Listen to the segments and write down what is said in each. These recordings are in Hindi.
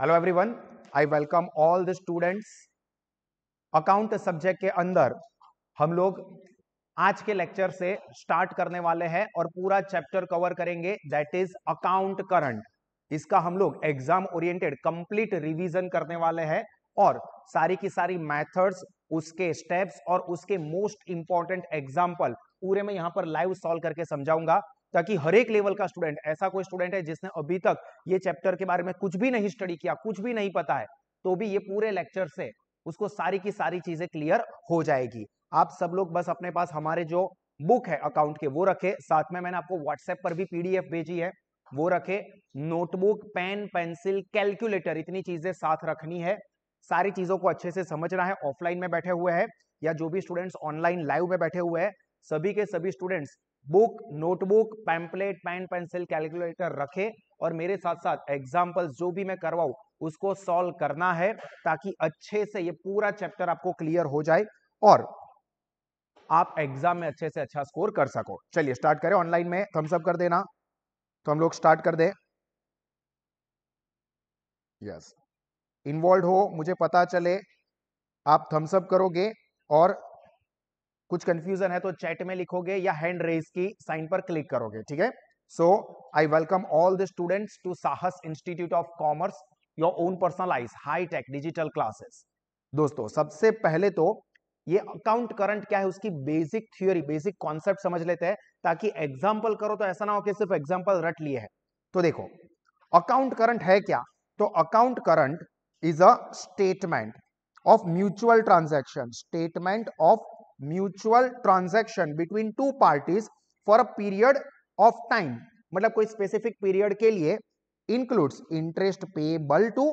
Hello everyone I welcome all the students account subject के अंदर हम लोग आज के लेक्चर से स्टार्ट करने वाले हैं और पूरा चैप्टर कवर करेंगे दैट इज अकाउंट करंट इसका हम लोग एग्जाम ओरिएंटेड कंप्लीट रिवीजन करने वाले हैं और सारी की सारी मेथड्स उसके स्टेप्स और उसके मोस्ट इंपॉर्टेंट एग्जाम्पल पूरे में यहां पर लाइव सॉल्व करके समझाऊंगा ताकि हर एक लेवल का स्टूडेंट ऐसा कोई स्टूडेंट है जिसने अभी तक ये चैप्टर के बारे में कुछ भी नहीं स्टडी किया कुछ भी नहीं पता है तो भी ये पूरे लेक्चर से उसको सारी की सारी चीजें क्लियर हो जाएगी आप सब लोग बस अपने पास हमारे जो बुक है अकाउंट के वो रखे साथ में मैंने आपको व्हाट्सएप पर भी पीडीएफ भेजी है वो रखे नोटबुक पेन पेंसिल कैलकुलेटर इतनी चीजें साथ रखनी है सारी चीजों को अच्छे से समझना है ऑफलाइन में बैठे हुए हैं या जो भी स्टूडेंट्स ऑनलाइन लाइव में बैठे हुए हैं सभी के सभी students book notebook pamphlet pen pencil calculator रखे और मेरे साथ साथ एग्जाम्पल जो भी मैं करवाऊ उसको सॉल्व करना है ताकि अच्छे से ये पूरा चैप्टर आपको क्लियर हो जाए और आप एग्जाम में अच्छे से अच्छा स्कोर कर सको चलिए स्टार्ट करें ऑनलाइन में थम्स अप कर देना तो हम लोग स्टार्ट कर दें यस इन्वॉल्व हो मुझे पता चले आप थम्सअप करोगे और कुछ कंफ्यूजन है तो चैट में लिखोगे या हैंड रेज की साइन पर क्लिक करोगे ठीक है so I welcome all the students to Sahas institute of commerce your own personalise high tech digital classes दोस्तों सबसे पहले तो ये अकाउंट करंट क्या है उसकी बेसिक थ्योरी बेसिक कॉन्सेप्ट समझ लेते हैं ताकि एग्जाम्पल करो तो ऐसा ना हो कि सिर्फ एग्जाम्पल रट लिए है तो देखो अकाउंट करंट है क्या तो account current is a statement of mutual transaction statement of mutual transaction between two parties for a period of time मतलब कोई स्पेसिफिक पीरियड के लिए इंक्लूड्स इंटरेस्ट पेबल टू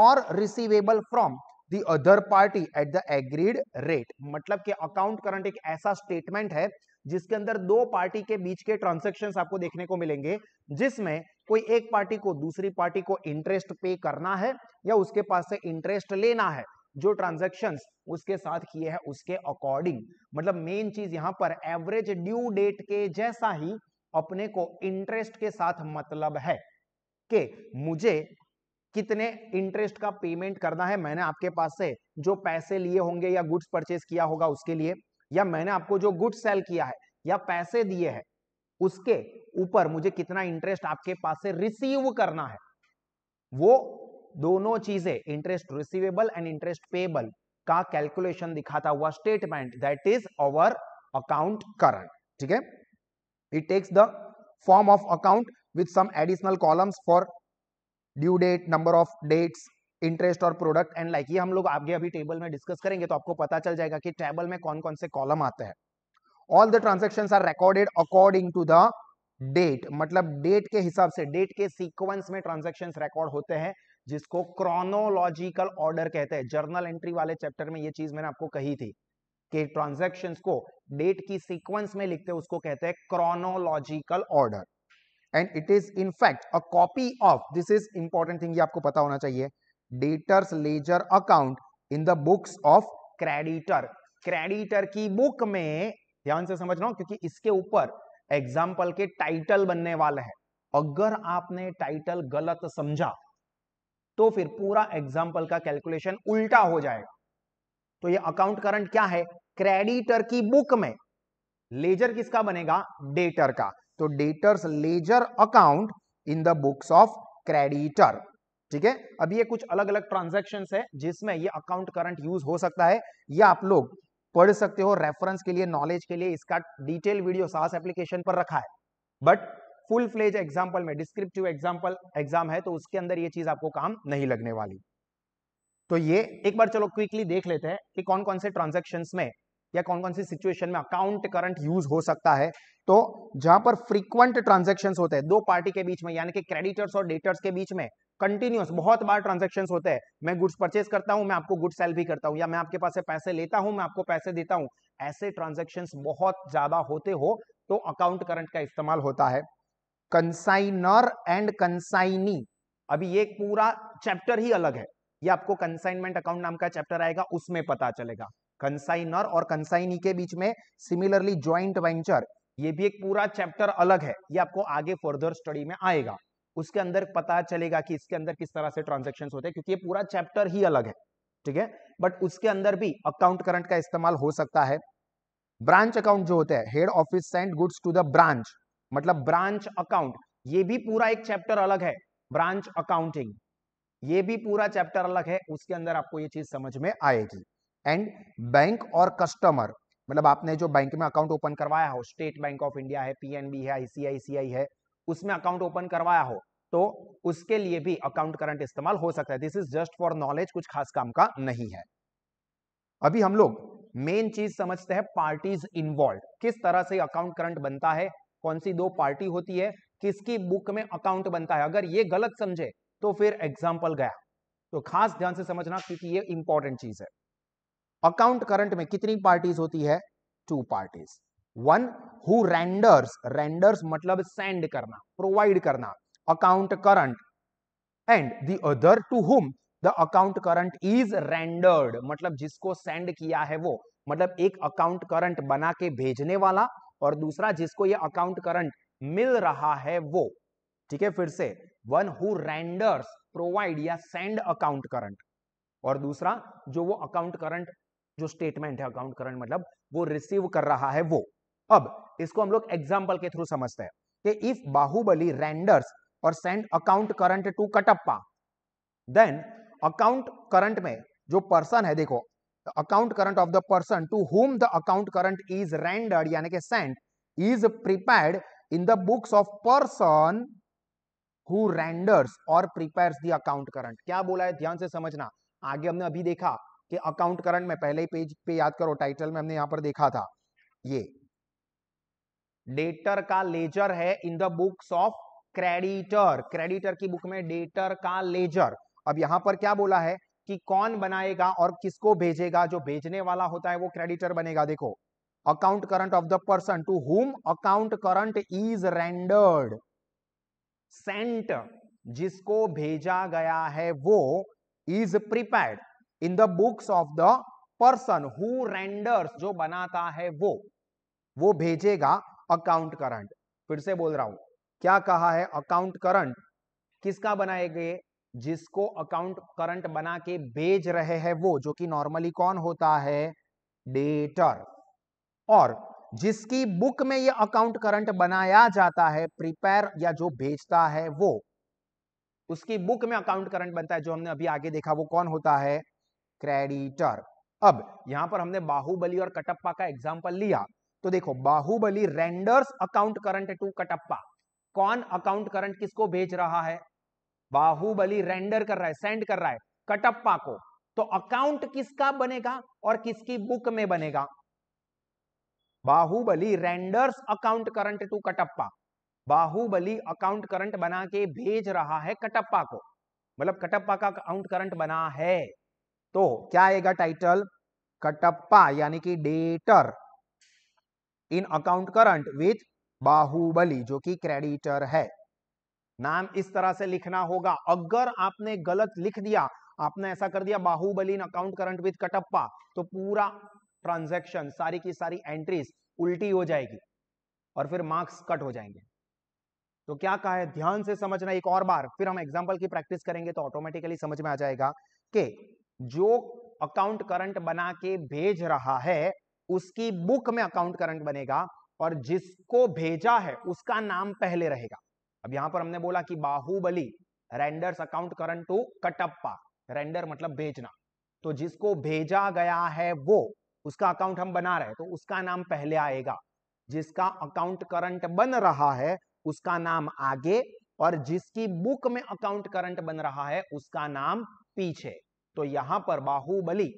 और receivable from the other party at the agreed rate मतलब कि अकाउंट करंट एक ऐसा स्टेटमेंट है जिसके अंदर दो पार्टी के बीच के ट्रांजेक्शन आपको देखने को मिलेंगे जिसमें कोई एक पार्टी को दूसरी पार्टी को इंटरेस्ट पे करना है या उसके पास से इंटरेस्ट लेना है जो ट्रांजेक्शन उसके साथ किए हैं उसके अकॉर्डिंग मतलब मेन चीज यहां पर एवरेज ड्यू डेट के जैसा ही अपने को इंटरेस्ट के साथ मतलब है कि मुझे कितने इंटरेस्ट का पेमेंट करना है मैंने आपके पास से जो पैसे लिए होंगे या गुड्स परचेज किया होगा उसके लिए या मैंने आपको जो गुड्स सेल किया है या पैसे दिए हैं उसके ऊपर मुझे कितना इंटरेस्ट आपके पास से रिसीव करना है वो दोनों चीजें interest receivable and interest payable का कैलकुलेशन दिखाता हुआ statement that is our account current ठीक है it takes the form of account with some additional columns for due date number of dates interest और प्रोडक्ट एंड लाइक ये हम लोग आगे अभी टेबल में डिस्कस करेंगे तो आपको पता चल जाएगा कि टेबल में कौन कौन से कॉलम आते हैं all the transaction are recorded according to the date मतलब डेट के हिसाब से डेट के सीक्वेंस में ट्रांजेक्शन रिकॉर्ड होते हैं जिसको क्रोनोलॉजिकल ऑर्डर कहते हैं जर्नल एंट्री वाले चैप्टर में ये चीज मैंने आपको कही थी कि ट्रांजैक्शंस को डेट की सीक्वेंस में लिखते उसको कहते हैं chronological order and it is in fact a copy of this is important thing आपको पता होना चाहिए debtors ledger account in the books of creditor creditor की बुक में ध्यान से समझ रहा हूं क्योंकि इसके ऊपर एग्जाम्पल के टाइटल बनने वाले हैं अगर आपने टाइटल गलत समझा तो फिर पूरा एग्जाम्पल का कैलकुलेशन उल्टा हो जाएगा तो ये अकाउंट करंट क्या है क्रेडिटर की बुक में लेजर किसका बनेगा डेटर का तो debtors ledger account in the books of creditor ठीक है अब ये कुछ अलग अलग ट्रांजेक्शन है जिसमें ये अकाउंट करंट यूज हो सकता है या आप लोग पढ़ सकते हो रेफरेंस के लिए नॉलेज के लिए इसका डिटेल वीडियो सास एप्लीकेशन पर रखा है बट फुल फ्लेज एग्जाम्पल में डिस्क्रिप्टिव एग्जाम्पल एग्जाम है तो उसके अंदर ये चीज आपको काम नहीं लगने वाली तो ये एक बार चलो क्विकली देख लेते हैं कि कौन कौन से ट्रांजेक्शन में या कौन कौन सी सिचुएशन में अकाउंट करंट यूज हो सकता है तो जहां पर फ्रीक्वेंट ट्रांजेक्शन होते हैं दो पार्टी के बीच में यानी कि क्रेडिटर्स और डेटर्स के बीच में कंटिन्यूस बहुत बार ट्रांजेक्शन होते हैं मैं गुड्स परचेज करता हूं मैं आपको गुड सेल भी करता हूं या मैं आपके पास से पैसे लेता हूं मैं आपको पैसे देता हूं ऐसे ट्रांजेक्शन बहुत ज्यादा होते हो तो अकाउंट करंट का इस्तेमाल होता है कंसाइनर एंड कंसाइनी अभी ये पूरा चैप्टर ही अलग है ये आपको कंसाइनमेंट अकाउंट नाम का चैप्टर आएगा उसमें पता चलेगा कंसाइनर और कंसाइनी के बीच में सिमिलरली ज्वाइंट वेंचर ये भी एक पूरा चैप्टर अलग है ये आपको आगे फर्दर स्टडी में आएगा उसके अंदर पता चलेगा कि इसके अंदर किस तरह से ट्रांजेक्शन होते हैं क्योंकि ये पूरा चैप्टर ही अलग है ठीक है बट उसके अंदर भी अकाउंट करंट का इस्तेमाल हो सकता है ब्रांच अकाउंट जो होते हैं head office send goods to the branch मतलब ब्रांच अकाउंट ये भी पूरा एक चैप्टर अलग है ब्रांच अकाउंटिंग ये भी पूरा चैप्टर अलग है उसके अंदर आपको ये चीज समझ में आएगी एंड बैंक और कस्टमर मतलब आपने जो बैंक में अकाउंट ओपन करवाया हो स्टेट बैंक ऑफ इंडिया है पीएनबी है आईसीआईसीआई है उसमें अकाउंट ओपन करवाया हो तो उसके लिए भी अकाउंट करंट इस्तेमाल हो सकता है this is just for knowledge कुछ खास काम का नहीं है अभी हम लोग मेन चीज समझते हैं पार्टीज इन्वॉल्व किस तरह से अकाउंट करंट बनता है कौन सी दो पार्टी होती है किसकी बुक में अकाउंट बनता है अगर ये गलत समझे तो फिर एग्जाम्पल गया तो खास ध्यान से समझना क्योंकि ये इंपॉर्टेंट चीज है अकाउंट करंट में कितनी पार्टीज होती है two parties one who renders renders मतलब सेंड करना प्रोवाइड करना account current and the other to whom the account current is rendered मतलब जिसको सेंड किया है वो मतलब एक अकाउंट करंट बना के भेजने वाला और दूसरा जिसको ये अकाउंट करंट मिल रहा है वो ठीक है फिर से वन हु रेंडर्स प्रोवाइड या सेंड अकाउंट करंट और दूसरा जो वो अकाउंट करंट जो स्टेटमेंट है अकाउंट करंट मतलब वो रिसीव कर रहा है वो अब इसको हम लोग एग्जाम्पल के थ्रू समझते हैं कि इफ बाहुबली रेंडर्स और send account current to Kattappa then account current में जो पर्सन है देखो account current of the person to whom the account current is rendered यानी कि sent is prepare in the books of person who renders और प्रिपेयर द अकाउंट करंट क्या बोला है ध्यान से समझना आगे हमने अभी देखा कि अकाउंट करंट में पहले ही पेज पे याद करो टाइटल में हमने यहां पर देखा था ये डेटर का लेजर है in the books of creditor creditor की बुक में डेटर का लेजर अब यहां पर क्या बोला है कि कौन बनाएगा और किसको भेजेगा जो भेजने वाला होता है वो क्रेडिटर बनेगा देखो account current of the person to whom account current is rendered sent जिसको भेजा गया है वो is prepared in the books of the person who renders जो बनाता है वो वो भेजेगा अकाउंट करंट फिर से बोल रहा हूं क्या कहा है अकाउंट करंट किसका बनाएंगे जिसको अकाउंट करंट बना के बेच रहे हैं वो जो कि नॉर्मली कौन होता है डेटर और जिसकी बुक में ये अकाउंट करंट बनाया जाता है प्रिपेयर या जो बेचता है वो उसकी बुक में अकाउंट करंट बनता है जो हमने अभी आगे देखा वो कौन होता है क्रेडिटर अब यहां पर हमने बाहुबली और कटप्पा का एग्जाम्पल लिया तो देखो Baahubali renders account current to Kattappa कौन अकाउंट करंट किसको भेज रहा है बाहुबली रेंडर कर रहा है सेंड कर रहा है कटप्पा को तो अकाउंट किसका बनेगा और किसकी बुक में बनेगा Baahubali renders account current to Kattappa Baahubali account current बना के भेज रहा है कटप्पा को मतलब कटप्पा का अकाउंट करंट बना है तो क्या आएगा टाइटल कटप्पा यानी कि debtor in account current with Baahubali जो कि क्रेडिटर है नाम इस तरह से लिखना होगा अगर आपने गलत लिख दिया आपने ऐसा कर दिया Baahubali account current with Kattappa तो पूरा ट्रांजेक्शन सारी की सारी एंट्रीज उल्टी हो जाएगी और फिर मार्क्स कट हो जाएंगे तो क्या कहा है ध्यान से समझना एक और बार फिर हम एग्जाम्पल की प्रैक्टिस करेंगे तो ऑटोमेटिकली समझ में आ जाएगा कि जो अकाउंट करंट बना के भेज रहा है उसकी बुक में अकाउंट करंट बनेगा और जिसको भेजा है उसका नाम पहले रहेगा अब यहां पर हमने बोला कि Baahubali renders account current to Kattappa render मतलब भेजना तो जिसको भेजा गया है वो उसका अकाउंट हम बना रहे तो उसका नाम पहले आएगा जिसका अकाउंट करंट बन रहा है उसका नाम आगे और जिसकी बुक में अकाउंट करंट बन रहा है उसका नाम पीछे तो यहां पर बाहुबली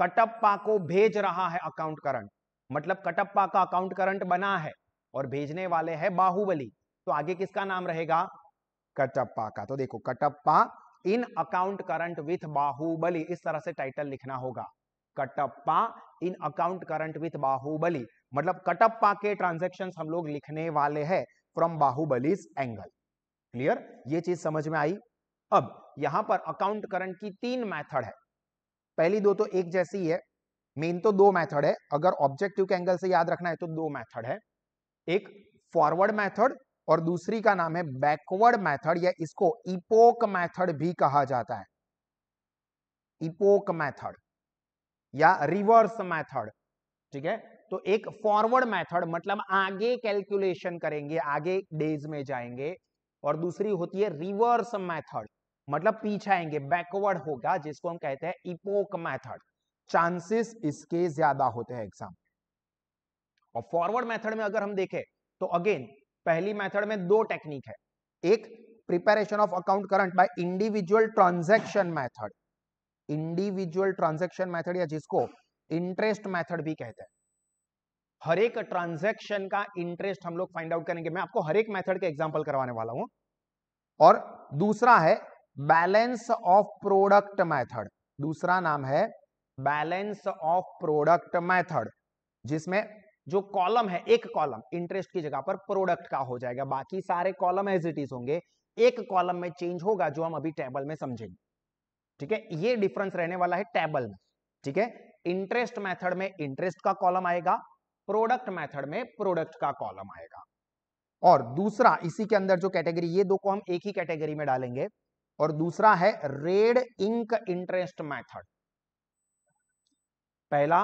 कटप्पा को भेज रहा है अकाउंट करंट मतलब कटप्पा का अकाउंट करंट बना है और भेजने वाले है बाहुबली तो आगे किसका नाम रहेगा कटप्पा का तो देखो Kattappa in account current with Baahubali इस तरह से टाइटल लिखना होगा Kattappa in account current with Baahubali मतलब कटप्पा के ट्रांजेक्शन हम लोग लिखने वाले हैं फ्रॉम बाहुबली एंगल क्लियर ये चीज समझ में आई अब यहां पर अकाउंट करंट की तीन मैथड है पहली दो तो एक जैसी है मेन तो दो मैथड है अगर ऑब्जेक्टिव के एंगल से याद रखना है तो दो मैथड है एक फॉरवर्ड मैथड और दूसरी का नाम है बैकवर्ड मेथड या इसको इपोक मेथड भी कहा जाता है इपोक मेथड या रिवर्स मेथड ठीक है तो एक फॉरवर्ड मेथड मतलब आगे कैलकुलेशन करेंगे आगे डेज में जाएंगे और दूसरी होती है रिवर्स मेथड मतलब पीछे आएंगे बैकवर्ड होगा जिसको हम कहते हैं इपोक मेथड चांसेस इसके ज्यादा होते हैं एग्जाम और फॉरवर्ड मेथड में अगर हम देखें तो अगेन पहली मेथड में दो टेक्निक है एक preparation of account current by individual transaction method individual transaction method या जिसको इंटरेस्ट मेथड भी कहते हैं हर एक ट्रांजैक्शन का इंटरेस्ट हम लोग फाइंड आउट करेंगे मैं आपको हर एक मेथड के एग्जांपल करवाने वाला हूं और दूसरा है बैलेंस ऑफ प्रोडक्ट मैथड दूसरा नाम है बैलेंस ऑफ प्रोडक्ट मैथड जिसमें जो कॉलम है एक कॉलम इंटरेस्ट की जगह पर प्रोडक्ट का हो जाएगा बाकी सारे कॉलम एज इट इज होंगे एक कॉलम में चेंज होगा जो हम अभी टेबल में समझेंगे ठीक है ये डिफरेंस रहने वाला है टेबल में ठीक है इंटरेस्ट मेथड में इंटरेस्ट का कॉलम आएगा प्रोडक्ट मेथड में प्रोडक्ट का कॉलम आएगा और दूसरा इसी के अंदर जो कैटेगरी ये दो को हम एक ही कैटेगरी में डालेंगे और दूसरा है रेड इंक इंटरेस्ट मेथड पहला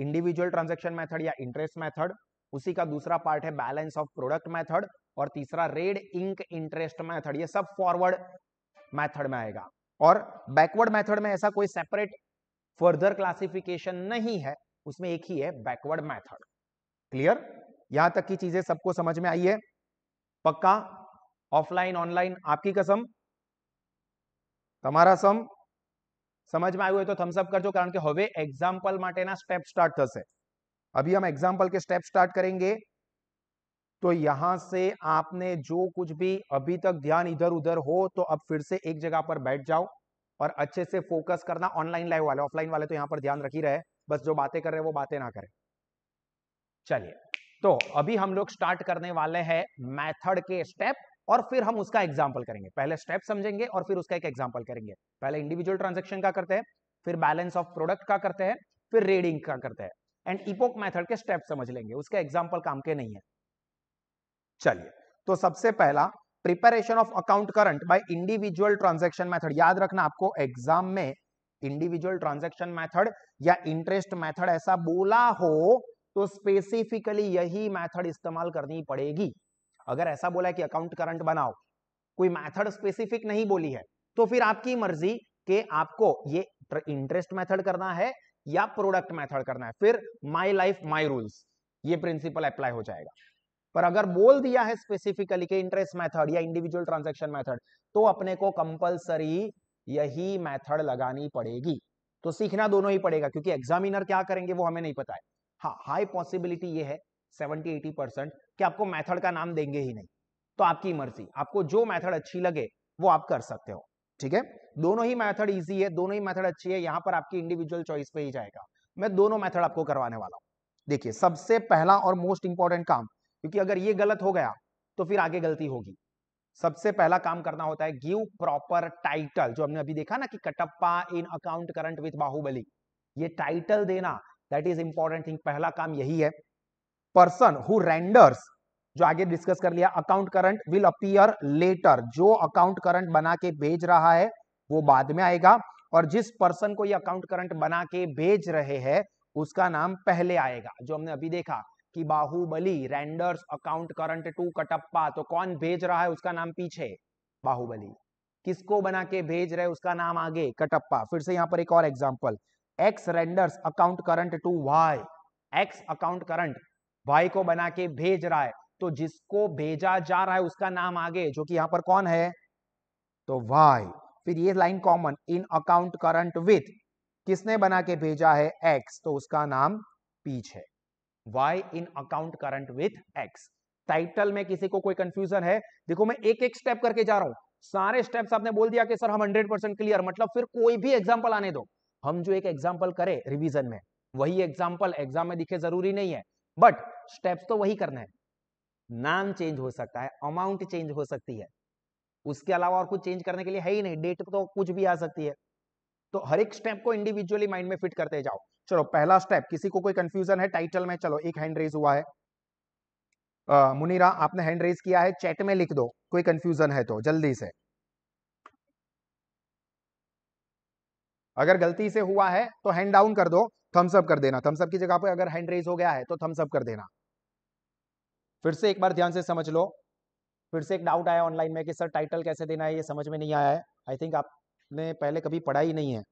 इंडिविजुअल ट्रांजेक्शन मैथड या इंटरेस्ट मैथड उसी का दूसरा पार्ट है बैलेंस ऑफ प्रोडक्ट मैथड और तीसरा रेड इंक इंटरेस्ट मैथड ये सब फॉरवर्ड मैथड में आएगा और बैकवर्ड मैथड में ऐसा कोई सेपरेट फर्दर क्लासिफिकेशन नहीं है उसमें एक ही है बैकवर्ड मैथड क्लियर यहां तक की चीजें सबको समझ में आई है पक्का ऑफलाइन ऑनलाइन आपकी कसम तुम्हारा सम समझ में હોય तो थम्सअप કરજો કારણ કે હવે એક્ઝામ્પલ માટેના સ્ટેપ સ્ટાર્ટ થશે अभी हम एक्जाम्पल के स्टेप स्टार्ट करेंगे तो यहां से आपने जो कुछ भी अभी तक ध्यान इधर उधर हो तो अब फिर से एक जगह पर बैठ जाओ और अच्छे से फोकस करना ऑनलाइन लाइव वाले ऑफलाइन वाले तो यहां पर ध्यान रखी रहे बस जो बातें कर रहे हैं वो बातें ना करें चलिए तो अभी हम लोग स्टार्ट करने वाले हैं मैथड के स्टेप और फिर हम उसका एग्जाम्पल करेंगे पहले स्टेप समझेंगे और फिर उसका एक एग्जाम्पल करेंगे पहले इंडिविजुअल ट्रांजेक्शन का करते हैं फिर बैलेंस ऑफ प्रोडक्ट का करते हैं फिर रेडिंग का करते हैं एंड इपोक मेथड के स्टेप समझ लेंगे उसके एग्जाम्पल काम के नहीं है चलिए तो सबसे पहला preparation of account current by individual transaction method याद रखना आपको एग्जाम में इंडिविजुअल ट्रांजेक्शन मेथड या इंटरेस्ट मेथड ऐसा बोला हो तो स्पेसिफिकली यही मेथड इस्तेमाल करनी पड़ेगी अगर ऐसा बोला है कि अकाउंट करंट बनाओ कोई मैथड स्पेसिफिक नहीं बोली है तो फिर आपकी मर्जी कि आपको ये इंटरेस्ट मेथड करना है या प्रोडक्ट मेथड करना है फिर माई लाइफ माई रूल्स ये प्रिंसिपल अप्लाई हो जाएगा पर अगर बोल दिया है स्पेसिफिकली के इंटरेस्ट मेथड या इंडिविजुअल ट्रांजैक्शन मेथड तो अपने को कंपलसरी यही मेथड लगानी पड़ेगी तो सीखना दोनों ही पड़ेगा क्योंकि एग्जामिनर क्या करेंगे वो हमें नहीं पता है हाँ हाई पॉसिबिलिटी ये है सेवेंटी एटी परसेंट कि आपको मेथड का नाम देंगे ही नहीं तो आपकी मर्जी आपको जो मेथड अच्छी लगे वो आप कर सकते हो ठीक है दोनों ही मेथड इजी है दोनों ही मेथड अच्छी है यहाँ पर आपकी इंडिविजुअल चॉइस पे ही जाएगा मैं दोनों मेथड आपको करवाने वाला हूँ देखिए सबसे पहला और मोस्ट इंपॉर्टेंट काम क्योंकि अगर ये गलत हो गया तो फिर आगे गलती होगी सबसे पहला काम करना होता है गिव प्रॉपर टाइटल जो हमने अभी देखा ना कि Kattappa in account current with Baahubali ये टाइटल देना दैट इज इंपॉर्टेंट थिंग पहला काम यही है पर्सन हु रेंडर्स जो आगे डिस्कस कर लिया account current will appear later जो अकाउंट करंट बना के भेज रहा है वो बाद में आएगा और जिस पर्सन को ये अकाउंट करंट बना के भेज रहे हैं उसका नाम पहले आएगा जो हमने अभी देखा कि Baahubali renders account current to Kattappa तो कौन भेज रहा है उसका नाम पीछे बाहुबली किसको बना के भेज रहे उसका नाम आगे कटप्पा फिर से यहां पर एक और example X renders account current to Y X account current भाई को बना के भेज रहा है तो जिसको भेजा जा रहा है उसका नाम आगे जो कि यहां पर कौन है तो वाई फिर ये line common in account current with किसने बना के भेजा है एक्स तो उसका नाम पीच है Y in account current with X title में किसी को कोई कंफ्यूजन है देखो मैं एक एक स्टेप करके जा रहा हूं सारे स्टेप्स आपने बोल दिया कि सर हम 100 परसेंट क्लियर मतलब फिर कोई भी एग्जाम्पल आने दो हम जो एक एग्जाम्पल करें रिविजन में वही एग्जाम्पल एग्जाम में दिखे जरूरी नहीं है बट स्टेप्स तो वही करना है नाम चेंज हो सकता है अमाउंट चेंज हो सकती है उसके अलावा और कुछ चेंज करने के लिए है ही नहीं डेट तो कुछ भी आ सकती है तो हर एक स्टेप को इंडिविजुअली माइंड में फिट करते जाओ चलो पहला स्टेप किसी को कोई कंफ्यूजन है टाइटल में चलो एक हैंड रेज हुआ है आ, मुनीरा आपने हैंड रेज किया है चैट में लिख दो कोई कंफ्यूजन है तो जल्दी से अगर गलती से हुआ है तो हैंड डाउन कर दो थम्सअप कर देना थम्सअप की जगह पर अगर हैंड रेज हो गया है तो थम्सअप कर देना फिर से एक बार ध्यान से समझ लो फिर से एक डाउट आया ऑनलाइन में कि सर टाइटल कैसे देना है ये समझ में नहीं आया है आई थिंक आपने पहले कभी पढ़ा ही नहीं है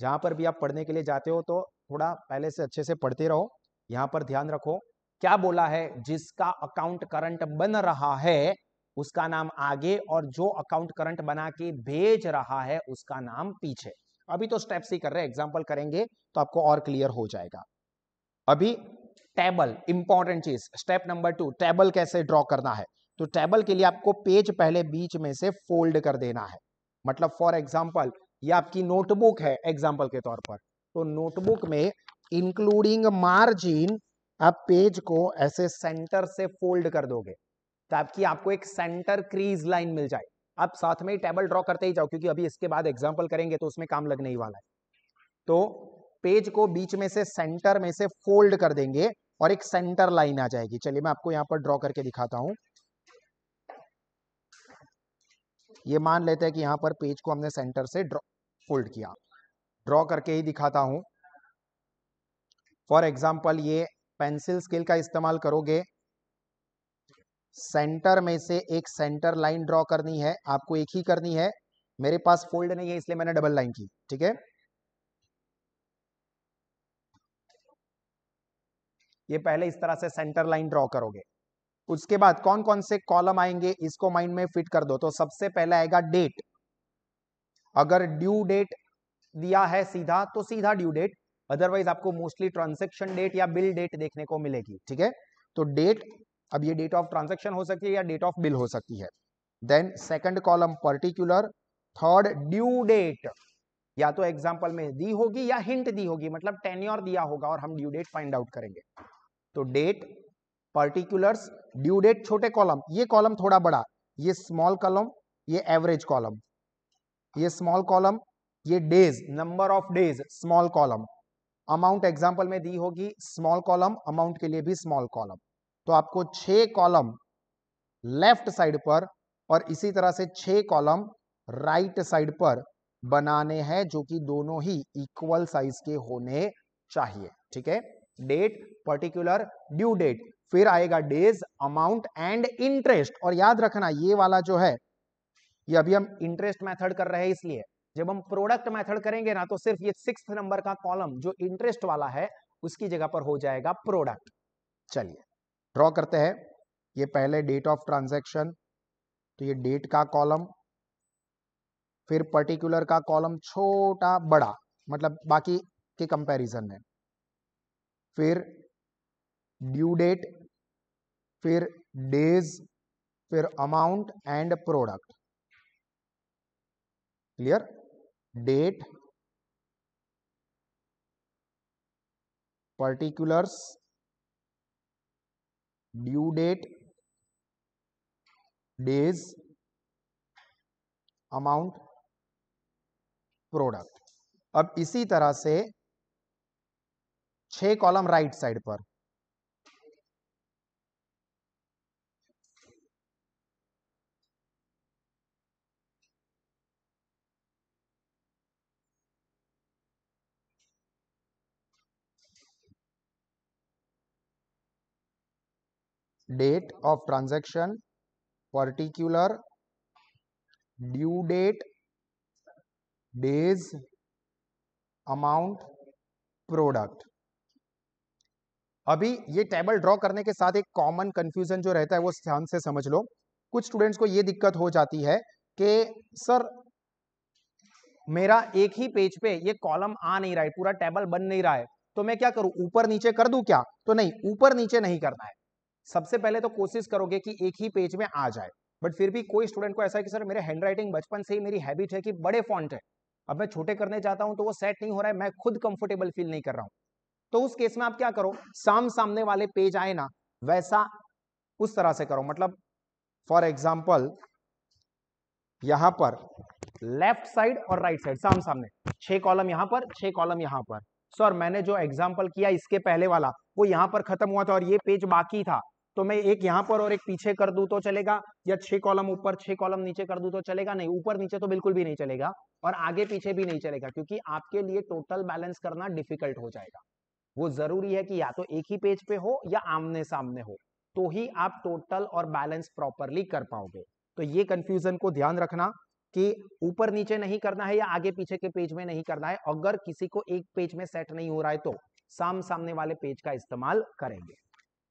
जहाँ पर भी आप पढ़ने के लिए जाते हो तो थोड़ा पहले से अच्छे से पढ़ते रहो यहाँ पर ध्यान रखो क्या बोला है जिसका अकाउंट करंट बन रहा है उसका नाम आगे और जो अकाउंट करंट बना के भेज रहा है उसका नाम पीछे अभी तो स्टेप्स ही कर रहे हैं एग्जाम्पल करेंगे तो आपको और क्लियर हो जाएगा अभी टेबल इंपॉर्टेंट चीज स्टेप नंबर टू टेबल कैसे ड्रॉ करना है तो टेबल के लिए आपको पेज पहले बीच में से फोल्ड कर देना है मतलब फॉर एग्जाम्पल ये आपकी नोटबुक है एग्जाम्पल के तौर पर तो नोटबुक में इंक्लूडिंग मार्जिन आप पेज को ऐसे सेंटर से फोल्ड कर दोगे तो आपकी आपको एक सेंटर क्रीज लाइन मिल जाए आप साथ में ही टेबल ड्रॉ करते ही जाओ क्योंकि अभी इसके बाद एग्जाम्पल करेंगे तो उसमें काम लगने ही वाला है तो पेज को बीच में से सेंटर में से फोल्ड कर देंगे और एक सेंटर लाइन आ जाएगी चलिए मैं आपको यहां पर ड्रॉ करके दिखाता हूं ये मान लेते हैं कि यहां पर पेज को हमने सेंटर से ड्रॉ फोल्ड किया ड्रॉ करके ही दिखाता हूं फॉर एग्जाम्पल ये पेंसिल स्केल का इस्तेमाल करोगे सेंटर में से एक सेंटर लाइन ड्रॉ करनी है आपको एक ही करनी है मेरे पास फोल्ड नहीं है इसलिए मैंने डबल लाइन की ठीक है ये पहले इस तरह से सेंटर लाइन ड्रॉ करोगे उसके बाद कौन कौन से कॉलम आएंगे इसको माइंड में फिट कर दो तो सबसे पहले आएगा डेट अगर ड्यू डेट दिया है सीधा तो सीधा ड्यू डेट अदरवाइज आपको मोस्टली ट्रांजेक्शन डेट या बिल डेट देखने को मिलेगी ठीक है तो डेट अब ये डेट ऑफ ट्रांजेक्शन हो सकती है या डेट ऑफ बिल हो सकती है then second column particular third due date या तो एग्जाम्पल में दी होगी या हिंट दी होगी मतलब टेन्योर दिया होगा और हम ड्यू डेट फाइंड आउट करेंगे तो डेट पर्टिकुलर्स ड्यू डेट छोटे कॉलम ये कॉलम थोड़ा बड़ा ये स्मॉल कॉलम ये एवरेज कॉलम ये स्मॉल कॉलम ये days number of days small column amount example में दी होगी स्मॉल कॉलम अमाउंट के लिए भी स्मॉल कॉलम तो आपको छह कॉलम लेफ्ट साइड पर और इसी तरह से छ कॉलम राइट साइड पर बनाने हैं जो कि दोनों ही इक्वल साइज के होने चाहिए ठीक है डेट पर्टिकुलर ड्यू डेट फिर आएगा डेज अमाउंट एंड इंटरेस्ट और याद रखना ये वाला जो है ये अभी हम इंटरेस्ट मेथड कर रहे हैं इसलिए जब हम प्रोडक्ट मेथड करेंगे ना तो सिर्फ ये सिक्स नंबर का कॉलम जो इंटरेस्ट वाला है उसकी जगह पर हो जाएगा प्रोडक्ट चलिए ड्रॉ करते हैं ये पहले डेट ऑफ ट्रांजेक्शन तो ये डेट का कॉलम फिर पर्टिकुलर का कॉलम छोटा बड़ा मतलब बाकी के कंपैरिजन में फिर ड्यू डेट फिर डेज फिर amount and product clear date particulars due date days amount product अब इसी तरह से छह कॉलम राइट साइड पर date of transaction particular due date days amount product अभी ये टेबल ड्रॉ करने के साथ एक कॉमन कंफ्यूजन जो रहता है वो ध्यान से समझ लो कुछ स्टूडेंट्स को ये दिक्कत हो जाती है कि सर मेरा एक ही पेज पे ये कॉलम आ नहीं रहा है पूरा टेबल बन नहीं रहा है तो मैं क्या करूं ऊपर नीचे कर दू क्या तो नहीं ऊपर नीचे नहीं करना है सबसे पहले तो कोशिश करोगे कि एक ही पेज में आ जाए बट फिर भी कोई स्टूडेंट को ऐसा है कि सर मेरे हैंड राइटिंग बचपन से ही मेरी हैबिट है कि बड़े फॉन्ट है अब मैं छोटे करने जाता हूं तो वो सेट नहीं हो रहा है मैं खुद कंफर्टेबल फील नहीं कर रहा हूँ तो उस केस में आप क्या करो साम सामने वाले पेज आए ना वैसा उस तरह से करो मतलब फॉर एग्जाम्पल यहां पर लेफ्ट साइड और राइट साइड साम सामने छह कॉलम यहां पर छह कॉलम यहां पर सर मैंने जो एग्जाम्पल किया इसके पहले वाला वो यहां पर खत्म हुआ था और ये पेज बाकी था तो मैं एक यहां पर और एक पीछे कर दू तो चलेगा या छह कॉलम ऊपर छह कॉलम नीचे कर दू तो चलेगा नहीं ऊपर नीचे तो बिल्कुल भी नहीं चलेगा और आगे पीछे भी नहीं चलेगा क्योंकि आपके लिए टोटल बैलेंस करना डिफिकल्ट हो जाएगा वो जरूरी है कि या तो एक ही पेज पे हो या आमने सामने हो तो ही आप टोटल और बैलेंस प्रॉपरली कर पाओगे तो ये कंफ्यूजन को ध्यान रखना कि ऊपर नीचे नहीं करना है या आगे पीछे के पेज में नहीं करना है अगर किसी को एक पेज में सेट नहीं हो रहा है तो साम सामने वाले पेज का इस्तेमाल करेंगे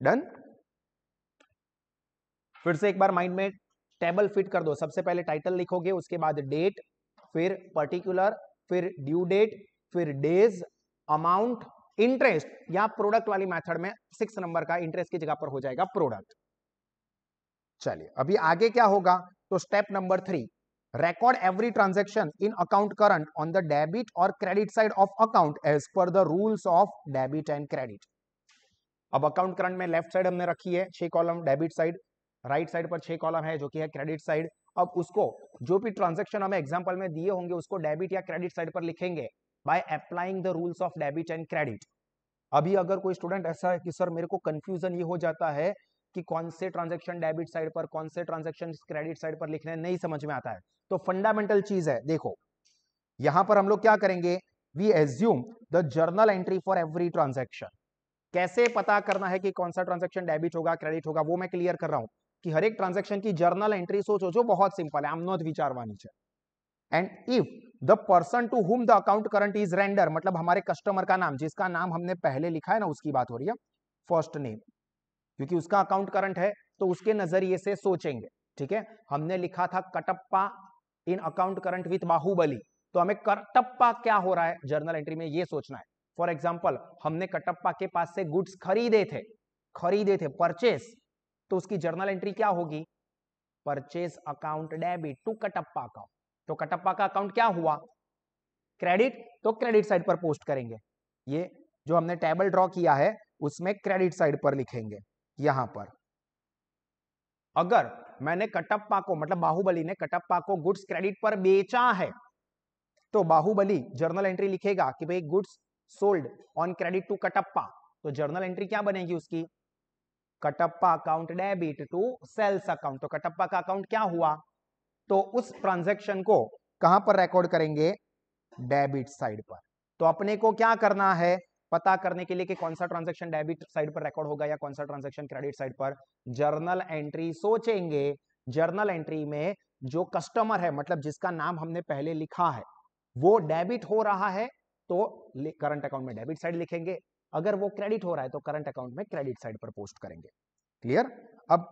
डन फिर से एक बार माइंड में टेबल फिट कर दो सबसे पहले टाइटल लिखोगे उसके बाद डेट फिर पर्टिकुलर फिर ड्यू डेट फिर डेज अमाउंट इंटरेस्ट या प्रोडक्ट वाली मेथड में सिक्स नंबर का इंटरेस्ट की जगह पर हो जाएगा प्रोडक्ट चलिए अभी आगे क्या होगा तो step number three record every transaction in account current on the debit और credit side of account as per the rules of debit and credit अब अकाउंट करंट में लेफ्ट साइड हमने रखी है छह column debit side right side पर छह कॉलम है जो कि है क्रेडिट साइड अब उसको जो भी ट्रांजेक्शन हमें एग्जांपल में दिए होंगे उसको डेबिट या क्रेडिट साइड पर लिखेंगे by applying the rules of debit and credit अभी अगर कोई स्टूडेंट ऐसा है कि सर मेरे को कंफ्यूजन ये हो जाता है कि कौन से ट्रांजेक्शन डेबिट साइड पर कौन से ट्रांजेक्शन क्रेडिट साइड पर लिखने नहीं समझ में आता है तो फंडामेंटल चीज है देखो यहां पर हम लोग क्या करेंगे we assume the journal entry for every transaction कैसे पता करना है कि कौन सा ट्रांजेक्शन डेबिट होगा क्रेडिट होगा वो मैं क्लियर कर रहा हूं कि हर एक ट्रांजेक्शन की जर्नल एंट्री सोचो जो बहुत सिंपल है आमनोद विचारवानी है and if the person to whom the account current is render मतलब हमारे कस्टमर का नाम जिसका नाम हमने पहले लिखा है ना उसकी बात हो रही है फर्स्ट नेम क्योंकि उसका अकाउंट करंट है तो उसके नजरिए से सोचेंगे ठीक है हमने लिखा था Kattappa in account current with Baahubali तो हमें कटप्पा क्या हो रहा है जर्नल एंट्री में ये सोचना है फॉर एग्जाम्पल हमने कटप्पा के पास से गुड्स खरीदे थे खरीदे थे परचेस तो उसकी जर्नल एंट्री क्या होगी purchase account debit to Kattappa account तो कटप्पा का अकाउंट क्या हुआ क्रेडिट तो क्रेडिट साइड पर पोस्ट करेंगे ये जो हमने टेबल ड्रॉ किया है उसमें क्रेडिट साइड पर लिखेंगे यहां पर अगर मैंने कटप्पा को मतलब बाहुबली ने कटप्पा को गुड्स क्रेडिट पर बेचा है तो बाहुबली जर्नल एंट्री लिखेगा कि भाई goods sold on credit to Kattappa तो जर्नल एंट्री क्या बनेगी उसकी Kattappa account debit to sales account तो कटप्पा का अकाउंट क्या हुआ तो उस ट्रांजेक्शन को कहां पर रिकॉर्ड करेंगे डेबिट साइड पर तो अपने को क्या करना है पता करने के लिए कि कौन सा ट्रांजेक्शन डेबिट साइड पर रिकॉर्ड होगा या कौन सा ट्रांजेक्शन क्रेडिट साइड पर जर्नल एंट्री सोचेंगे जर्नल एंट्री में जो कस्टमर है मतलब जिसका नाम हमने पहले लिखा है वो डेबिट हो रहा है तो करंट अकाउंट में डेबिट साइड लिखेंगे अगर वो क्रेडिट हो रहा है तो करंट अकाउंट में क्रेडिट साइड पर पोस्ट करेंगे क्लियर अब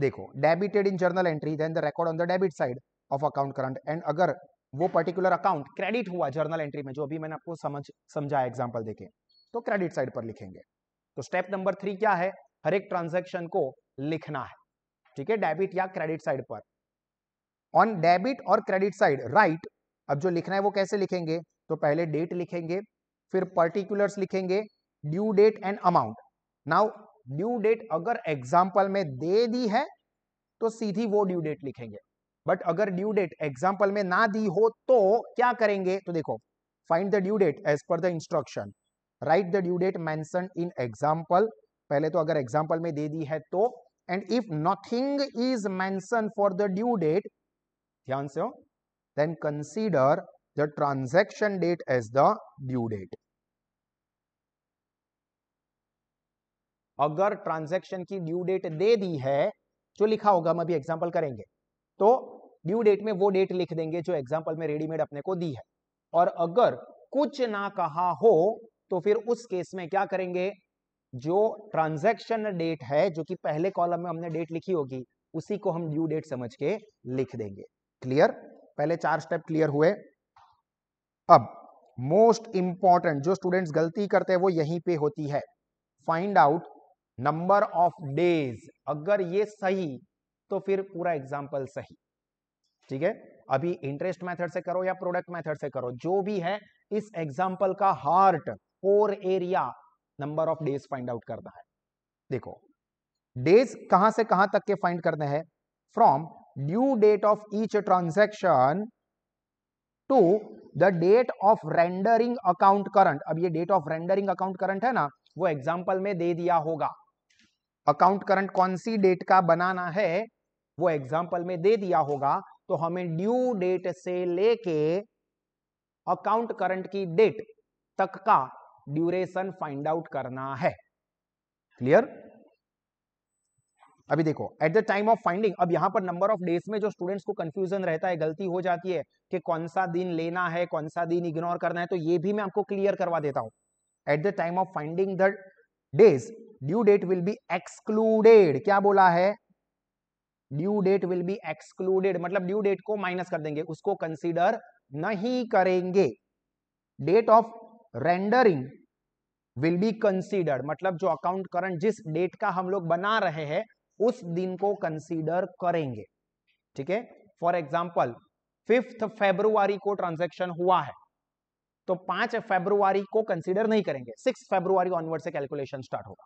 देखो debited in journal entry then the record on the debit side of account current and अगर वो पर्टिकुलर अकाउंट क्रेडिट हुआ जर्नल एंट्री में जो अभी मैंने आपको समझ समझाया एग्जाम्पल देखे तो क्रेडिट साइड पर लिखेंगे तो स्टेप नंबर थ्री क्या है हर एक ट्रांजेक्शन को लिखना है ठीक है डेबिट या क्रेडिट साइड पर ऑन डेबिट और क्रेडिट साइड राइट अब जो लिखना है वो कैसे लिखेंगे तो पहले डेट लिखेंगे फिर पर्टिकुलर्स लिखेंगे due date and amount now due date अगर एग्जाम्पल में दे दी है तो सीधी वो ड्यू डेट लिखेंगे बट अगर ड्यू डेट एग्जाम्पल में ना दी हो तो क्या करेंगे तो देखो find the due date as per the instruction write the due date mention in example पहले तो अगर एग्जाम्पल में दे दी है तो and if nothing is mention for the due date ध्यान से हो then consider the transaction date as the due date अगर ट्रांजैक्शन की ड्यू डेट दे दी है जो लिखा होगा हम अभी एग्जाम्पल करेंगे तो ड्यू डेट में वो डेट लिख देंगे जो एग्जाम्पल में रेडीमेड अपने को दी है और अगर कुछ ना कहा हो तो फिर उस केस में क्या करेंगे जो ट्रांजैक्शन डेट है जो कि पहले कॉलम में हमने डेट लिखी होगी उसी को हम ड्यू डेट समझ के लिख देंगे क्लियर पहले चार स्टेप क्लियर हुए अब मोस्ट इंपॉर्टेंट जो स्टूडेंट्स गलती करते हैं वो यहीं पे होती है find out number of days अगर ये सही तो फिर पूरा एग्जाम्पल सही ठीक है अभी इंटरेस्ट मेथड से करो या प्रोडक्ट मेथड से करो जो भी है इस एग्जाम्पल का heart core area number of days find out करना है देखो डेज कहां से कहां तक के फाइंड करने हैं from due date of each transaction to the date of rendering account current अब ये date of rendering account current है ना वो एग्जाम्पल में दे दिया होगा अकाउंट करंट कौन सी डेट का बनाना है वो एग्जाम्पल में दे दिया होगा तो हमें ड्यू डेट से लेके अकाउंट करंट की डेट तक का ड्यूरेशन फाइंड आउट करना है क्लियर अभी देखो at the time of finding अब यहां पर नंबर ऑफ डेज में जो स्टूडेंट्स को कंफ्यूजन रहता है गलती हो जाती है कि कौन सा दिन लेना है कौन सा दिन इग्नोर करना है तो ये भी मैं आपको क्लियर करवा देता हूं at the time of finding the days due date will be excluded क्या बोला है due date will be excluded मतलब ड्यू डेट को माइनस कर देंगे उसको कंसिडर नहीं करेंगे date of rendering will be considered मतलब जो अकाउंट करंट जिस डेट का हम लोग बना रहे हैं उस दिन को कंसिडर करेंगे ठीक है फॉर एग्जाम्पल फिफ्थ फेब्रुआरी को ट्रांजेक्शन हुआ है तो पांच फेब्रुआरी को कंसिडर नहीं करेंगे सिक्स फेब्रुआरी ऑनवर्ड से कैलकुलेशन स्टार्ट होगा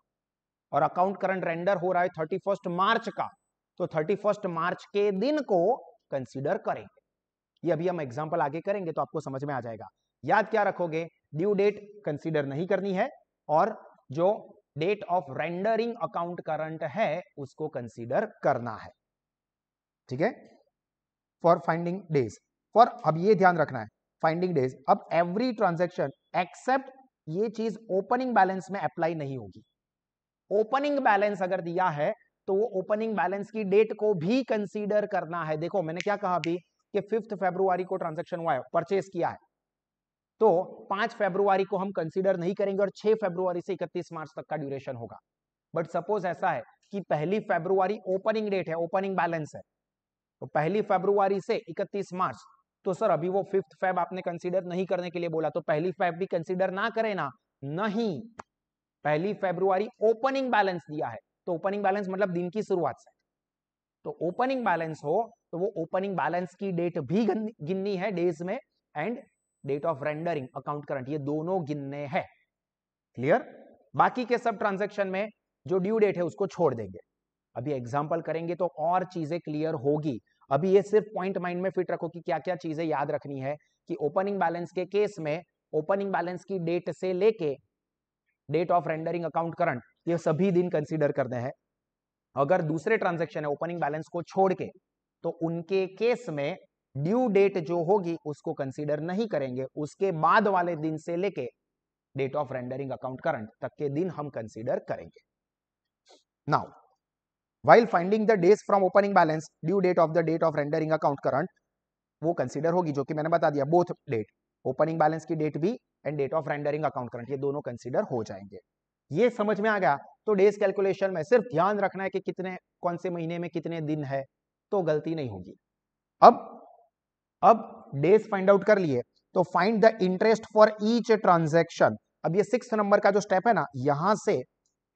और अकाउंट करंट रेंडर हो रहा है थर्टी फर्स्ट मार्च का तो थर्टी फर्स्ट मार्च के दिन को कंसिडर करेंगे ये अभी हम एग्जाम्पल आगे करेंगे तो आपको समझ में आ जाएगा याद क्या रखोगे ड्यू डेट कंसिडर नहीं करनी है और जो date of rendering account current है उसको कंसिडर करना है ठीक है फॉर फाइंडिंग डेज फॉर अब ये ध्यान रखना है फाइंडिंग डेज अब एवरी ट्रांजेक्शन एक्सेप्ट ये चीज ओपनिंग बैलेंस में अप्लाई नहीं होगी ओपनिंग बैलेंस अगर दिया है तो वो ओपनिंग बैलेंस की डेट को भी कंसीडर करना है देखो मैंने क्या कहा अभी कि फिफ्थ फेब्रुआरी को ट्रांजेक्शन हुआ है परचेस किया है तो पांच फेब्रुआरी को हम कंसीडर नहीं करेंगे और छह फेब्रुआरी से इकतीस मार्च तक का ड्यूरेशन होगा बट सपोज ऐसा है कि पहली फेब्रुआरी ओपनिंग डेट है ओपनिंग बैलेंस है तो पहली फेब्रुआरी से इकतीस मार्च तो सर अभी वो फिफ्थ फैब आपने कंसीडर नहीं करने के लिए बोला तो पहली फैब भी कंसीडर ना करें ना नहीं पहली फेब्रुआरी ओपनिंग बैलेंस दिया है तो ओपनिंग बैलेंस मतलब दिन की शुरुआत से तो ओपनिंग बैलेंस हो तो वो ओपनिंग बैलेंस की डेट भी गिननी है डेज में and date of rendering account current ये दोनों गिनने हैं क्लियर बाकी के सब ट्रांजेक्शन में जो ड्यू डेट है उसको छोड़ देंगे अभी एग्जाम्पल करेंगे तो और चीजें क्लियर होगी अभी ये सिर्फ पॉइंट माइंड में फिट रखो कि क्या क्या चीजें याद रखनी है कि ओपनिंग बैलेंस के केस में ओपनिंग बैलेंस की डेट से लेके date of rendering account current ये सभी दिन कंसिडर करने हैं अगर दूसरे ट्रांजेक्शन है ओपनिंग बैलेंस को छोड़ के तो उनके केस में ड्यू डेट जो होगी उसको कंसिडर नहीं करेंगे उसके बाद वाले दिन से लेके date of rendering account current तक के दिन हम कंसिडर करेंगे now while finding the days from opening balance due date of the date of rendering account current वो कंसिडर होगी जो कि मैंने बता दिया बोथ डेट ओपनिंग बैलेंस की डेट भी and date of rendering account current ये दोनों कंसिडर हो जाएंगे ये समझ में आ गया तो डेज कैलकुलेशन में सिर्फ ध्यान रखना है कि कितने कौन से महीने में कितने दिन है तो गलती नहीं होगी अब अब डेज फाइंड आउट कर लिए तो find the interest for each transaction अब ये सिक्स नंबर का जो स्टेप है ना यहां से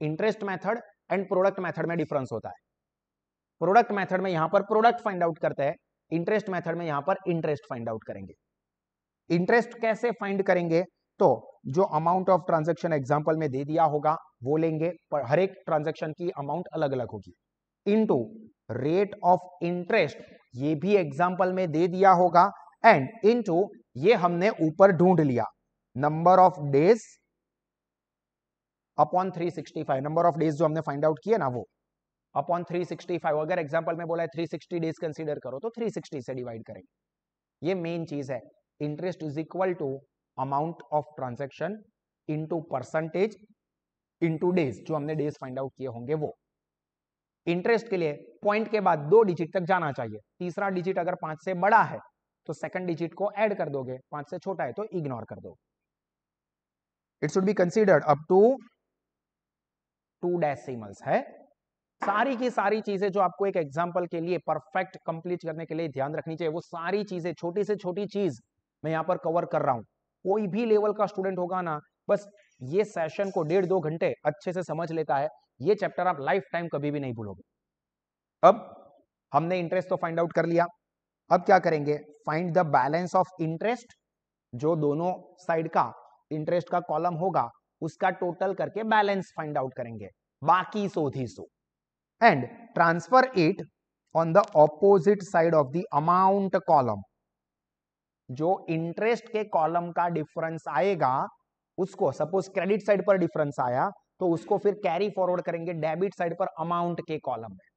interest method and product method में डिफरेंस होता है प्रोडक्ट मेथड में यहां पर प्रोडक्ट फाइंड आउट करते हैं इंटरेस्ट मेथड में यहां पर इंटरेस्ट फाइंड आउट करेंगे इंटरेस्ट कैसे फाइंड करेंगे तो जो अमाउंट ऑफ ट्रांजेक्शन एग्जाम्पल में दे दिया होगा वो लेंगे पर हर एक ट्रांजेक्शन की अमाउंट अलग अलग होगी इनटू रेट ऑफ इंटरेस्ट ये भी एग्जाम्पल में दे दिया होगा एंड इनटू ये हमने ऊपर ढूंढ लिया number of days upon three sixty five number of days जो हमने फाइंड आउट किया ना वो अपॉन थ्री सिक्सटी फाइव अगर एग्जाम्पल में बोला है थ्री सिक्सटी डेज कंसिडर करो तो थ्री सिक्सटी से डिवाइड करेंगे ये मेन चीज है interest is equal to amount of transaction into percentage into days जो हमने डेज फाइंड आउट किए होंगे वो इंटरेस्ट के लिए पॉइंट के बाद दो डिजिट तक जाना चाहिए तीसरा डिजिट अगर पांच से बड़ा है तो सेकंड डिजिट को ऐड कर दोगे पांच से छोटा है तो इग्नोर कर दो it should be considered up to two decimals है सारी की सारी चीजें जो आपको एक एग्जाम्पल के लिए परफेक्ट कंप्लीट करने के लिए ध्यान रखनी चाहिए वो सारी चीजें छोटी से छोटी चीज मैं यहाँ पर कवर कर रहा हूँ कोई भी लेवल का स्टूडेंट होगा ना बस ये सेशन को डेढ़ दो घंटे अच्छे से समझ लेता है ये चैप्टर आप लाइफ टाइम कभी भी नहीं भूलोगे अब हमने इंटरेस्ट तो फाइंड आउट कर लिया अब क्या करेंगे find the balance of interest जो दोनों साइड का इंटरेस्ट का कॉलम होगा उसका टोटल करके बैलेंस फाइंड आउट करेंगे बाकी सो थी सो and transfer it on the opposite side of the amount column जो इंटरेस्ट के कॉलम का डिफरेंस आएगा उसको सपोज क्रेडिट साइड पर डिफरेंस आया तो उसको फिर कैरी फॉरवर्ड करेंगे डेबिट साइड पर अमाउंट के कॉलम में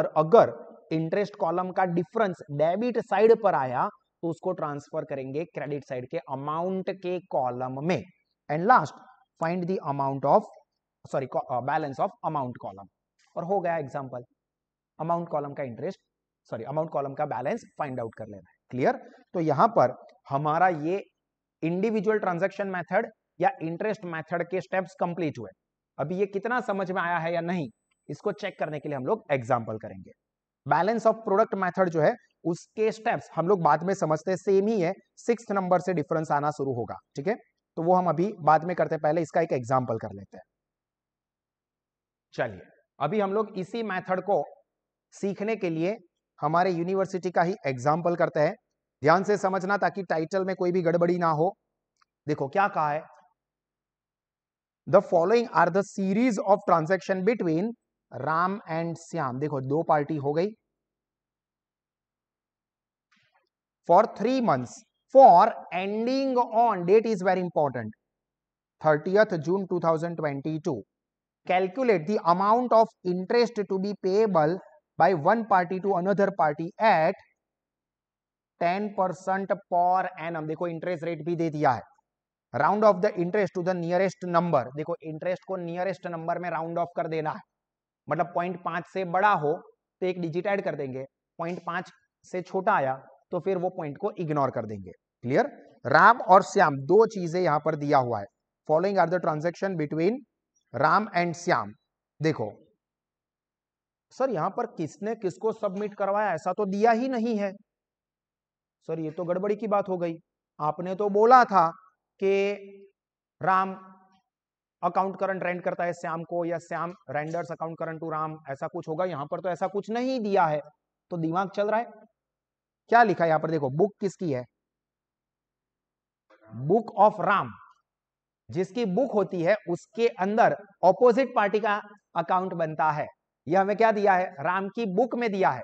और अगर इंटरेस्ट कॉलम का डिफरेंस डेबिट साइड पर आया तो उसको ट्रांसफर करेंगे क्रेडिट साइड के अमाउंट के कॉलम में and last find the amount of sorry balance of amount column और हो गया एग्जाम्पल अमाउंट कॉलम का इंटरेस्ट सॉरी अमाउंट कॉलम का बैलेंस फाइंड आउट कर लेना है क्लियर तो यहां पर हमारा ये इंडिविजुअल ट्रांजेक्शन मैथड या इंटरेस्ट मैथड के स्टेप्स कंप्लीट हुए अभी ये कितना समझ में आया है या नहीं इसको चेक करने के लिए हम लोग एग्जाम्पल करेंगे बैलेंस ऑफ प्रोडक्ट मैथड जो है उसके स्टेप्स हम लोग बाद में समझते हैं सेम ही है सिक्स नंबर से डिफरेंस आना शुरू होगा ठीक है तो वो हम अभी बाद में करते हैं पहले इसका एक एग्जाम्पल कर लेते हैं चलिए अभी हम लोग इसी मैथड को सीखने के लिए हमारे यूनिवर्सिटी का ही एग्जाम्पल करते हैं ध्यान से समझना ताकि टाइटल में कोई भी गड़बड़ी ना हो देखो क्या कहा है the following are the series of transaction between Ram and Shyam देखो दो पार्टी हो गई for three months for ending on date is very important 30th june 2022 calculate the amount of interest to be payable by one party to another party at 10% per annum देखो इंटरेस्ट रेट भी दे दिया है round off the interest to the nearest number देखो इंटरेस्ट को नियरेस्ट नंबर में राउंड ऑफ कर देना है मतलब पॉइंट पांच से बड़ा हो तो एक डिजिट एड कर देंगे पॉइंट पांच से छोटा आया तो फिर वो पॉइंट को इग्नोर कर देंगे क्लियर राम और श्याम दो चीजें यहां पर दिया हुआ है following are the transaction between Ram and Shyam देखो सर यहां पर किसने किसको सबमिट करवाया ऐसा तो दिया ही नहीं है सर ये तो गड़बड़ी की बात हो गई आपने तो बोला था कि राम अकाउंट करंट रेंट करता है श्याम को या Shyam renders account current to Ram ऐसा कुछ होगा यहां पर तो ऐसा कुछ नहीं दिया है तो दिमाग चल रहा है क्या लिखा है यहां पर देखो बुक किसकी है बुक ऑफ राम जिसकी बुक होती है उसके अंदर ऑपोजिट पार्टी का अकाउंट बनता है यह हमें क्या दिया है राम की बुक में दिया है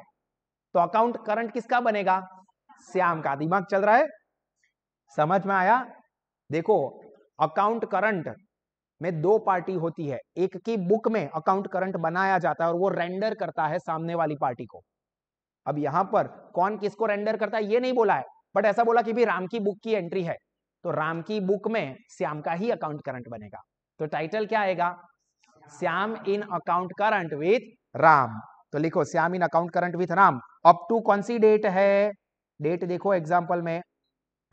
तो अकाउंट करंट किसका बनेगा श्याम का दिमाग चल रहा है समझ में आया देखो अकाउंट करंट में दो पार्टी होती है एक की बुक में अकाउंट करंट बनाया जाता है और वो रेंडर करता है सामने वाली पार्टी को अब यहां पर कौन किसको रेंडर करता है ये नहीं बोला है बट ऐसा बोला कि भी राम की बुक की एंट्री है तो राम की बुक में श्याम का ही अकाउंट करंट बनेगा तो टाइटल क्या आएगा Shyam in account current with Ram तो लिखो Shyam in account current with Ram up to कौन सी डेट है डेट देखो एग्जाम्पल में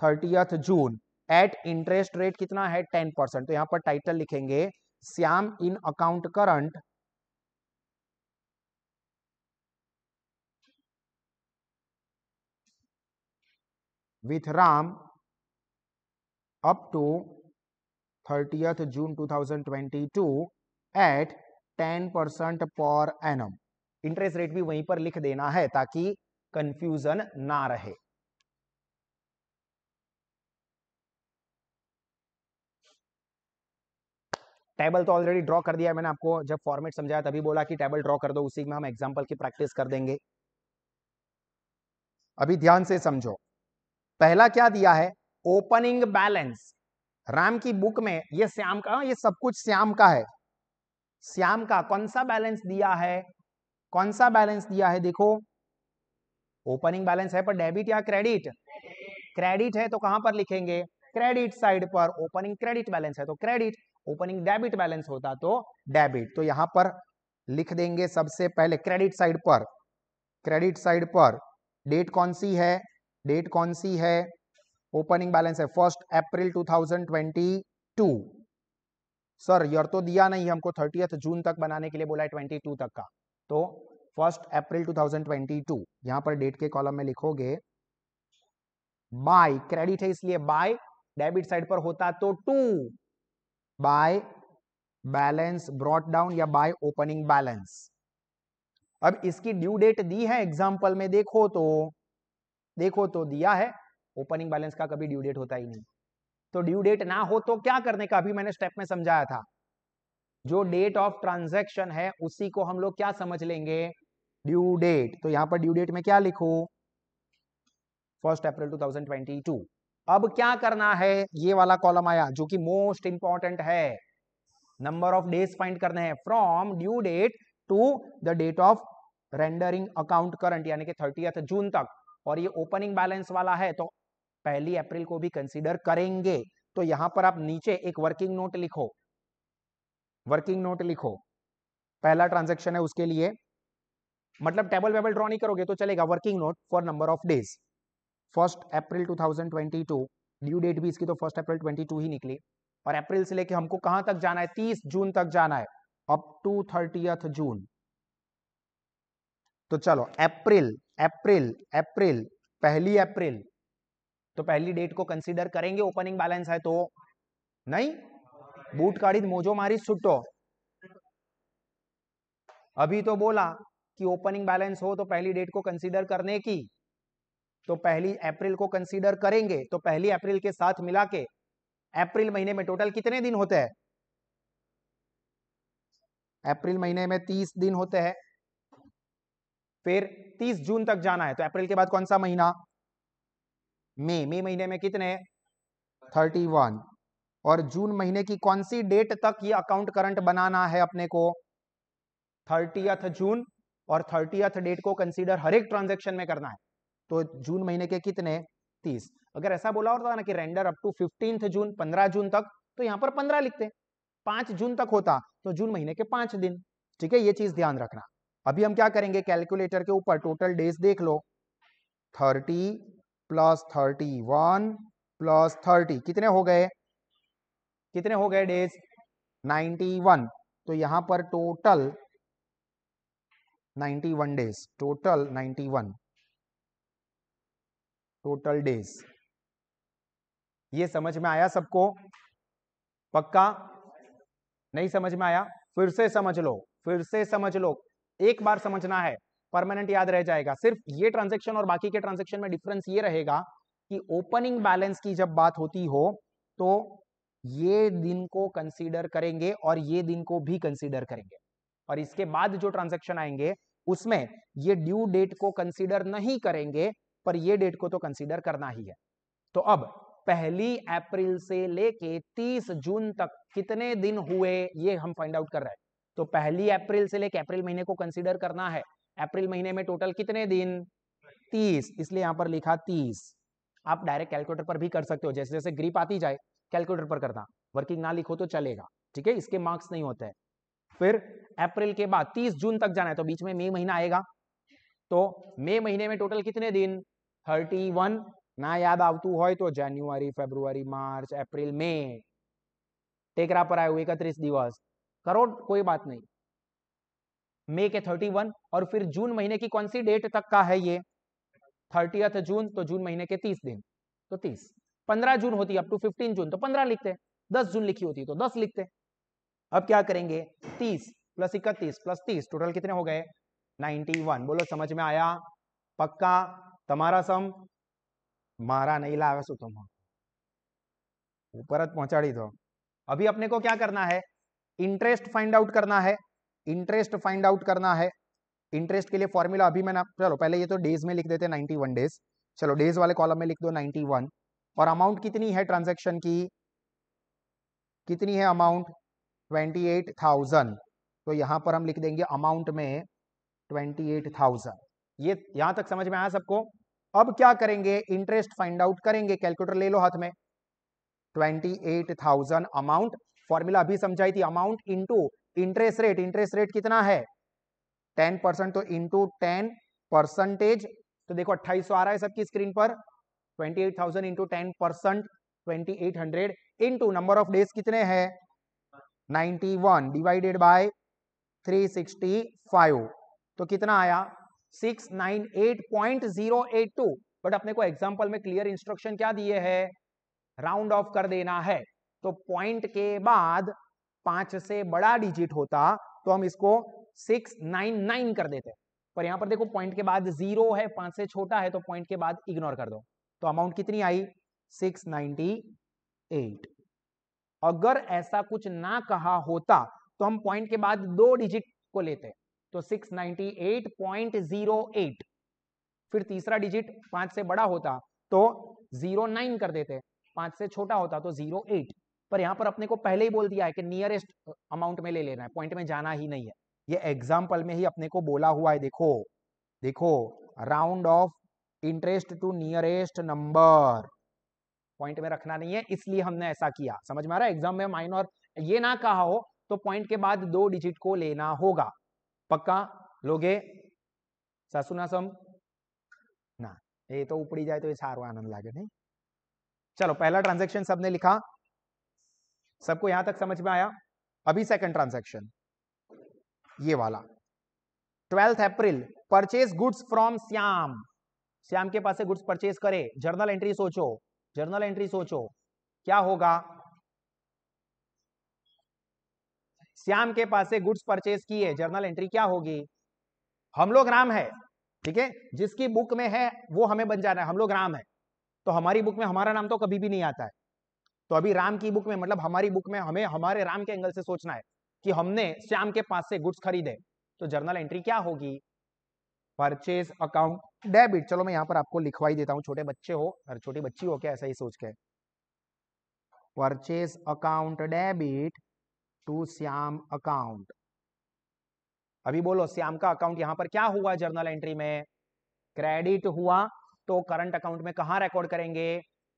thirtieth June at interest rate कितना है टेन परसेंट तो यहां पर टाइटल लिखेंगे Shyam in account current with Ram up to 30th June 2022 at 10 percent पर एन इंटरेस्ट रेट भी वहीं पर लिख देना है ताकि कंफ्यूजन ना रहे टेबल तो ऑलरेडी ड्रॉ कर दिया मैंने आपको जब फॉर्मेट समझाया तभी बोला कि टेबल ड्रॉ कर दो उसी में हम एग्जांपल की प्रैक्टिस कर देंगे अभी ध्यान से समझो पहला क्या दिया है ओपनिंग बैलेंस राम की बुक में ये श्याम का हाँ, ये सब कुछ श्याम का है श्याम का कौन सा बैलेंस दिया है कौन सा बैलेंस दिया है देखो ओपनिंग बैलेंस है पर डेबिट या क्रेडिट क्रेडिट है तो कहां पर लिखेंगे क्रेडिट साइड पर ओपनिंग क्रेडिट बैलेंस है तो क्रेडिट ओपनिंग डेबिट बैलेंस होता तो डेबिट तो यहां पर लिख देंगे सबसे पहले क्रेडिट साइड पर क्रेडिट साइड पर डेट कौन सी है डेट कौन सी है ओपनिंग बैलेंस है फर्स्ट अप्रैल 2022 सर यार तो दिया नहीं हमको थर्टियथ जून तक बनाने के लिए बोला है ट्वेंटी टू तक का तो फर्स्ट अप्रैल 2022 यहां पर डेट के कॉलम में लिखोगे बाय क्रेडिट है इसलिए बाय डेबिट साइड पर होता तो to by balance brought down या बाय ओपनिंग बैलेंस अब इसकी ड्यू डेट दी है एग्जाम्पल में देखो तो देखो तो दिया है ओपनिंग बैलेंस का कभी ड्यू डेट होता ही नहीं तो ड्यू डेट ना हो तो क्या करने का अभी मैंने स्टेप में समझाया था जो डेट ऑफ ट्रांजेक्शन है उसी को हम लोग क्या समझ लेंगे ड्यू डेट तो यहां पर ड्यू डेट में क्या लिखो फर्स्ट अप्रैल 2022 अब क्या करना है ये वाला कॉलम आया जो कि मोस्ट इंपॉर्टेंट है नंबर ऑफ डेज फाइंड करने हैं from due date to the date of rendering account current यानी कि थर्टी जून तक और ये ओपनिंग बैलेंस वाला है तो पहली अप्रैल को भी कंसीडर करेंगे तो यहां पर आप नीचे एक वर्किंग नोट लिखो वर्किंग नोट लिखो पहला ट्रांजेक्शन है उसके लिए मतलब टेबल वेबल ड्रॉ नहीं करोगे तो चलेगा working note for number of days first April 2022 due date भी इसकी तो फर्स्ट अप्रैल 22 ही निकली और अप्रैल से लेके हमको कहां तक जाना है 30 जून तक जाना है अप टू थर्टीथ जून तो चलो अप्रैल अप्रैल अप्रैल पहली अप्रैल तो पहली डेट को कंसिडर करेंगे ओपनिंग बैलेंस है तो नहीं बूट का मोजो मारी सुटो अभी तो बोला कि ओपनिंग बैलेंस हो तो पहली डेट को कंसीडर करने की तो पहली अप्रैल को कंसीडर करेंगे तो पहली अप्रैल के साथ मिला के अप्रैल महीने में टोटल कितने दिन होते हैं अप्रैल महीने में तीस दिन होते हैं फिर तीस जून तक जाना है तो अप्रैल के बाद कौन सा महीना मई मई महीने में कितने 31 और जून महीने की कौन सी डेट तक ये अकाउंट करंट बनाना है अपने को थर्टीथ जून और थर्टीथ डेट को कंसीडर हर एक ट्रांजेक्शन में करना है तो जून महीने के कितने तीस अगर ऐसा बोला होता तो ना कि render up to fifteenth June पंद्रह जून तक तो यहां पर पंद्रह लिखते पांच जून तक होता तो जून महीने के पांच दिन ठीक है ये चीज ध्यान रखना अभी हम क्या करेंगे कैलकुलेटर के ऊपर टोटल डेज देख लो thirty plus thirty one plus thirty कितने हो गए कितने हो गए डेज नाइन्टी वन तो यहां पर total ninety one days total ninety one total days ये समझ में आया सबको पक्का नहीं समझ में आया फिर से समझ लो फिर से समझ लो एक बार समझना है परमानेंट याद रह जाएगा सिर्फ ये ट्रांजेक्शन और बाकी के ट्रांजेक्शन में डिफरेंस ये रहेगा कि ओपनिंग बैलेंस की जब बात होती हो तो ये दिन को कंसीडर करेंगे और ये दिन को भी कंसीडर करेंगे और इसके बाद जो ट्रांजेक्शन आएंगे उसमें ये ड्यू डेट को कंसीडर नहीं करेंगे पर ये डेट को तो कंसीडर करना ही है तो अब पहली अप्रैल से लेके 30 जून तक कितने दिन हुए ये हम फाइंड आउट कर रहे हैं तो पहली अप्रैल से लेके अप्रैल महीने को कंसीडर करना है अप्रैल महीने में टोटल कितने दिन तीस इसलिए यहाँ पर लिखा तीस आप डायरेक्ट कैलकुलेटर पर भी कर सकते हो जैसे जैसे ग्रीप आती जाए कैलकुलेटर पर करना वर्किंग ना लिखो तो चलेगा ठीक है इसके मार्क्स नहीं होते फिर अप्रैल के बाद 30 जून तक जाना है तो बीच में मई महीना आएगा तो मई महीने में टोटल कितने दिन 31 याद યાદ हो तो जनवरी फेब्रुवरी मार्च अप्रैल मे टेकरा पर आए हुए इकतीस दिवस करोड़ कोई बात नहीं मे के 31 और फिर जून महीने की कौन सी डेट तक का है ये थर्टी जून तो जून महीने के 30 दिन तो 30 15 जून होती है अप टू 15 जून तो 15 लिखते दस 10 जून लिखी होती है तो 10 लिखते अब क्या करेंगे 30 प्लस इकतीस प्लस तीस टोटल कितने हो गए 91 बोलो समझ में आया पक्का तुम्हारा सम मारा नहीं लावे सो तुम ऊपर पहुंचाड़ी दो तो। अभी अपने को क्या करना है इंटरेस्ट फाइंड आउट करना है इंटरेस्ट फाइंड आउट करना है इंटरेस्ट के लिए फॉर्मूला अभी मैंने चलो पहले ये तो डेज में लिख देते हैं नाइन्टी वन डेज चलो डेज वाले कॉलम में लिख दो नाइन्टी वन और अमाउंट कितनी है ट्रांजेक्शन की कितनी है अमाउंट ट्वेंटी एट थाउजेंड तो यहां पर हम लिख देंगे अमाउंट में ट्वेंटी एट थाउजेंड ये यहां तक समझ में आया सबको अब क्या करेंगे इंटरेस्ट फाइंड आउट करेंगे कैलकुलेटर ले लो हाथ में twenty eight thousand amount formula अभी समझाई थी amount into interest rate interest rate कितना है टेन परसेंट तो इंटू टेन परसेंटेज तो देखो अट्ठाईस आ रहा है सबकी स्क्रीन पर twenty eight thousand into ten percent twenty eight hundred into number of days कितने हैं ninety one divided by three sixty five तो कितना आया six nine eight point zero eight two but अपने को एग्जाम्पल में क्लियर इंस्ट्रक्शन क्या दिए है राउंड ऑफ कर देना है तो पॉइंट के बाद पांच से बड़ा डिजिट होता तो हम इसको सिक्स नाइन नाइन कर देते पर यहां पर देखो पॉइंट के बाद जीरो है पांच से छोटा है तो पॉइंट के बाद इग्नोर कर दो तो अमाउंट कितनी आई सिक्स नाइनटी एट अगर ऐसा कुछ ना कहा होता तो हम पॉइंट के बाद दो डिजिट को लेते तो six ninety eight point zero eight फिर तीसरा डिजिट पांच से बड़ा होता तो जीरो नाइन कर देते पांच से छोटा होता तो जीरो एट पर यहां पर अपने को पहले ही बोल दिया है कि नियरेस्ट अमाउंट में ले लेना है पॉइंट में जाना ही नहीं है ये एग्जाम्पल में ही अपने को बोला हुआ है देखो देखो round off interest to nearest number point में रखना नहीं है इसलिए हमने ऐसा किया समझ में आ रहा है एग्जाम में माइनर ये ना कहा हो तो पॉइंट के बाद दो डिजिट को लेना होगा पक्का लोगे ससुना सम ना ये तो ઉપડી जाए तो ये सारो आनंद लागे नहीं चलो पहला ट्रांजेक्शन सबने लिखा सबको यहां तक समझ में आया अभी सेकंड ट्रांजैक्शन ये वाला twelfth April purchase goods from Shyam Shyam के पास से गुड्स परचेज करे जर्नल एंट्री सोचो जर्नल एंट्री सोचो क्या होगा श्याम के पास से गुड्स परचेज किए जर्नल एंट्री क्या होगी हम लोग राम है ठीक है जिसकी बुक में है वो हमें बन जाना है हम लोग राम है तो हमारी बुक में हमारा नाम तो कभी भी नहीं आता है तो अभी राम की बुक में मतलब हमारी बुक में हमें हमारे राम के एंगल से सोचना है कि हमने श्याम के पास से गुड्स खरीदे तो जर्नल एंट्री क्या होगी परचेज अकाउंट डेबिट चलो मैं यहाँ पर आपको लिखवाई देता हूँ छोटे बच्चे हो और छोटी बच्ची हो क्या ऐसा ही सोच के purchase account debit to Shyam account अभी बोलो श्याम का अकाउंट यहाँ पर क्या हुआ जर्नल एंट्री में क्रेडिट हुआ तो करंट अकाउंट में कहा रिकॉर्ड करेंगे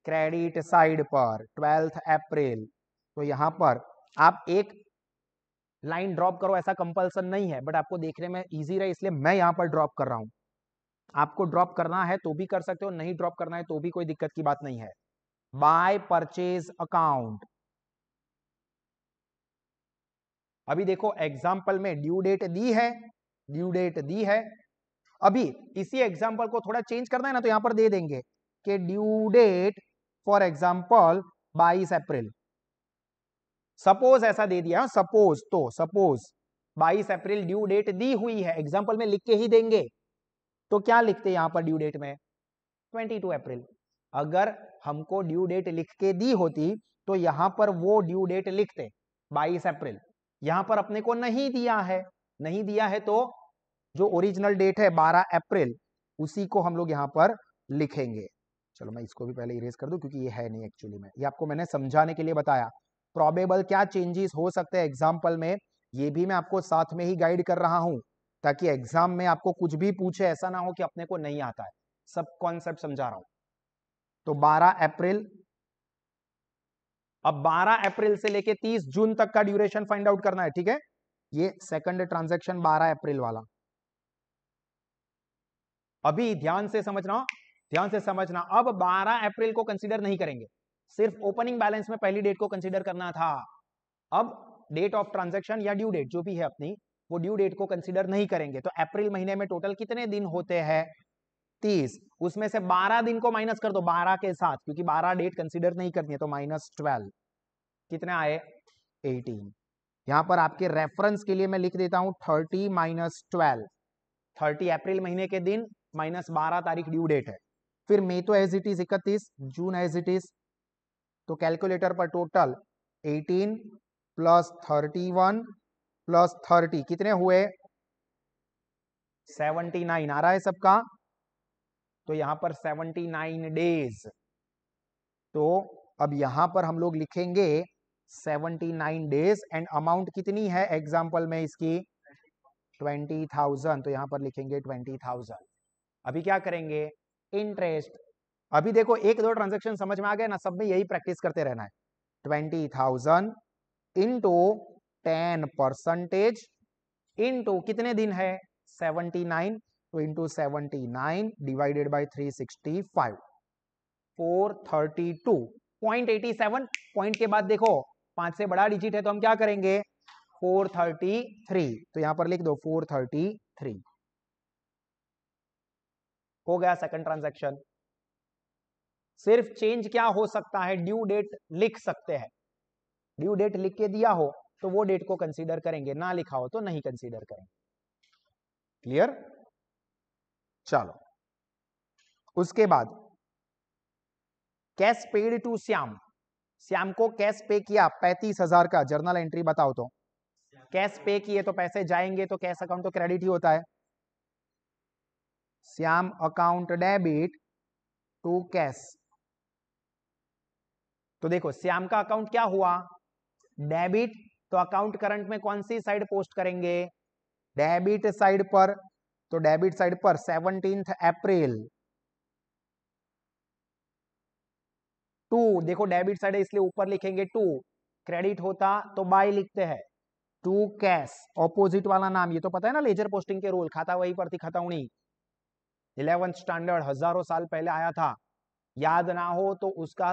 क्रेडिट साइड पर ट्वेल्थ अप्रैल तो यहाँ पर आप एक लाइन ड्रॉप करो ऐसा कंपल्सन नहीं है बट आपको देखने में इजी रहे इसलिए मैं यहाँ पर ड्रॉप कर रहा हूँ आपको ड्रॉप करना है तो भी कर सकते हो नहीं ड्रॉप करना है तो भी कोई दिक्कत की बात नहीं है बाय परचेज अकाउंट अभी देखो एग्जाम्पल में ड्यू डेट दी है ड्यू डेट दी है अभी इसी एग्जाम्पल को थोड़ा चेंज करना है ना तो यहां पर दे देंगे कि ड्यू डेट फॉर एग्जाम्पल बाईस अप्रैल सपोज ऐसा दे दिया सपोज तो सपोज 22 अप्रैल ड्यू डेट दी हुई है एग्जाम्पल में लिख के ही देंगे तो क्या लिखते यहां पर ड्यू डेट में 22 अप्रैल अगर हमको ड्यू डेट लिख के दी होती तो यहां पर वो ड्यू डेट लिखते 22 अप्रैल यहां पर अपने को नहीं दिया है नहीं दिया है तो जो ओरिजिनल डेट है 12 अप्रैल उसी को हम लोग यहां पर लिखेंगे चलो मैं इसको भी पहले इरेज कर दूं क्योंकि ये है नहीं एक्चुअली में ये आपको मैंने समझाने के लिए बताया प्रॉबेबल क्या चेंजेस हो सकते हैं एग्जाम्पल में ये भी मैं आपको साथ में ही गाइड कर रहा हूं ताकि एग्जाम में आपको कुछ भी पूछे ऐसा ना हो कि अपने को नहीं आता है सब कॉन्सेप्ट समझा रहा हूं तो 12 अप्रैल अब 12 अप्रैल से लेके 30 जून तक का ड्यूरेशन फाइंड आउट करना है ठीक है ये सेकंड ट्रांजैक्शन 12 अप्रैल वाला अभी ध्यान से समझना ध्यान से समझना अब 12 अप्रैल को कंसीडर नहीं करेंगे सिर्फ ओपनिंग बैलेंस में पहली डेट को कंसीडर करना था अब डेट ऑफ ट्रांजेक्शन या ड्यू डेट जो भी है अपनी वो ड्यू डेट को कंसीडर नहीं करेंगे तो अप्रैल महीने में टोटल कितने दिन होते हैं तीस उसमें से बारह दिन को माइनस कर दो बारह के साथ क्योंकि बारह डेट कंसिडर नहीं करनी है तो माइनस ट्वेल्व कितने आए एटीन यहां पर आपके रेफरेंस के लिए मैं लिख देता हूं thirty minus twelve thirty April महीने के दिन माइनस बारह तारीख ड्यू डेट है फिर मई तो एज इट इज इकतीस जून एज इट इज तो कैलकुलेटर पर टोटल 18 प्लस 31 प्लस 30 कितने हुए 79 आ रहा है सबका तो यहां पर 79 डेज तो अब यहां पर हम लोग लिखेंगे 79 डेज एंड अमाउंट कितनी है एग्जाम्पल में इसकी 20,000 तो यहां पर लिखेंगे 20,000 अभी क्या करेंगे इंटरेस्ट अभी देखो एक दो ट्रांजेक्शन समझ में आ गया ना सब में यही प्रैक्टिस करते रहना है twenty thousand into ten percentage into कितने दिन है सेवनटी नाइन तो into seventy nine divided by three sixty five four thirty two point eighty seven point के बाद देखो पांच से बड़ा डिजिट है तो हम क्या करेंगे फोर थर्टी थ्री तो यहां पर लिख दो फोर थर्टी थ्री हो गया सेकंड ट्रांजैक्शन सिर्फ चेंज क्या हो सकता है ड्यू डेट लिख सकते हैं ड्यू डेट लिख के दिया हो तो वो डेट को कंसीडर करेंगे ना लिखा हो तो नहीं कंसीडर करेंगे क्लियर चलो उसके बाद cash paid to Shyam Shyam को कैश पे किया पैंतीस हजार का जर्नल एंट्री बताओ तो कैश पे किए तो पैसे जाएंगे तो कैश अकाउंट तो क्रेडिट ही होता है Shyam account debit to cash तो देखो श्याम का अकाउंट क्या हुआ डेबिट तो अकाउंट करंट में कौन सी साइड पोस्ट करेंगे डेबिट साइड पर तो डेबिट साइड पर सेवनटीन अप्रैल टू देखो डेबिट साइड इसलिए ऊपर लिखेंगे टू क्रेडिट होता तो बाय लिखते हैं टू कैश ऑपोजिट वाला नाम ये तो पता है ना लेजर पोस्टिंग के रूल खाता वही पर थी खतौनी इलेवेंथ स्टैंडर्ड हजारों साल पहले आया था याद ना हो तो उसका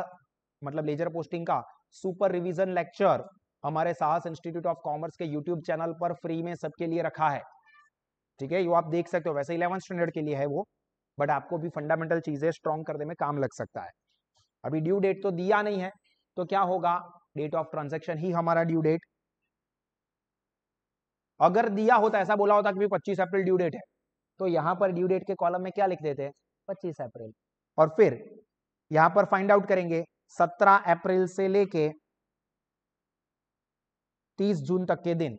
मतलब लेजर पोस्टिंग का सुपर रिविजन लेक्चर हमारे साहस इंस्टीट्यूट ऑफ कॉमर्स के यूट्यूब चैनल पर फ्री में सबके लिए रखा है ठीक है यो आप देख सकते हो वैसे इलेवंथ स्टैंडर्ड के लिए है वो बट आपको भी फंडामेंटल चीजें स्ट्रॉन्ग करने में काम लग सकता है अभी ड्यू डेट तो दिया नहीं है तो क्या होगा डेट ऑफ ट्रांजेक्शन ही हमारा ड्यू डेट अगर दिया होता ऐसा बोला होता कि 25 अप्रैल ड्यू डेट है तो यहाँ पर ड्यू डेट के कॉलम में क्या लिख देते हैं पच्चीस अप्रैल और फिर यहाँ पर फाइंड आउट करेंगे सत्रह अप्रैल से लेके तीस जून तक के दिन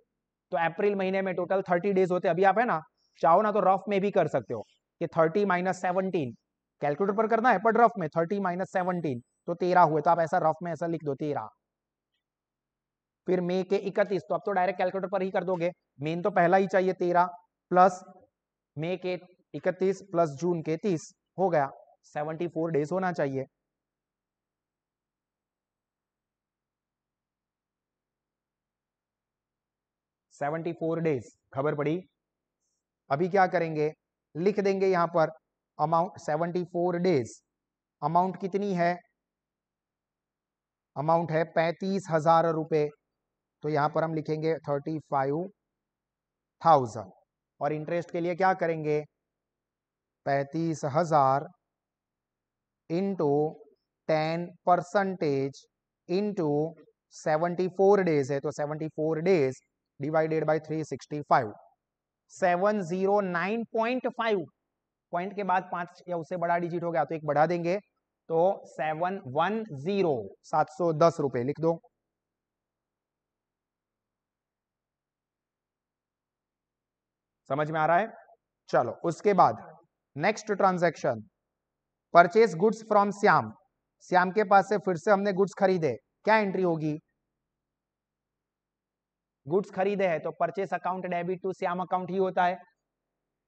तो अप्रैल महीने में टोटल थर्टी डेज होते अभी आप है ना चाहो ना तो रफ में भी कर सकते हो कि थर्टी माइनस सेवनटीन कैलकुलेटर पर करना है पर रफ में थर्टी माइनस सेवनटीन तो तेरह हुए तो आप ऐसा रफ में ऐसा लिख दो तेरह फिर मे के इकतीस तो अब तो डायरेक्ट कैलकुलेटर पर ही कर दोगे मेन तो पहला ही चाहिए तेरह प्लस मे के इकतीस प्लस जून के तीस हो गया सेवेंटी फोर डेज होना चाहिए सेवेंटी फोर डेज खबर पड़ी अभी क्या करेंगे लिख देंगे यहां पर amount seventy four days amount कितनी है अमाउंट है पैंतीस हजार रुपए तो यहां पर हम लिखेंगे थर्टी फाइव थाउजेंड और इंटरेस्ट के लिए क्या करेंगे पैंतीस हजार into ten percentage into seventy four days है तो seventy four days divided by three sixty five seven zero nine point five point के बाद पांच या उससे बड़ा डिजिट हो गया तो एक बढ़ा देंगे तो सेवन वन जीरो सात सौ दस रुपए लिख दो समझ में आ रहा है चलो उसके बाद next transaction purchase goods from Shyam Shyam के पास से फिर से हमने गुड्स खरीदे क्या एंट्री होगी गुड्स खरीदे है तो purchase account debit to Shyam account ही होता है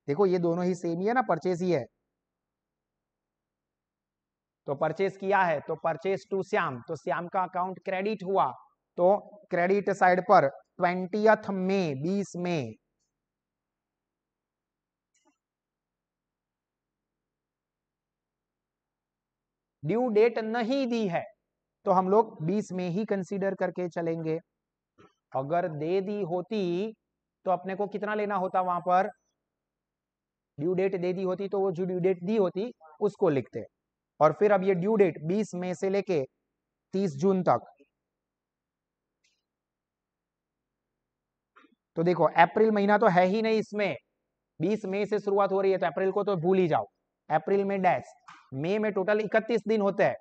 देखो ये दोनों ही सेम ही है ना परचेस ही है तो परचेस किया है तो परचेस टू श्याम तो श्याम का अकाउंट क्रेडिट हुआ तो क्रेडिट साइड पर ट्वेंटी मे बीस में ड्यू डेट नहीं दी है तो हम लोग 20 में ही कंसीडर करके चलेंगे अगर दे दी होती तो अपने को कितना लेना होता वहां पर ड्यू डेट दे दी होती तो वो जो ड्यू डेट दी होती उसको लिखते और फिर अब ये ड्यू डेट 20 मई से लेके 30 जून तक तो देखो अप्रैल महीना तो है ही नहीं इसमें 20 मई से शुरुआत हो रही है तो अप्रैल को तो भूल ही जाओ अप्रैल में डैश मई में टोटल 31 दिन होते हैं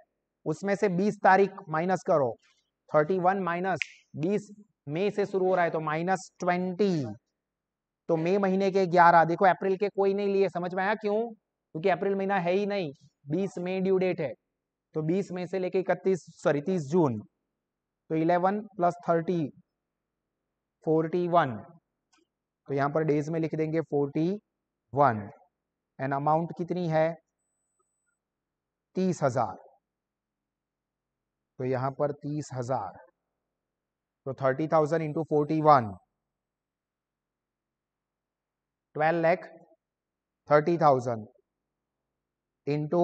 उसमें से 20 तारीख माइनस करो 31 माइनस बीस मई से शुरू हो रहा है तो माइनस ट्वेंटी तो मई महीने के 11 देखो अप्रैल के कोई नहीं लिए समझ में आया क्यों क्योंकि अप्रैल महीना है ही नहीं 20 मई ड्यू डेट है तो 20 मई से लेके 31 सॉरी तीस जून तो 11 प्लस थर्टी फोर्टी वन तो यहाँ पर डेज में लिख देंगे फोर्टी वन एंड अमाउंट कितनी है तीस हजार तो यहां पर तीस हजार तो thirty thousand into forty one twelve lakh thirty thousand into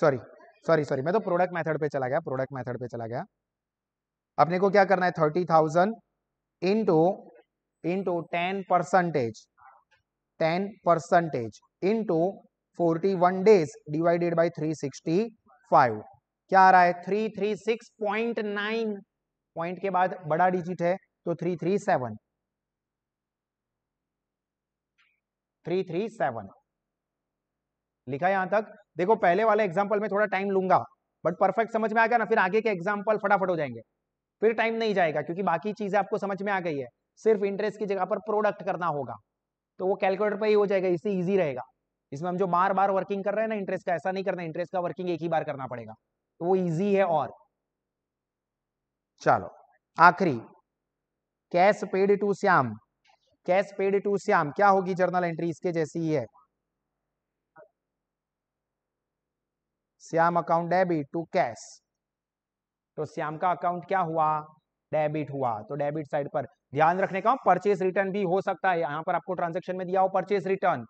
sorry sorry sorry मैं तो प्रोडक्ट मेथड पे चला गया प्रोडक्ट मेथड पे चला गया अपने को क्या करना है thirty thousand into into ten percentage ten percentage into forty one days divided by three sixty five क्या आ रहा है three three six point nine point के बाद बड़ा डिजिट है तो three three seven three three seven लिखा यहां तक देखो पहले वाले एग्जाम्पल में थोड़ा टाइम लूंगा बट परफेक्ट समझ में आ गया ना फिर आगे के एग्जाम्पल फटाफट हो जाएंगे फिर टाइम नहीं जाएगा क्योंकि बाकी चीजें आपको समझ में आ गई है सिर्फ इंटरेस्ट की जगह पर प्रोडक्ट करना होगा तो वो कैलकुलेटर पर ही हो जाएगा इससे ईजी रहेगा इसमें हम जो बार बार वर्किंग कर रहे हैं ना इंटरेस्ट का ऐसा नहीं करना इंटरेस्ट का वर्किंग एक ही बार करना पड़ेगा तो वो ईजी है और चलो आखिरी cash paid to Shyam cash paid to Shyam क्या होगी जर्नल एंट्री इसके जैसी ही है Shyam account debit to cash तो श्याम का अकाउंट क्या हुआ डेबिट हुआ तो डेबिट साइड पर ध्यान रखने का परचेस रिटर्न भी हो सकता है यहाँ पर आपको ट्रांजेक्शन में दिया हो परचेस रिटर्न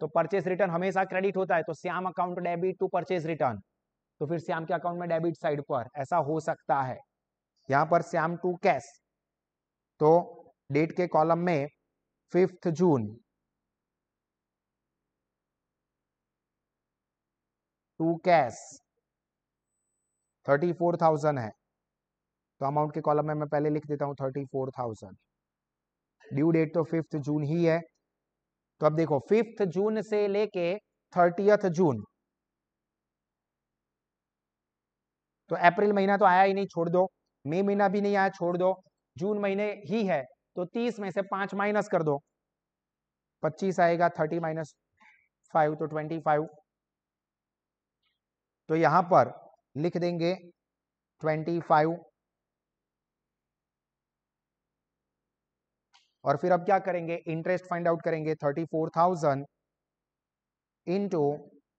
तो परचेस रिटर्न हमेशा क्रेडिट होता है तो Shyam account debit to purchase return तो फिर श्याम के अकाउंट में डेबिट साइड पर ऐसा हो सकता है यहां पर श्याम टू कैश तो डेट के कॉलम में fifth June to cash thirty four thousand है तो अमाउंट के कॉलम में मैं पहले लिख देता हूँ thirty four thousand due date तो फिफ्थ जून ही है तो अब देखो फिफ्थ जून से लेके थर्टी जून तो अप्रैल महीना तो आया ही नहीं छोड़ दो मई महीना भी नहीं आया छोड़ दो जून महीने ही है तो तीस में से पांच माइनस कर दो पच्चीस आएगा थर्टी माइनस फाइव तो ट्वेंटी फाइव तो यहां पर लिख देंगे ट्वेंटी फाइव और फिर अब क्या करेंगे इंटरेस्ट फाइंड आउट करेंगे thirty four thousand into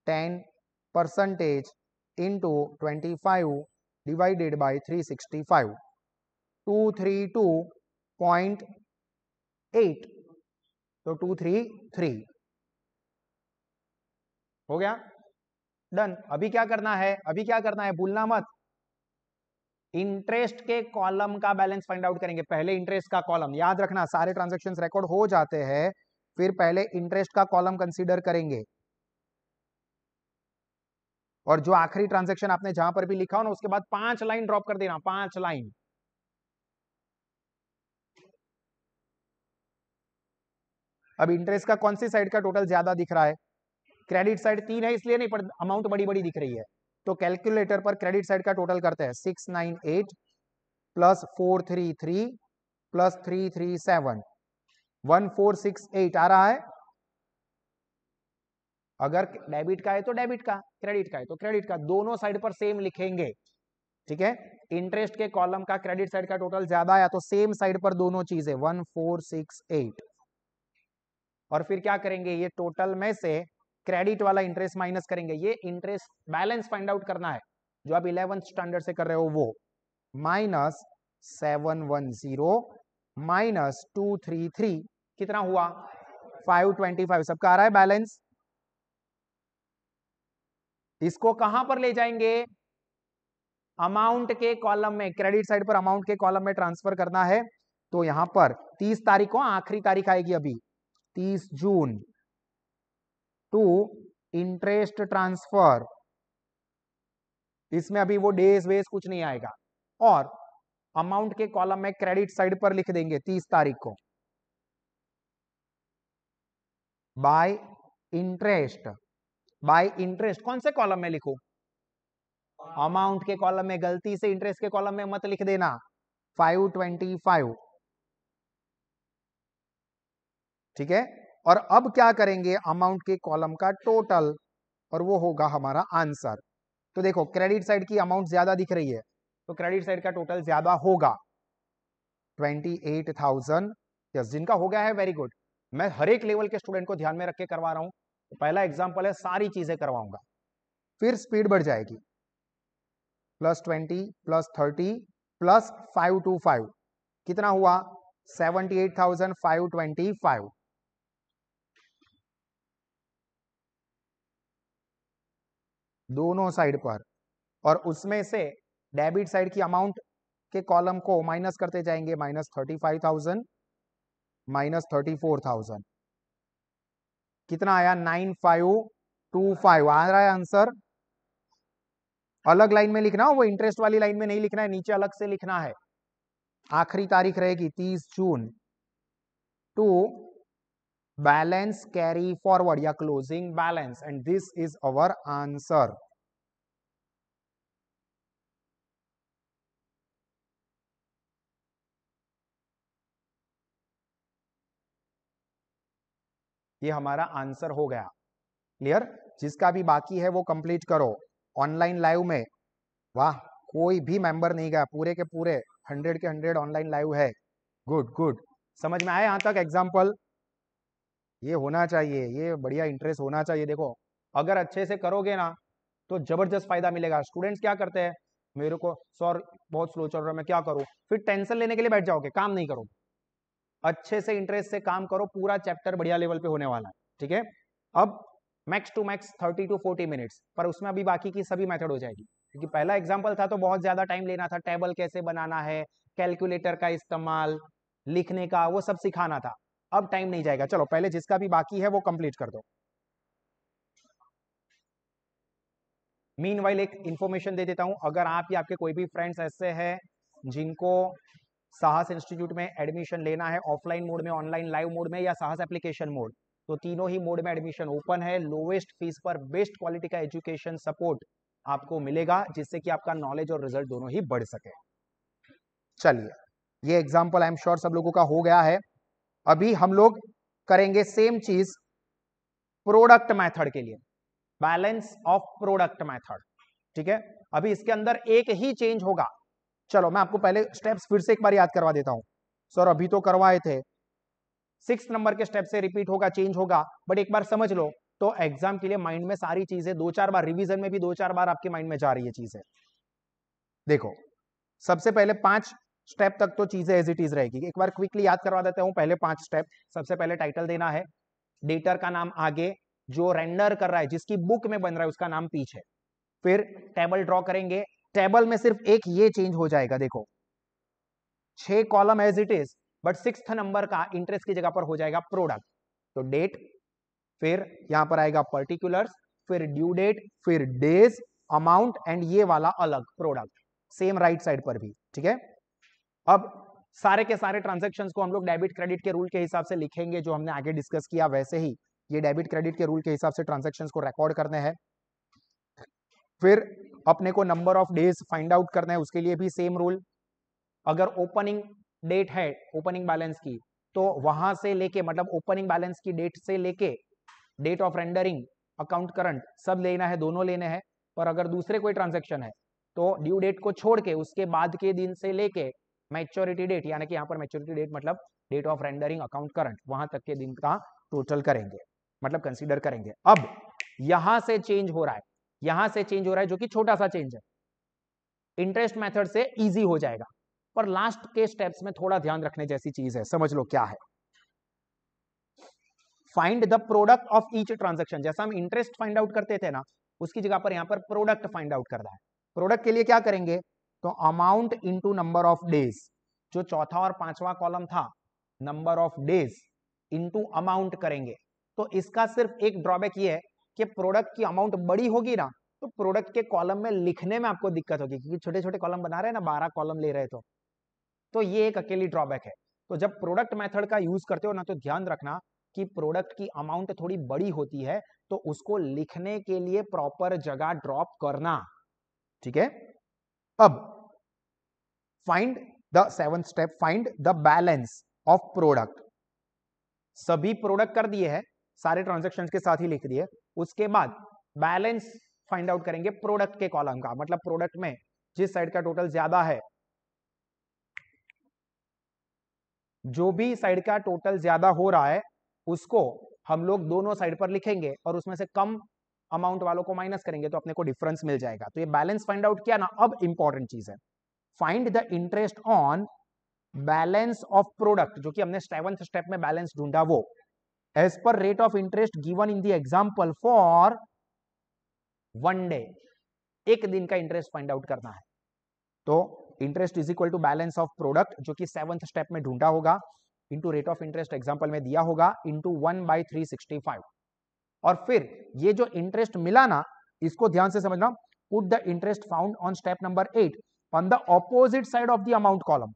ten percentage into twenty five divided by three sixty five two three two point eight तो टू थ्री थ्री हो गया डन अभी क्या करना है अभी क्या करना है भूलना मत इंटरेस्ट के कॉलम का बैलेंस फाइंड आउट करेंगे पहले इंटरेस्ट का कॉलम याद रखना सारे ट्रांजेक्शन रिकॉर्ड हो जाते हैं फिर पहले इंटरेस्ट का कॉलम कंसिडर करेंगे और जो आखिरी ट्रांजेक्शन आपने जहां पर भी लिखा हो ना उसके बाद पांच लाइन ड्रॉप कर देना पांच लाइन अब इंटरेस्ट का कौन सी साइड का टोटल ज्यादा दिख रहा है क्रेडिट साइड तीन है इसलिए नहीं पर अमाउंट बड़ी बड़ी दिख रही है तो कैलकुलेटर पर क्रेडिट साइड का टोटल करते हैं six nine eight plus four three three plus three three seven one four six eight आ रहा है अगर डेबिट का है तो डेबिट का क्रेडिट का है तो क्रेडिट का दोनों साइड पर सेम लिखेंगे ठीक है इंटरेस्ट के कॉलम का क्रेडिट साइड का टोटल ज्यादा आया तो सेम साइड पर दोनों चीजें वन फोर सिक्स एट और फिर क्या करेंगे ये टोटल में से क्रेडिट वाला इंटरेस्ट माइनस करेंगे ये इंटरेस्ट बैलेंस फाइंड आउट करना है जो आप इलेवेंथ स्टैंडर्ड से कर रहे हो वो minus seven one zero minus two three three कितना हुआ फाइव ट्वेंटी फाइव सबका आ रहा है बैलेंस इसको कहां पर ले जाएंगे अमाउंट के कॉलम में क्रेडिट साइड पर अमाउंट के कॉलम में ट्रांसफर करना है तो यहां पर तीस तारीख को आखिरी तारीख आएगी अभी तीस जून टू इंटरेस्ट ट्रांसफर इसमें अभी वो डेज वेज कुछ नहीं आएगा और अमाउंट के कॉलम में क्रेडिट साइड पर लिख देंगे तीस तारीख को बाय इंटरेस्ट बाय इंटरेस्ट कौन से कॉलम में लिखो अमाउंट के कॉलम में गलती से इंटरेस्ट के कॉलम में मत लिख देना फाइव ट्वेंटी फाइव ठीक है और अब क्या करेंगे अमाउंट के कॉलम का टोटल और वो होगा हमारा आंसर तो देखो क्रेडिट साइड की अमाउंट ज्यादा दिख रही है तो क्रेडिट साइड का टोटल ज्यादा होगा ट्वेंटी एट थाउजेंड यस जिनका हो गया है वेरी गुड मैं हर एक लेवल के स्टूडेंट को ध्यान में रख के करवा रहा हूं तो पहला एग्जाम्पल है सारी चीजें करवाऊंगा फिर स्पीड बढ़ जाएगी plus twenty plus thirty plus five two five कितना हुआ seventy eight thousand five twenty five दोनों साइड पर और उसमें से डेबिट साइड की अमाउंट के कॉलम को माइनस करते जाएंगे minus thirty five thousand minus thirty four thousand कितना आया नाइन फाइव टू फाइव आ रहा है आंसर अलग लाइन में लिखना वो इंटरेस्ट वाली लाइन में नहीं लिखना है नीचे अलग से लिखना है आखिरी तारीख रहेगी तीस June to balance carry forward या closing balance and this is our answer. ये हमारा आंसर हो गया क्लियर जिसका भी बाकी है वो कंप्लीट करो ऑनलाइन लाइव में वाह कोई भी मेंबर नहीं गया पूरे के पूरे हंड्रेड के हंड्रेड ऑनलाइन लाइव है गुड गुड समझ में आया यहां तक एग्जाम्पल ये होना चाहिए ये बढ़िया इंटरेस्ट होना चाहिए देखो अगर अच्छे से करोगे ना तो जबरदस्त फायदा मिलेगा स्टूडेंट्स क्या करते हैं मेरे को सर बहुत स्लो चल रहा है मैं क्या करूँ फिर टेंशन लेने के लिए बैठ जाओगे काम नहीं करोगे अच्छे से इंटरेस्ट से काम करो पूरा चैप्टर बढ़िया लेवल पे होने वाला है ठीक है अब max to max thirty to forty minutes पर उसमें अभी बाकी की सभी मेथड हो जाएगी क्योंकि पहला एग्जाम्पल था तो बहुत ज्यादा टाइम लेना था टेबल कैसे बनाना है कैलकुलेटर का इस्तेमाल लिखने का वो सब सिखाना था अब टाइम नहीं जाएगा चलो पहले जिसका भी बाकी है वो कंप्लीट कर दो मीन वाइल एक इंफॉर्मेशन दे देता हूं अगर आप या आपके कोई भी फ्रेंड्स ऐसे हैं जिनको साहस इंस्टीट्यूट में एडमिशन लेना है ऑफलाइन मोड में ऑनलाइन लाइव मोड में या साहस एप्लीकेशन मोड तो तीनों ही मोड में एडमिशन ओपन है लोवेस्ट फीस पर बेस्ट क्वालिटी का एजुकेशन सपोर्ट आपको मिलेगा जिससे कि आपका नॉलेज और रिजल्ट दोनों ही बढ़ सके चलिए ये एग्जाम्पल आई एम श्योर सब लोगों का हो गया है अभी हम लोग करेंगे सेम चीज प्रोडक्ट मेथड के लिए बैलेंस ऑफ प्रोडक्ट मेथड ठीक है अभी इसके अंदर एक ही चेंज होगा चलो मैं आपको पहले स्टेप्स फिर से एक बार याद करवा देता हूं सर अभी तो करवाए थे सिक्स नंबर के स्टेप से रिपीट होगा चेंज होगा बट एक बार समझ लो तो एग्जाम के लिए माइंड में सारी चीजें दो चार बार रिवीजन में भी दो चार बार आपके माइंड में जा रही है चीजें देखो सबसे पहले पांच स्टेप तक तो चीजें एज इट इज रहेगी एक बार क्विकली याद करवा देता हूँ पहले पांच स्टेप सबसे पहले टाइटल देना है डेटर का नाम आगे जो रेंडर कर रहा है जिसकी बुक में बन रहा है उसका नाम पीछे फिर टेबल ड्रॉ करेंगे टेबल में सिर्फ एक ये चेंज हो जाएगा देखो छह column as it is but six number का इंटरेस्ट की जगह पर हो जाएगा प्रोडक्ट तो डेट फिर यहां पर आएगा पर्टिकुलर्स फिर ड्यू डेट फिर डेज अमाउंट एंड ये वाला अलग प्रोडक्ट सेम राइट साइड पर भी ठीक है अब सारे के सारे ट्रांजेक्शन को हम लोग डेबिट क्रेडिट के रूल के हिसाब से लिखेंगे जो हमने आगे डिस्कस किया वैसे ही ये डेबिट क्रेडिट के रूल के हिसाब से ट्रांजेक्शन को रिकॉर्ड करने हैं फिर अपने को number of days find out करना है उसके लिए भी सेम रूल अगर ओपनिंग डेट है ओपनिंग बैलेंस की तो वहां से लेके मतलब ओपनिंग बैलेंस की डेट से लेके date of rendering account current सब लेना है दोनों लेने हैं पर अगर दूसरे कोई ट्रांजेक्शन है तो ड्यू डेट को छोड़ के उसके बाद के दिन से लेके मैच्योरिटी डेट यानी कि यहाँ पर मैच्योरिटी डेट मतलब date of rendering account current वहां तक के दिन का टोटल करेंगे मतलब कंसिडर करेंगे अब यहां से चेंज हो रहा है यहां से चेंज हो रहा है जो कि छोटा सा चेंज है इंटरेस्ट मेथड से इजी हो जाएगा पर लास्ट के स्टेप्स में थोड़ा ध्यान रखने जैसी चीज है समझ लो क्या है find the product of each transaction जैसा हम इंटरेस्ट फाइंड आउट करते थे ना उसकी जगह पर यहां पर प्रोडक्ट फाइंड आउट कर रहा है प्रोडक्ट के लिए क्या करेंगे तो amount into number of days जो चौथा और पांचवा कॉलम था number of days into amount करेंगे तो इसका सिर्फ एक ड्रॉबैक ये है कि प्रोडक्ट की अमाउंट बड़ी होगी ना तो प्रोडक्ट के कॉलम में लिखने में आपको दिक्कत होगी क्योंकि छोटे छोटे कॉलम बना रहे हैं ना बारह कॉलम ले रहे तो तो ये एक अकेली ड्रॉबैक है तो जब प्रोडक्ट मेथड का यूज करते हो ना तो ध्यान रखना कि प्रोडक्ट की अमाउंट थोड़ी बड़ी होती है तो उसको लिखने के लिए प्रॉपर जगह ड्रॉप करना ठीक है अब find the seven step find the balance of product सभी प्रोडक्ट कर दिए हैं सारे ट्रांजेक्शन के साथ ही लिख दिए उसके बाद बैलेंस फाइंड आउट करेंगे प्रोडक्ट के कॉलम का मतलब प्रोडक्ट में जिस साइड का टोटल ज्यादा है जो भी साइड का टोटल ज्यादा हो रहा है उसको हम लोग दोनों साइड पर लिखेंगे और उसमें से कम अमाउंट वालों को माइनस करेंगे तो अपने को डिफरेंस मिल जाएगा तो ये बैलेंस फाइंड आउट किया ना अब इंपॉर्टेंट चीज है find the interest on balance of product जो कि हमने सेवंथ स्टेप में बैलेंस ढूंढा वो as per rate of interest given in the example for one day एक दिन का इंटरेस्ट फाइंड आउट करना है तो interest is equal to balance of product जो कि सेवंथ स्टेप में ढूंढा होगा into rate of interest example में दिया होगा into one by three sixty five और फिर ये जो इंटरेस्ट मिला ना इसको ध्यान से समझना put the interest found on step number eight on the opposite side of the amount column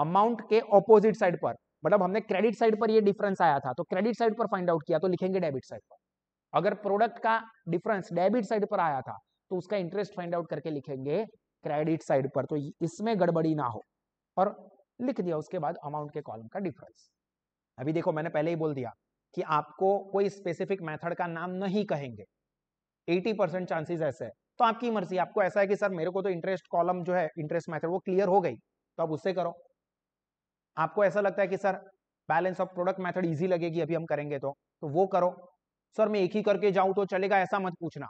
amount के ऑपोजिट साइड पर मतलब हमने क्रेडिट साइड पर ये डिफरेंस आया था तो क्रेडिट साइड पर फाइंड आउट किया तो लिखेंगे डेबिट साइड पर अगर प्रोडक्ट का डिफरेंस डेबिट साइड पर आया था तो उसका इंटरेस्ट फाइंड आउट करके लिखेंगे क्रेडिट साइड पर तो इसमें गड़बड़ी ना हो और लिख दिया उसके बाद अमाउंट के कॉलम का डिफरेंस अभी देखो मैंने पहले ही बोल दिया कि आपको कोई स्पेसिफिक मेथड का नाम नहीं कहेंगे 80 परसेंट चांसेस ऐसे है तो आपकी मर्जी आपको ऐसा है कि सर मेरे को तो इंटरेस्ट कॉलम जो है इंटरेस्ट मेथड वो क्लियर हो गई तो आप उससे करो आपको ऐसा लगता है कि sir balance of product method easy लगेगी अभी हम करेंगे तो तो वो करो सर मैं एक ही करके जाऊं तो चलेगा ऐसा मत पूछना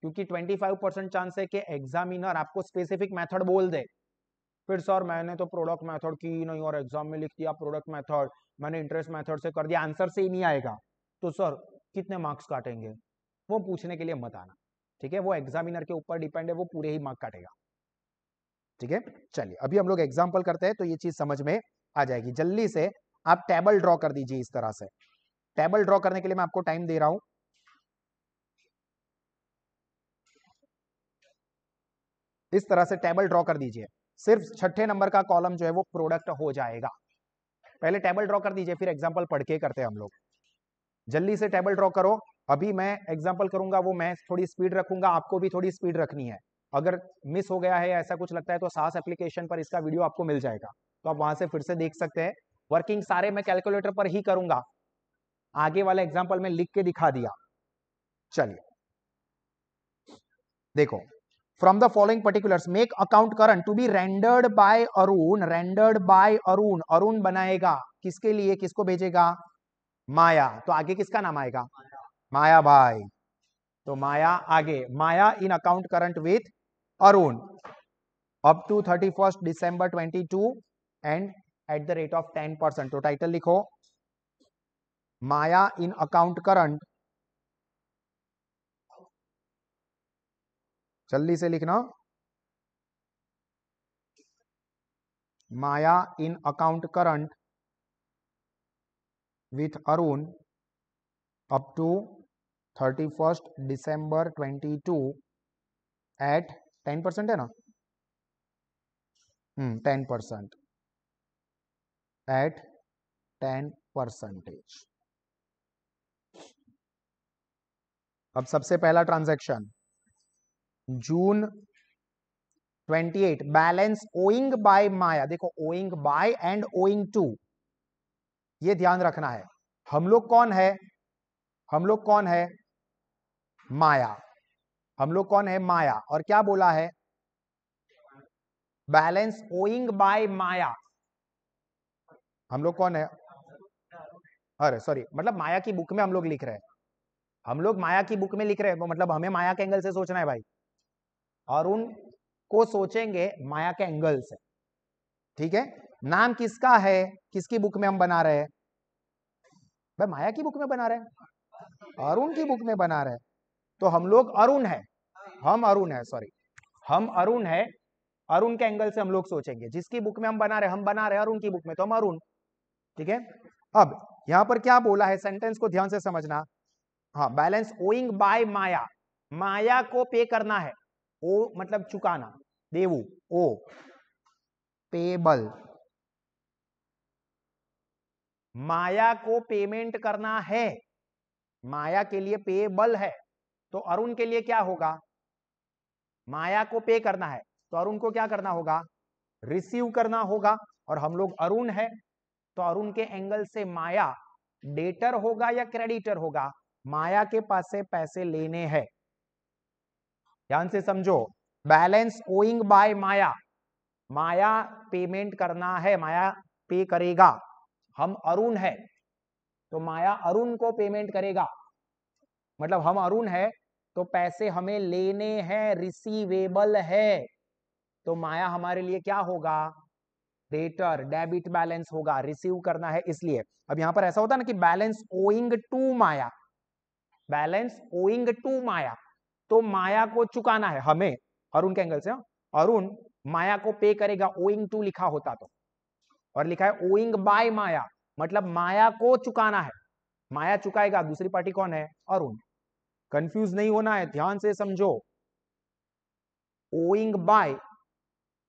क्योंकि 25 परसेंट चांस है कि एग्जामिनर आपको स्पेसिफिक मेथड बोल दे फिर सर मैंने तो प्रोडक्ट मेथड की नहीं और एग्जाम में लिख दिया प्रोडक्ट मेथड मैंने इंटरेस्ट मेथड से कर दिया आंसर से ही नहीं आएगा तो सर कितने मार्क्स काटेंगे वो पूछने के लिए मत आना ठीक है वो एग्जामिनर के ऊपर डिपेंड है वो पूरे ही मार्क काटेगा ठीक है चलिए अभी हम लोग एग्जाम्पल करते हैं तो ये चीज समझ में आ जाएगी जल्दी से आप टेबल ड्रॉ कर दीजिए इस तरह से टेबल ड्रॉ करने के लिए मैं आपको टाइम दे रहा हूं इस तरह से टेबल ड्रॉ कर दीजिए सिर्फ छठे नंबर का कॉलम जो है वो प्रोडक्ट हो जाएगा पहले टेबल ड्रॉ कर दीजिए फिर एग्जाम्पल पढ़ के करते हैं हम लोग जल्दी से टेबल ड्रॉ करो अभी मैं एग्जाम्पल करूंगा वो मैं थोड़ी स्पीड रखूंगा आपको भी थोड़ी स्पीड रखनी है अगर मिस हो गया है ऐसा कुछ लगता है तो सास एप्लीकेशन पर इसका वीडियो आपको मिल जाएगा तो आप वहां से फिर से देख सकते हैं वर्किंग सारे मैं कैलकुलेटर पर ही करूंगा आगे वाला एग्जाम्पल में लिख के दिखा दिया चलिए देखो from the following particulars make account current to be rendered by arun rendered by arun arun बनाएगा किसके लिए किसको भेजेगा माया तो आगे किसका नाम आएगा माया भाई तो माया आगे Maya in account current with Arun up to thirty first December twenty two and at the rate of ten percent तो टाइटल लिखो माया इन अकाउंट करंट जल्दी से लिखना Maya in account current with Arun up to thirty first December twenty two at ten percent है ना hmm, ten percent at ten percentage अब सबसे पहला transaction June 28 balance owing by Maya देखो owing bye and owing to ये ध्यान रखना है हम लोग कौन है हम लोग कौन है माया हम लोग कौन है माया और क्या बोला है बैलेंस ओइंग बाय माया हम लोग कौन है अरे सॉरी मतलब माया की बुक में हम लोग लिख रहे हैं हम लोग माया की बुक में लिख रहे हैं तो मतलब हमें माया के एंगल से सोचना है भाई और उनको सोचेंगे माया के एंगल से ठीक है नाम किसका है किसकी बुक में हम बना रहे हैं भाई माया की बुक में बना रहे अरुण की बुक में बना रहे तो हम लोग अरुण है हम अरुण है सॉरी हम अरुण है अरुण के एंगल से हम लोग सोचेंगे जिसकी बुक में हम बना रहे हम बना रहे अरुण की बुक में तो हम अरुण ठीक है अब यहां पर क्या बोला है सेंटेंस को ध्यान से समझना हाँ balance owing by Maya Maya को पे करना है ओ मतलब चुकाना देव ओ पेबल माया को पेमेंट करना है माया के लिए पेबल है तो अरुण के लिए क्या होगा माया को पे करना है तो अरुण को क्या करना होगा रिसीव करना होगा और हम लोग अरुण है तो अरुण के एंगल से माया डेटर होगा या क्रेडिटर होगा माया के पास से पैसे लेने हैं ध्यान से समझो balance owing by Maya Maya payment करना है माया पे करेगा हम अरुण है तो माया अरुण को पेमेंट करेगा मतलब हम अरुण है तो पैसे हमें लेने हैं रिसीवेबल है तो माया हमारे लिए क्या होगा डेटर डेबिट बैलेंस होगा रिसीव करना है इसलिए अब यहां पर ऐसा होता है ना कि balance owing to Maya balance owing to Maya तो माया को चुकाना है हमें अरुण के एंगल से हाँ। अरुण माया को पे करेगा ओइंग टू लिखा होता तो और लिखा है ओइंग बाय माया मतलब माया को चुकाना है माया चुकाएगा दूसरी पार्टी कौन है अरुण कंफ्यूज नहीं होना है ध्यान से समझो ओइंग बाय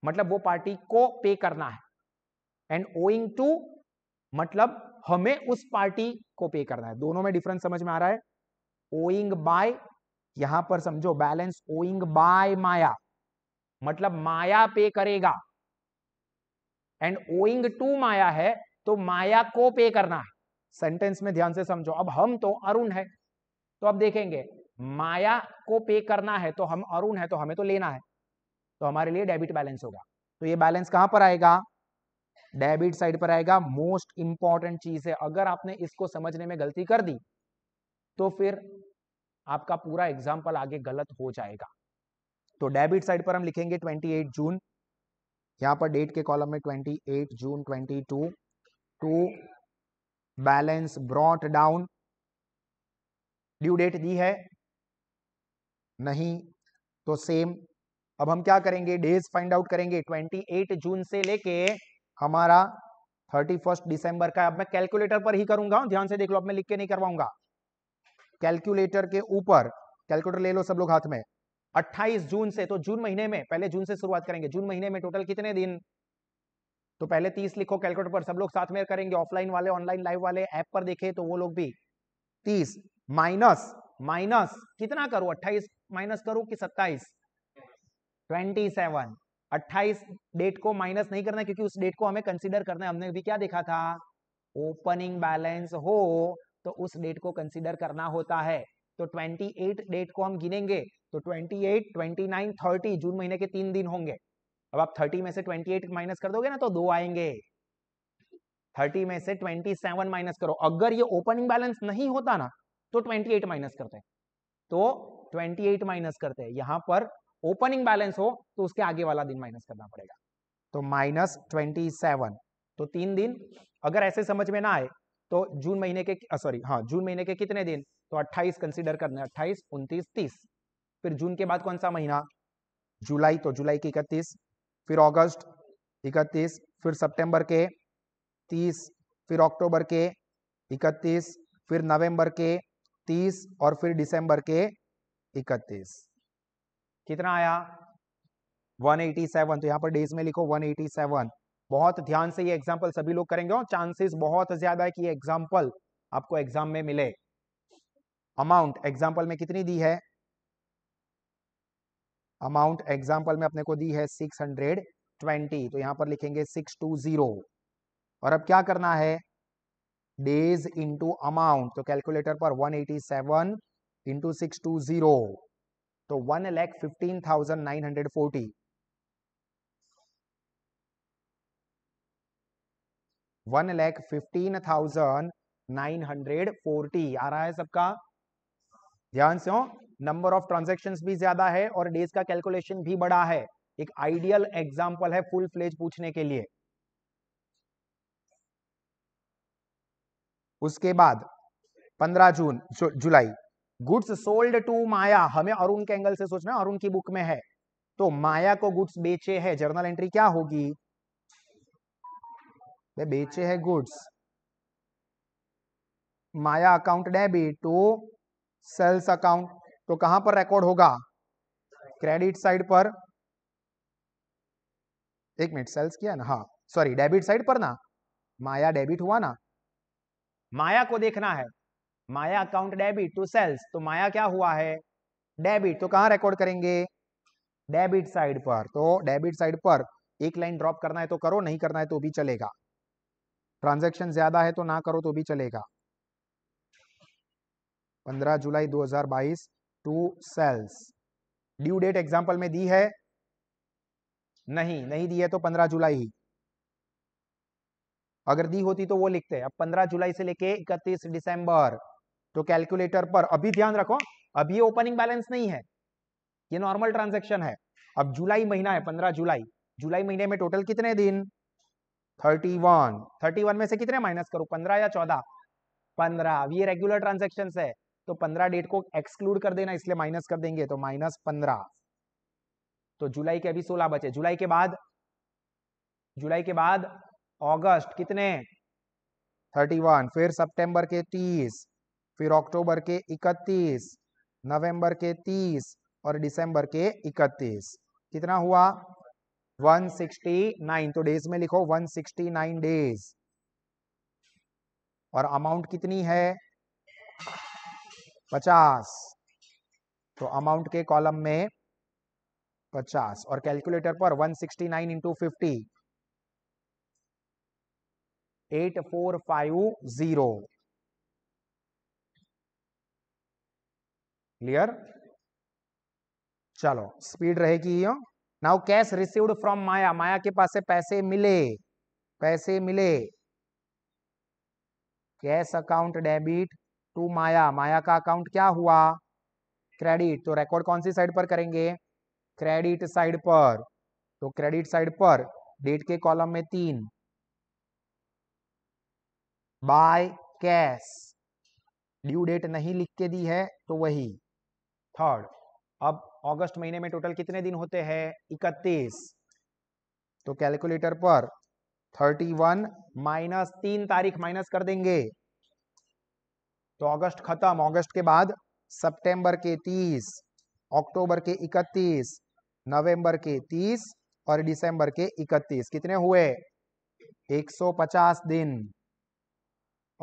मतलब वो पार्टी को पे करना है एंड ओइंग टू मतलब हमें उस पार्टी को पे करना है दोनों में डिफरेंस समझ में आ रहा है ओइंग बाय यहां पर समझो बैलेंस ओइंग बाय माया मतलब माया पे करेगा एंड ओइंग टू माया है तो माया को पे करना है सेंटेंस में ध्यान से समझो अब हम तो अरुण है तो अब देखेंगे माया को पे करना है तो हम अरुण है तो हमें तो लेना है तो हमारे लिए डेबिट बैलेंस होगा तो ये बैलेंस कहां पर आएगा डेबिट साइड पर आएगा मोस्ट इंपॉर्टेंट चीज है अगर आपने इसको समझने में गलती कर दी तो फिर आपका पूरा एग्जाम्पल आगे गलत हो जाएगा तो डेबिट साइड पर हम लिखेंगे 28 जून यहाँ पर डेट के कॉलम में 28 June 22 to balance brought down due date दी है नहीं तो सेम अब हम क्या करेंगे डेज फाइंड आउट करेंगे 28 जून से लेके हमारा 31 दिसंबर का अब मैं कैलकुलेटर पर ही करूंगा ध्यान से देख लो अब मैं लिख के नहीं करवाऊंगा कैलकुलेटर के ऊपर कैलकुलेटर ले लो सब लोग हाथ में 28 जून से तो जून महीने में पहले जून से शुरुआत करेंगे जून महीने में टोटल कितने दिन तो पहले 30 लिखो कैलकुलेटर पर सब लोग साथ में करेंगे ऑफलाइन वाले ऑनलाइन लाइव वाले ऐप पर देखे तो वो लोग भी 30 माइनस माइनस कितना करो 28 माइनस करो कि 27 27 अट्ठाईस डेट को माइनस नहीं करना क्योंकि उस डेट को हमें कंसिडर करना है हमने भी क्या देखा था ओपनिंग बैलेंस हो तो उस डेट को कंसिडर करना होता है तो 28 डेट को हम गिनेंगे तो 28, 29, 30 जून महीने के तीन दिन होंगे अब आप 30 में से 28 माइनस कर दोगे ना तो दो आएंगे 30 में से 27 माइनस करो अगर ये ओपनिंग बैलेंस नहीं होता ना तो 28 माइनस करते हैं तो 28 माइनस करते हैं यहां पर ओपनिंग बैलेंस हो तो उसके आगे वाला दिन माइनस करना पड़ेगा तो माइनस ट्वेंटी सेवन तो तीन दिन अगर ऐसे समझ में ना आए तो जून महीने के सॉरी हाँ जून महीने के कितने दिन तो 28 कंसीडर करना है 28, उनतीस तीस फिर जून के बाद कौन सा महीना जुलाई तो जुलाई की इकतीस फिर अगस्त इकतीस फिर सितंबर के 30 फिर अक्टूबर के इकतीस फिर नवंबर के 30 और फिर दिसंबर के इकतीस कितना आया 187 तो यहाँ पर डेज में लिखो 187 बहुत ध्यान से ये एग्जाम्पल सभी लोग करेंगे और चांसेस बहुत ज्यादा है कि ये एग्जाम्पल आपको एग्जाम में मिले अमाउंट एग्जाम्पल में कितनी दी है अमाउंट एग्जाम्पल में अपने को दी है सिक्स हंड्रेड ट्वेंटी तो यहां पर लिखेंगे सिक्स टू जीरो और अब क्या करना है डेज इंटू अमाउंट तो कैलकुलेटर पर one eighty seven into six two zero तो one lakh fifteen thousand nine hundred forty one lakh fifteen thousand nine hundred forty आ रहा है सबका ध्यान से हो नंबर ऑफ ट्रांजेक्शन भी ज्यादा है और डेज का कैलकुलेशन भी बड़ा है एक आइडियल एग्जाम्पल है फुल फ्लेज पूछने के लिए उसके बाद 15 जून जु, July goods sold to Maya हमें अरुण के एंगल से सोचना अरुण की बुक में है तो माया को गुड्स बेचे है जर्नल एंट्री क्या होगी वे बेचे है goods Maya account debit to sales account तो, तो कहां पर रिकॉर्ड होगा क्रेडिट साइड पर एक मिनट सेल्स किया ना हाँ सॉरी डेबिट साइड पर ना माया डेबिट हुआ ना माया को देखना है माया अकाउंट डेबिट टू तो सेल्स तो माया क्या हुआ है डेबिट तो कहां रिकॉर्ड करेंगे डेबिट साइड पर तो डेबिट साइड पर एक लाइन ड्रॉप करना है तो करो नहीं करना है तो भी चलेगा ट्रांजैक्शन ज़्यादा है तो ना करो तो भी चलेगा 15 July 2022 to sales due date example में दी है नहीं नहीं दी है तो 15 जुलाई ही अगर दी होती तो वो लिखते हैं अब 15 जुलाई से लेके 31 दिसंबर तो कैलकुलेटर पर अभी ध्यान रखो अभी ये ओपनिंग बैलेंस नहीं है ये नॉर्मल ट्रांजेक्शन है अब जुलाई महीना है पंद्रह जुलाई जुलाई महीने में टोटल कितने दिन थर्टी वन थर्टी वन में से कितने माइनस करो पंद्रह या चौदह पंद्रह अब ये रेगुलर ट्रांजेक्शन है तो पंद्रह डेट को एक्सक्लूड कर देना इसलिए माइनस कर देंगे तो माइनस पंद्रह तो जुलाई के अभी सोलह बचे जुलाई के बाद जुलाई के बाद अगस्त कितने थर्टी वन फिर सितंबर के तीस फिर अक्टूबर के इकतीस नवंबर के तीस और दिसंबर के इकतीस कितना हुआ 169 तो डेज में लिखो 169 डेज और अमाउंट कितनी है 50 तो अमाउंट के कॉलम में 50 और कैलकुलेटर पर 169 sixty nine into fifty eight four five zero clear चलो स्पीड रहेगी yo now cash received from Maya Maya के पास से पैसे मिले पैसे मिले cash account debit to Maya Maya का अकाउंट क्या हुआ क्रेडिट तो रिकॉर्ड कौन सी साइड पर करेंगे क्रेडिट साइड पर तो क्रेडिट साइड पर डेट के कॉलम में तीन बाय कैश ड्यू डेट नहीं लिख के दी है तो वही थर्ड अब अगस्त महीने में टोटल कितने दिन होते हैं इकतीस तो कैलकुलेटर पर थर्टी वन माइनस तीन तारीख माइनस कर देंगे तो अगस्त खत्म अगस्त के बाद सितंबर के तीस अक्टूबर के इकतीस नवंबर के तीस और दिसंबर के इकतीस कितने हुए 150 दिन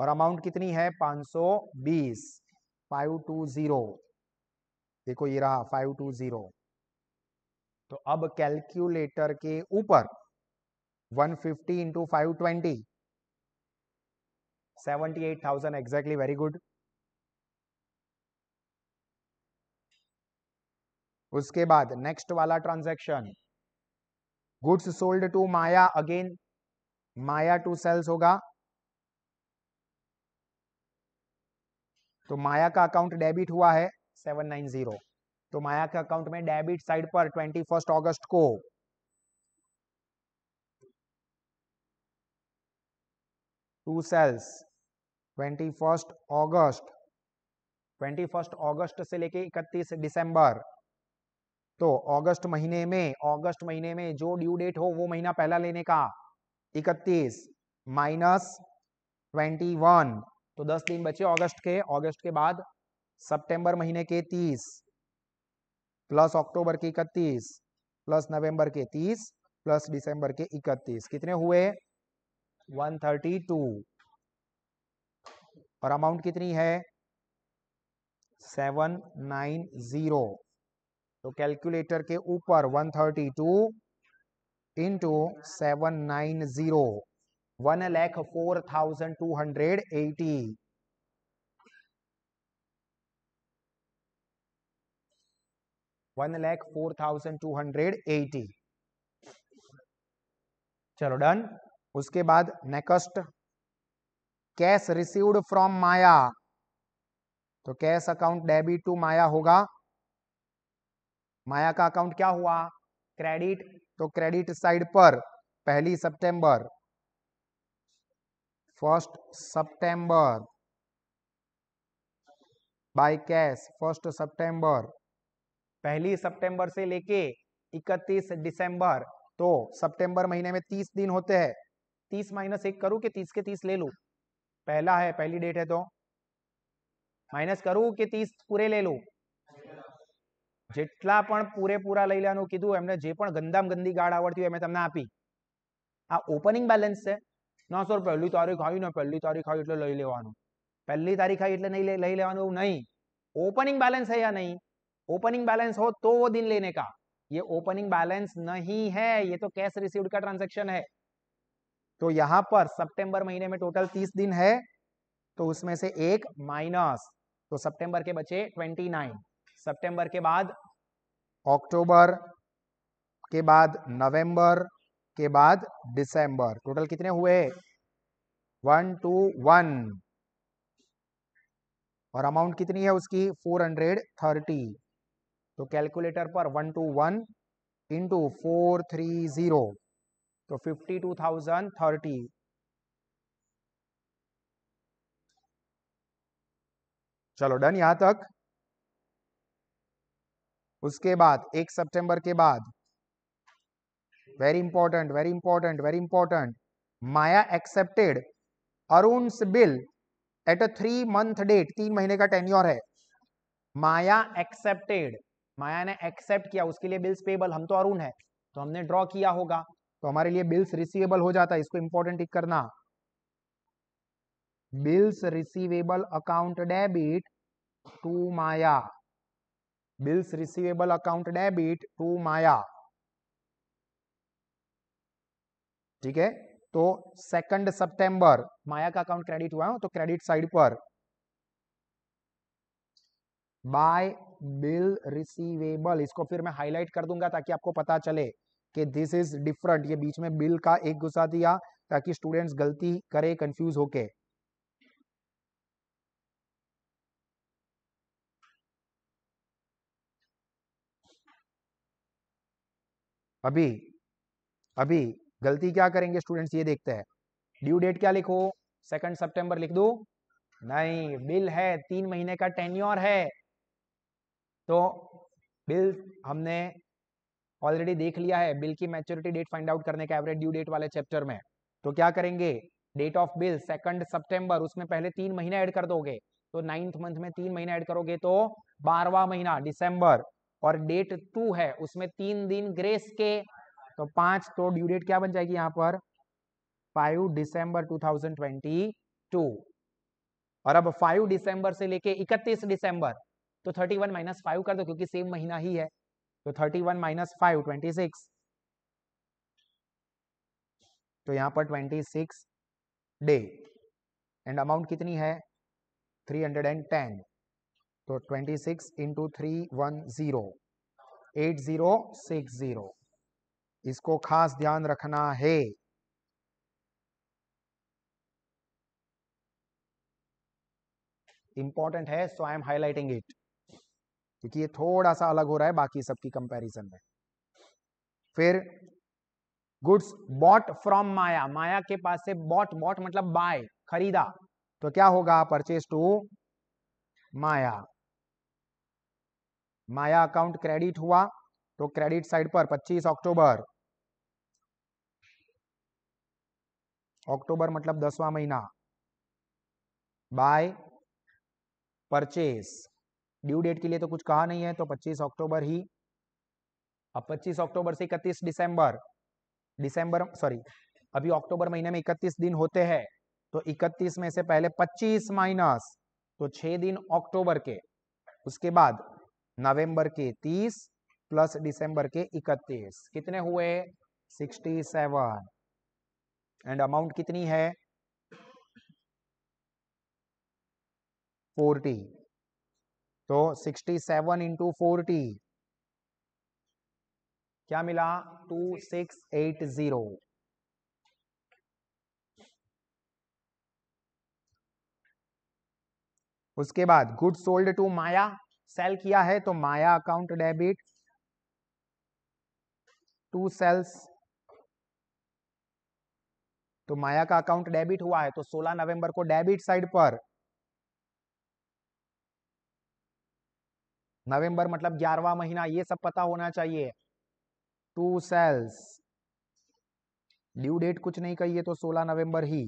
और अमाउंट कितनी है 520 फाइव टू जीरो देखो ये रहा फाइव टू जीरो तो अब कैलकुलेटर के ऊपर 150 fifty into five twenty seventy eight thousand exactly very good उसके बाद नेक्स्ट वाला transaction goods sold to Maya again Maya to sales होगा तो माया का अकाउंट डेबिट हुआ है सेवन नाइन जीरो तो माया के अकाउंट में डेबिट साइड पर ट्वेंटी फर्स्ट ऑगस्ट को to sales twenty first August twenty first August से लेके इकतीस दिसंबर तो अगस्त महीने में अगस्त महीने में जो ड्यू डेट हो वो महीना पहला लेने का इकतीस माइनस ट्वेंटी वन तो दस दिन बचे अगस्त के अगस्त के बाद सितंबर महीने के तीस प्लस अक्टूबर के इकतीस प्लस नवंबर के तीस प्लस दिसंबर के इकतीस कितने हुए 132 और अमाउंट कितनी है 790 तो कैलकुलेटर के ऊपर 132 thirty two into seven nine zero one lakh four thousand two hundred eighty one lakh four thousand two hundred eighty चलो डन उसके बाद next cash received from Maya तो cash account debit to Maya होगा माया का अकाउंट क्या हुआ क्रेडिट तो क्रेडिट साइड पर पहली सितंबर फर्स्ट सितंबर बाय कैश फर्स्ट सितंबर 1 सितंबर से लेके 31 दिसंबर तो सितंबर महीने में 30 दिन होते हैं 30 - 1 करू के 30 के 30 ले लो पहला है पहली डेट है तो माइनस करू के 30 पूरे ले लो जितना पण पूरे पूरा લઈ લેવાનું કીધું એમને જે પણ ગંદામ ગંદી ગાડ આવડતી હોય એમે તમને આપી આ ઓપનિંગ બેલેન્સ છે 900 રૂપિયા લી તો આર એકા ન પહેલી તારીખા એટલે લઈ લેવાનો પહેલી તારીખા એટલે નહી લઈ લેવાનો એવું નહીં ઓપનિંગ બેલેન્સ આયા નહી ओपनिंग बैलेंस हो तो वो दिन लेने का ये ओपनिंग बैलेंस नहीं है ये तो कैश रिसीव्ड का ट्रांजेक्शन है तो यहां पर सितंबर महीने में टोटल 30 दिन है तो उसमें से एक माइनस तो सितंबर के बचे 29 सितंबर के बाद अक्टूबर के बाद नवंबर के बाद दिसंबर टोटल कितने हुए वन टू वन और अमाउंट कितनी है उसकी फोर हंड्रेड थर्टी तो कैलकुलेटर पर one two one into four three zero तो फिफ्टी टू थाउजेंड थर्टी चलो डन यहां तक उसके बाद एक सितंबर के बाद very important very important very important Maya accepted Arun bill at a three month date तीन महीने का टेन्योर है माया एक्सेप्टेड माया ने एक्सेप्ट किया उसके लिए बिल्स पेबल हम तो अरुण है तो हमने ड्रॉ किया होगा तो हमारे लिए बिल्स रिसीवेबल हो जाता है इसको इंपॉर्टेंट टिक करना bills receivable account debit to Maya bills receivable account debit to Maya ठीक है तो सेकंड सितंबर माया का अकाउंट क्रेडिट हुआ है तो क्रेडिट साइड पर बाय बिल रिसीवेबल इसको फिर मैं हाईलाइट कर दूंगा ताकि आपको पता चले कि दिस इज डिफरेंट ये बीच में बिल का एक गुस्सा दिया ताकि स्टूडेंट्स गलती करे कंफ्यूज होके अभी अभी गलती क्या करेंगे स्टूडेंट्स ये देखते हैं ड्यू डेट क्या लिखो सेकंड सितंबर लिख दो नहीं बिल है तीन महीने का टेन्योर है तो बिल हमने ऑलरेडी देख लिया है बिल की मैच्योरिटी डेट फाइंड आउट करने का एवरेज ड्यू डेट वाले चैप्टर में तो क्या करेंगे डेट ऑफ बिल सेकंड सितंबर उसमें पहले तीन महीने ऐड कर दोगे तो नाइन्थ मंथ में तीन महीने ऐड करोगे तो बारवा महीना दिसंबर और डेट टू है उसमें तीन दिन ग्रेस के तो पांच तो ड्यू डेट क्या बन जाएगी यहाँ पर फाइव दिसंबर 2022 और अब फाइव दिसंबर से लेके इकतीस दिसंबर तो थर्टी वन माइनस फाइव कर दो क्योंकि सेम महीना ही है तो thirty one minus five twenty six तो यहां पर twenty six day and amount कितनी है थ्री हंड्रेड एंड टेन तो twenty six into three one zero eight zero six zero इसको खास ध्यान रखना है इंपॉर्टेंट है so I am highlighting it क्योंकि ये थोड़ा सा अलग हो रहा है बाकी सबकी कंपैरिजन में फिर goods bought from Maya Maya के पास से बॉट बॉट मतलब बाय खरीदा तो क्या होगा purchase to Maya Maya account credit हुआ तो क्रेडिट साइड पर 25 अक्टूबर अक्टूबर मतलब दसवां महीना बाय परचेज ड्यू डेट के लिए तो कुछ कहा नहीं है तो 25 अक्टूबर ही अब 25 अक्टूबर से 31 दिसंबर दिसंबर सॉरी अभी अक्टूबर महीने में 31 दिन होते हैं तो 31 में से पहले 25 माइनस तो 6 दिन अक्टूबर के उसके बाद नवंबर के 30 प्लस दिसंबर के 31 कितने हुए 67 एंड अमाउंट कितनी है 40 तो 67 सेवन इंटू फोर्टी क्या मिला 2680 उसके बाद good sold to Maya sale किया है तो Maya account debit to sales तो माया का अकाउंट डेबिट हुआ है तो 16 नवंबर को डेबिट साइड पर नवंबर मतलब ग्यारहवा महीना ये सब पता होना चाहिए टू सेल्स ड्यू डेट कुछ नहीं कही तो 16 नवंबर ही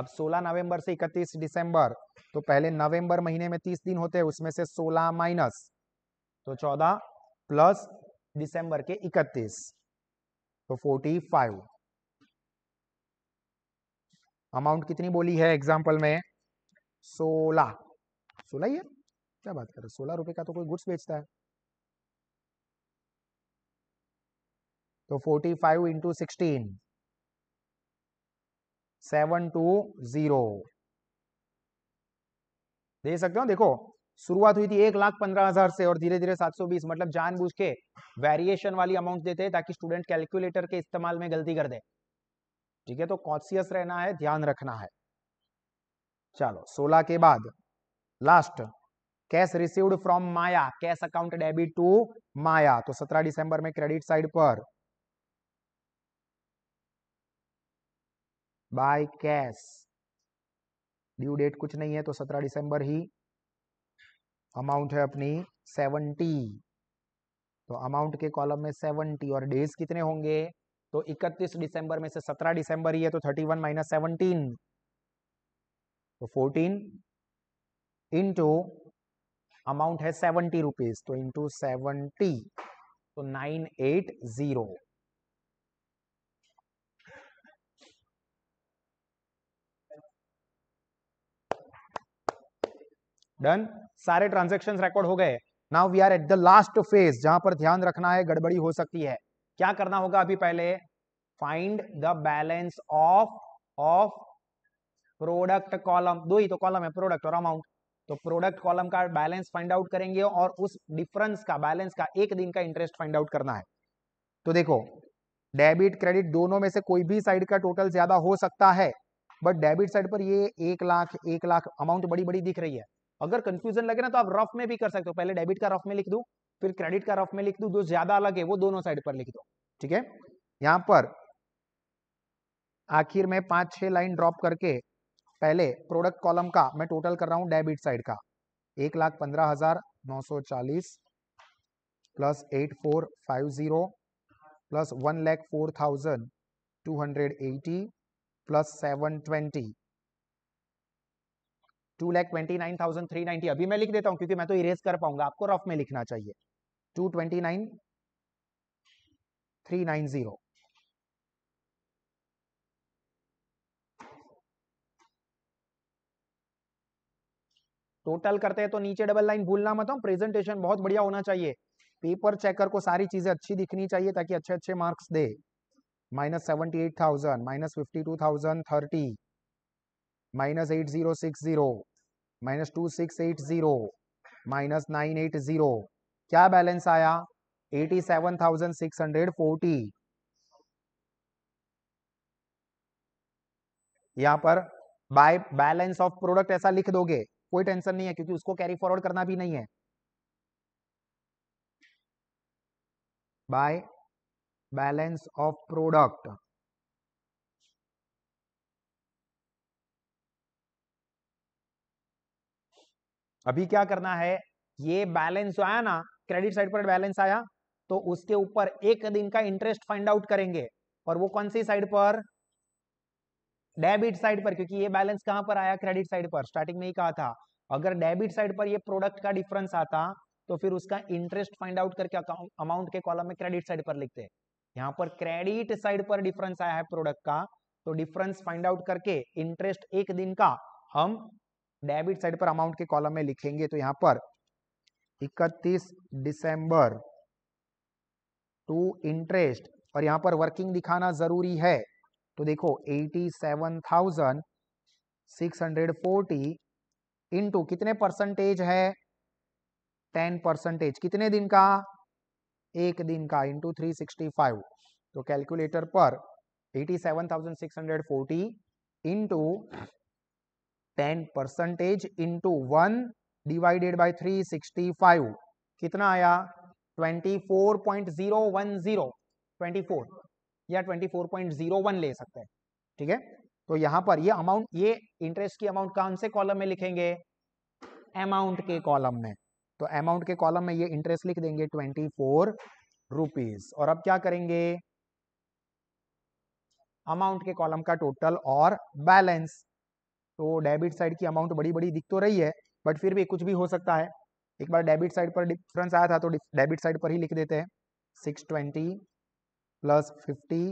अब 16 नवंबर से 31 दिसंबर तो पहले नवंबर महीने में 30 दिन होते हैं उसमें से 16 माइनस तो 14 प्लस दिसंबर के 31 तो 45 अमाउंट कितनी बोली है एग्जाम्पल में सोलह सोलह ही है क्या बात कर रहे सोलह रुपए का तो कोई गुड्स बेचता है तो forty five into sixteen seven two zero दे सकते हो देखो शुरुआत हुई थी एक लाख पंद्रह हजार से और धीरे धीरे सात सौ बीस मतलब जानबूझ के वेरिएशन वाली अमाउंट देते हैं ताकि स्टूडेंट कैलकुलेटर के इस्तेमाल में गलती कर दे ठीक है तो कॉन्सियस रहना है ध्यान रखना है चलो सोलह के बाद last cash received from Maya cash account debit to Maya तो सत्रह दिसंबर में क्रेडिट साइड पर बाय कैश ड्यू डेट कुछ नहीं है तो सत्रह दिसंबर ही अमाउंट है अपनी सेवनटी तो अमाउंट के कॉलम में सेवनटी और डेज कितने होंगे तो इकतीस दिसंबर में से सत्रह दिसंबर ही है तो थर्टी वन माइनस सेवनटीन तो फोर्टीन इंटू अमाउंट है सेवेंटी रुपीज तो इंटू सेवेंटी तो नाइन एट जीरो डन सारे ट्रांजेक्शन रिकॉर्ड हो गए now we are at the last phase जहां पर ध्यान रखना है गड़बड़ी हो सकती है क्या करना होगा अभी पहले find the balance of of product column दो ही तो कॉलम है प्रोडक्ट और अमाउंट तो प्रोडक्ट कॉलम का बैलेंस फाइंड आउट करेंगे और उस डिफरेंस का बैलेंस का एक दिन का इंटरेस्ट फाइंड आउट करना है तो देखो डेबिट क्रेडिट दोनों में से कोई भी साइड का टोटल ज्यादा हो सकता है बट डेबिट साइड पर ये एक लाख एक लाख अमाउंट बड़ी बड़ी दिख रही है अगर कंफ्यूजन लगे ना तो आप रफ में भी कर सकते हो पहले डेबिट का रफ में लिख दू फिर क्रेडिट का रफ में लिख दू जो ज्यादा अलग है वो दोनों साइड पर लिख दो ठीक है यहां पर आखिर में पांच छह लाइन ड्रॉप करके पहले प्रोडक्ट कॉलम का मैं टोटल कर रहा हूं डेबिट साइड का एक लाख पंद्रह हजार नौ सौ चालीस plus eight four five zero plus one lakh four thousand two hundred eighty plus seven twenty two lakh twenty nine thousand three ninety अभी मैं लिख देता हूँ क्योंकि मैं तो इरेज कर पाऊंगा आपको रफ में लिखना चाहिए two twenty nine three nine zero total करते हैं तो नीचे डबल लाइन भूलना मत हम प्रेजेंटेशन बहुत बढ़िया होना चाहिए पेपर चेकर को सारी चीजें अच्छी दिखनी चाहिए ताकि अच्छे अच्छे मार्क्स दे minus seventy eight thousand minus fifty two thousand thirty minus eight zero six zero minus two six eight zero minus nine eight zero क्या बैलेंस आया eighty seven thousand six hundred forty यहां पर बाय बैलेंस ऑफ प्रोडक्ट ऐसा लिख दोगे कोई टेंशन नहीं है क्योंकि उसको कैरी फॉरवर्ड करना भी नहीं है बाय बैलेंस ऑफ प्रोडक्ट अभी क्या करना है ये बैलेंस जो आया ना क्रेडिट साइड पर बैलेंस आया तो उसके ऊपर एक दिन का इंटरेस्ट फाइंड आउट करेंगे और वो कौन सी साइड पर डेबिट साइड पर क्योंकि ये बैलेंस कहां पर आया क्रेडिट साइड पर स्टार्टिंग में ही कहा था अगर डेबिट साइड पर ये प्रोडक्ट का डिफरेंस आता तो फिर उसका इंटरेस्ट फाइंड आउट करके अमाउंट के कॉलम में क्रेडिट साइड पर लिखते हैं यहाँ पर क्रेडिट साइड पर डिफरेंस आया है प्रोडक्ट का तो डिफरेंस फाइंड आउट करके इंटरेस्ट एक दिन का हम डेबिट साइड पर अमाउंट के कॉलम में लिखेंगे तो यहाँ पर 31 दिसंबर टू इंटरेस्ट और यहाँ पर वर्किंग दिखाना जरूरी है तो देखो 87,640 इनटू कितने परसेंटेज है 10 परसेंटेज कितने दिन का एक दिन का इंटू 365 तो कैलकुलेटर पर 87,640 into 10 percentage into one divided by 365 कितना आया 24.010 24 या 24.01 ले सकते हैं ठीक है तो यहां पर ये अमाउंट ये इंटरेस्ट की अमाउंट कौन से कॉलम में लिखेंगे अमाउंट के कॉलम में तो अमाउंट के कॉलम में ये इंटरेस्ट लिख देंगे ट्वेंटी फोर रुपीज और अब क्या करेंगे अमाउंट के कॉलम का टोटल और बैलेंस तो डेबिट साइड की अमाउंट बड़ी बड़ी दिख तो रही है बट फिर भी कुछ भी हो सकता है एक बार डेबिट साइड पर डिफरेंस आया था तो डेबिट साइड पर ही लिख देते हैं six twenty plus fifty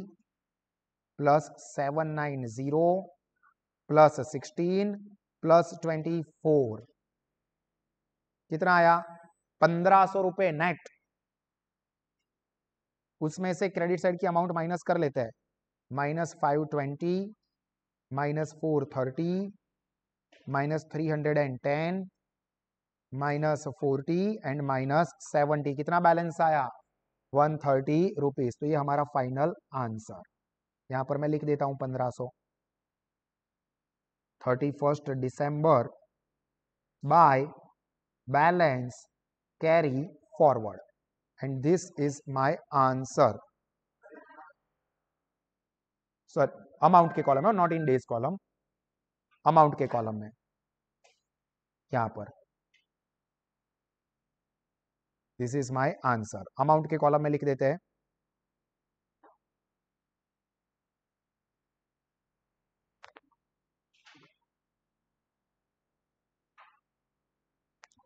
plus seven nine zero plus sixteen plus twenty four कितना आया पंद्रह सौ रुपए नेट उसमें से क्रेडिट साइड की अमाउंट माइनस कर लेते हैं minus five twenty minus four thirty minus three hundred and ten minus forty and minus seventy कितना बैलेंस आया वन थर्टी रुपीज तो ये हमारा फाइनल आंसर यहां पर मैं लिख देता हूं पंद्रह सो thirty first December by balance carry forward and this is my answer sir amount के कॉलम में not in days column amount के कॉलम में यहां पर this is my answer amount के कॉलम में लिख देते हैं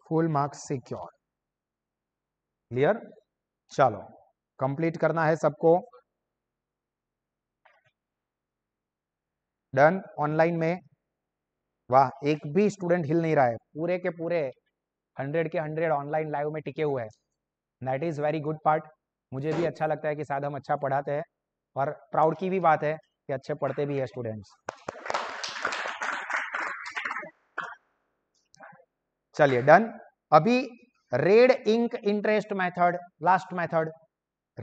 फुल मार्क्स सिक्योर क्लियर चलो कंप्लीट करना है सबको डन ऑनलाइन में वाह एक भी स्टूडेंट हिल नहीं रहा है पूरे के पूरे हंड्रेड के हंड्रेड ऑनलाइन लाइव में टिके हुए हैं that is very good part मुझे भी अच्छा लगता है कि शायद हम अच्छा पढ़ाते हैं और प्राउड की भी बात है कि अच्छे पढ़ते भी है स्टूडेंट्स चलिए डन अभी red ink interest method last method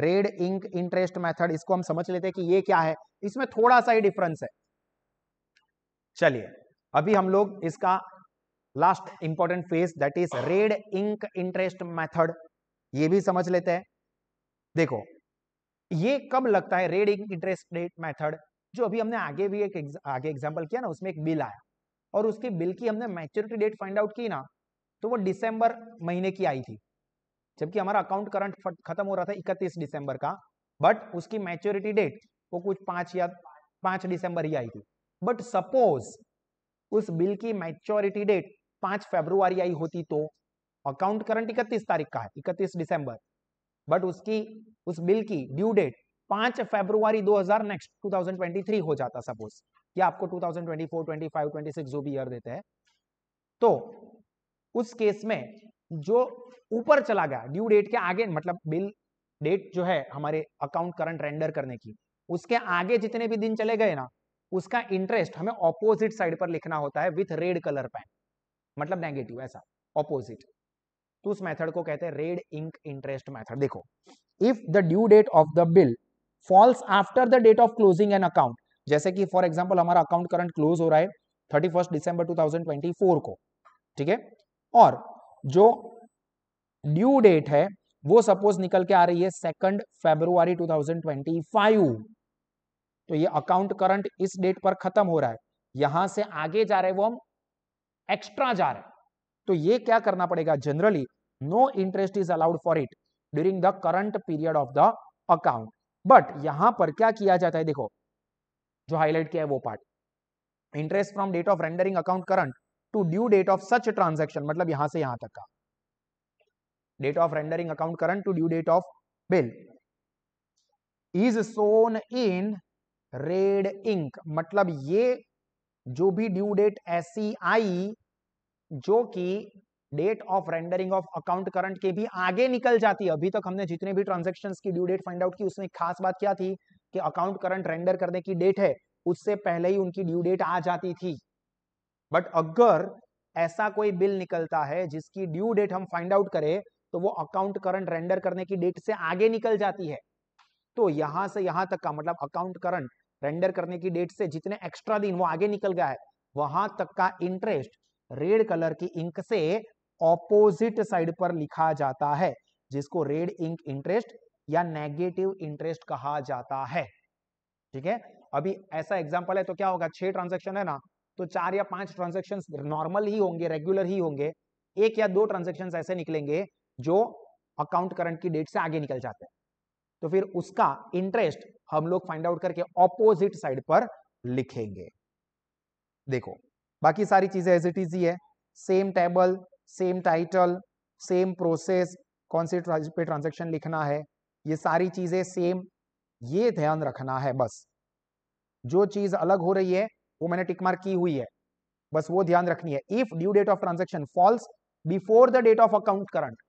red ink interest method इसको हम समझ लेते हैं कि ये क्या है इसमें थोड़ा सा ही डिफरेंस है चलिए अभी हम लोग इसका last important phase that is red ink interest method ये भी समझ लेते हैं देखो ये कब लगता है रेड इंटरेस्ट रेट मेथड जो अभी हमने आगे भी एक आगे एग्जांपल किया ना उसमें एक बिल आया और उसकी बिल की हमने मैच्योरिटी डेट फाइंड आउट की ना तो वो दिसंबर महीने की आई थी जबकि हमारा अकाउंट करंट खत्म हो रहा था इकतीस दिसंबर का बट उसकी मैच्योरिटी डेट वो कुछ पांच या पांच दिसंबर ही आई थी बट सपोज उस बिल की मैच्योरिटी डेट पांच फेब्रुआरी आई होती तो अकाउंट करंट इकतीस तारीख का है इकतीस दिसंबर बट उसकी उस बिल की ड्यू डेट पांच फेब्रुआरी 2000 नेक्स्ट 2023 हो जाता सपोज या आपको 2024 25 26 जो भी ईयर देते हैं तो उस केस में जो ऊपर चला गया ड्यू डेट के आगे मतलब बिल डेट जो है हमारे अकाउंट करंट रेंडर करने की उसके आगे जितने भी दिन चले गए ना उसका इंटरेस्ट हमें ऑपोजिट साइड पर लिखना होता है विथ रेड कलर पेन मतलब नेगेटिव ऐसा ऑपोजिट तो उस मेथड को कहते हैं रेड इंक इंटरेस्ट मेथड देखो if the due date of the bill falls after the date of closing an account जैसे कि फॉर एग्जाम्पल हमारा अकाउंट करंट क्लोज हो रहा है थर्टी फर्स्ट डिसंबर टू को ठीक है और जो ड्यू डेट है वो सपोज निकल के आ रही है सेकंड फेब्रुआरी 2025 तो ये अकाउंट करंट इस डेट पर खत्म हो रहा है यहां से आगे जा रहे वो हम एक्स्ट्रा जा रहे हैं तो ये क्या करना पड़ेगा generally no interest is allowed for it during the current period of the account but यहां पर क्या किया जाता है देखो जो हाईलाइट किया है वो part interest from date of rendering account current to due date of such transaction मतलब यहां से यहां तक का date of rendering account current to due date of bill is shown in red ink मतलब ये जो भी ड्यू डेट ऐसी आई जो कि date of rendering of account current के भी आगे निकल जाती है अभी तक हमने जितने भी ट्रांजेक्शन की ड्यू डेट फाइंड आउट की उसमें खास बात क्या थी कि अकाउंट करंट रेंडर करने की डेट है उससे पहले ही उनकी ड्यू डेट आ जाती थी बट अगर ऐसा कोई बिल निकलता है जिसकी ड्यू डेट हम फाइंड आउट करें तो वो अकाउंट करंट रेंडर करने की डेट से आगे निकल जाती है तो यहां से यहां तक का मतलब अकाउंट करंट रेंडर करने की डेट से जितने एक्स्ट्रा दिन वो आगे निकल गया है वहां तक का इंटरेस्ट रेड कलर की इंक से ऑपोजिट साइड पर लिखा जाता है जिसको रेड इंक इंटरेस्ट या नेगेटिव इंटरेस्ट कहा जाता है ठीक है अभी ऐसा एग्जाम्पल है तो क्या होगा छह ट्रांजेक्शन है ना तो चार या पांच ट्रांजेक्शन नॉर्मल ही होंगे रेगुलर ही होंगे एक या दो ट्रांजेक्शन ऐसे निकलेंगे जो अकाउंट करंट की डेट से आगे निकल जाते हैं तो फिर उसका इंटरेस्ट हम लोग फाइंड आउट करके ऑपोजिट साइड पर लिखेंगे देखो बाकी सारी चीज़ें एज इट इज ही है same table same title same process कौन से पे ट्रांजेक्शन लिखना है ये सारी चीज़ें सेम ये ध्यान रखना है बस जो चीज़ अलग हो रही है वो मैंने मार्क की हुई है बस वो ध्यान रखनी है if due date of transaction falls before the date of account current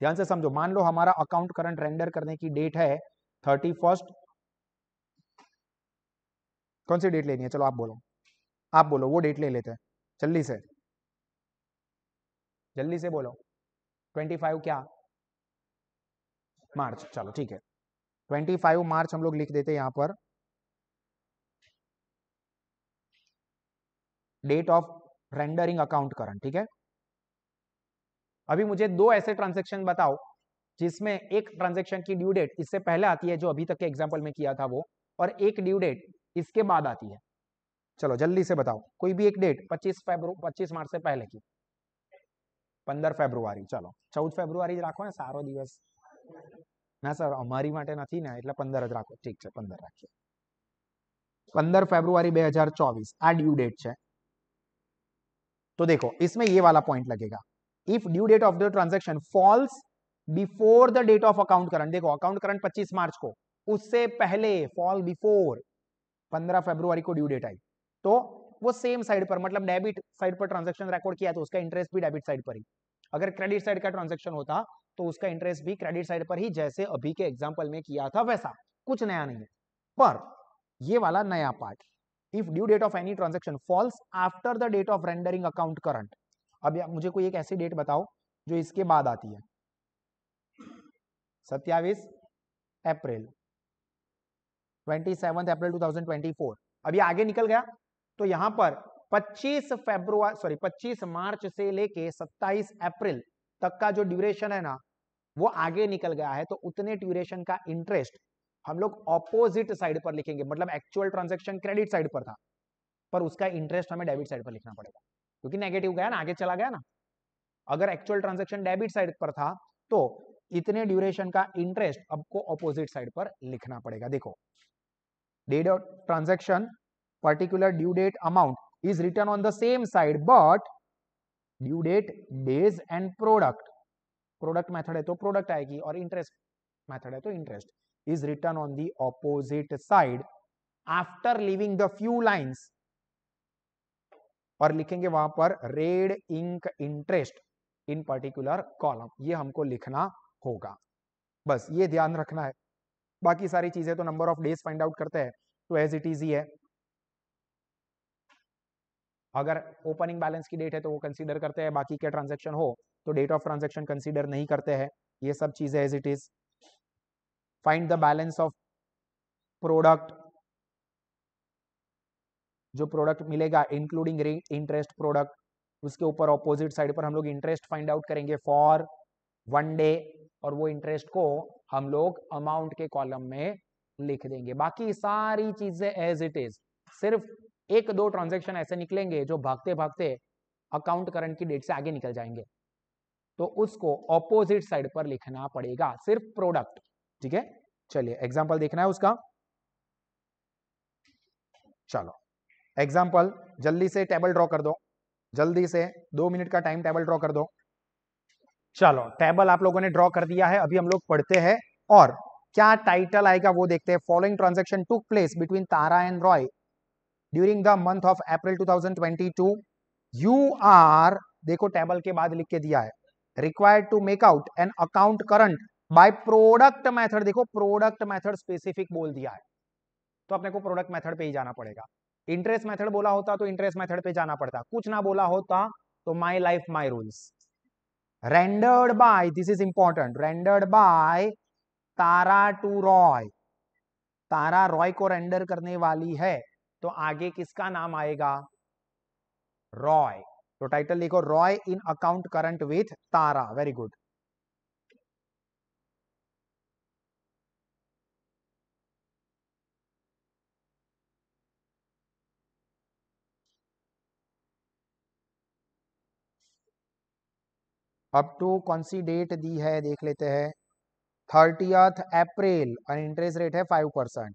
ध्यान से समझो मान लो हमारा अकाउंट करंट रेंडर करने की डेट है थर्टी फर्स्ट कौन सी डेट लेनी है चलो आप बोलो आप बोलो वो डेट ले लेते हैं जल्दी से जल्दी से बोलो 25 क्या मार्च चलो ठीक है 25 मार्च हम लोग लिख देते यहां पर date of rendering account current ठीक है अभी मुझे दो ऐसे ट्रांजेक्शन बताओ जिसमें एक ट्रांजेक्शन की ड्यू डेट इससे पहले आती है जो अभी तक के एग्जाम्पल में किया था वो और एक ड्यू डेट इसके बाद आती है चलो जल्दी से बताओ कोई भी एक डेट 25 फेब्रु 25 मार्च से पहले की 15 ફેબ્રુઆરી ચલો 14 ફેબ્રુઆરી જ રાખો ને સારો દિવસ ના સર અમારી માટે નથી ને એટલે 15 જ રાખો ઠીક છે 15 રાખીએ 15 ફેબ્રુઆરી 2024 આ ડ્યુ डेट છે तो देखो इसमें ये वाला पॉइंट लगेगा if due date of the transaction falls before the date of account current देखो अकाउंट करंट 25 मार्च को उससे पहले फॉल बिफोर 15 फेब्रुआरी को ड्यू डेट आई तो वो सेम साइड पर मतलब डेबिट साइड पर ट्रांजेक्शन रिकॉर्ड किया तो उसका इंटरेस्ट भी डेबिट साइड पर ही अगर क्रेडिट साइड का ट्रांजेक्शन होता तो उसका इंटरेस्ट भी क्रेडिट साइड पर ही जैसे अभी के एग्जाम्पल में किया था वैसा कुछ नया नहीं है पर ये वाला नया part if due date of any transaction falls after the date of rendering account current अब मुझे कोई एक ऐसी डेट बताओ जो इसके बाद आती है सत्यावीस अप्रैल twenty seven April two thousand twenty four अभी आगे निकल गया तो यहां पर 25 फेब्रुआरी सॉरी 25 मार्च से लेके 27 अप्रैल तक का जो ड्यूरेशन है ना वो आगे निकल गया है तो उतने ड्यूरेशन का इंटरेस्ट हम लोग ऑपोजिट साइड पर लिखेंगे मतलब एक्चुअल ट्रांजेक्शन क्रेडिट साइड पर था पर उसका इंटरेस्ट हमें डेबिट साइड पर लिखना पड़ेगा क्योंकि नेगेटिव गया ना आगे चला गया ना अगर एक्चुअल ट्रांजेक्शन डेबिट साइड पर था तो इतने ड्यूरेशन का इंटरेस्ट आपको ऑपोजिट साइड पर लिखना पड़ेगा देखो date of transaction particular due date amount is written on the same side but due date days and product product method hai to product aayegi aur interest method hai to interest is written on the opposite side after leaving the few lines और लिखेंगे वहां पर red ink interest in particular column ये हमको लिखना होगा बस ये ध्यान रखना है बाकी सारी चीजें तो number of days find out करते हैं तो एज इट इज ही है अगर ओपनिंग बैलेंस की डेट है तो वो कंसीडर करते हैं बाकी के ट्रांजेक्शन हो तो डेट ऑफ ट्रांजेक्शन कंसीडर नहीं करते हैं ये सब चीजें as it is find the balance of product जो प्रोडक्ट मिलेगा इंक्लूडिंग इंटरेस्ट प्रोडक्ट उसके ऊपर ऑपोजिट साइड पर हम लोग इंटरेस्ट फाइंड आउट करेंगे फॉर वन डे और वो इंटरेस्ट को हम लोग अमाउंट के कॉलम में लिख देंगे बाकी सारी चीजें एज इट इज सिर्फ एक दो ट्रांजेक्शन ऐसे निकलेंगे जो भागते भागते अकाउंट करंट की डेट से आगे निकल जाएंगे तो उसको ऑपोजिट साइड पर लिखना पड़ेगा सिर्फ प्रोडक्ट ठीक है चलिए एग्जाम्पल देखना है उसका चलो एग्जाम्पल जल्दी से टेबल ड्रॉ कर दो जल्दी से दो मिनट का टाइम टेबल ड्रॉ कर दो चलो टेबल आप लोगों ने ड्रॉ कर दिया है अभी हम लोग पढ़ते हैं और क्या टाइटल आएगा वो देखते हैं following transaction took place between Tara and Roy during the month of April 2022 you are देखो टेबल के बाद लिख के दिया है required to make out an account current by product method देखो प्रोडक्ट मेथड स्पेसिफिक बोल दिया है तो अपने को प्रोडक्ट मेथड पे ही जाना पड़ेगा इंटरेस्ट मेथड बोला होता तो इंटरेस्ट मेथड पे जाना पड़ता कुछ ना बोला होता तो my life my rules rendered by this is important rendered by Tara to Roy Tara Roy को रेंडर करने वाली है तो आगे किसका नाम आएगा रॉय तो टाइटल लिखो Roy in account current with Tara very good up to कौन सी डेट दी है देख लेते हैं थर्टियथ अप्रैल और इंटरेस्ट रेट है five percent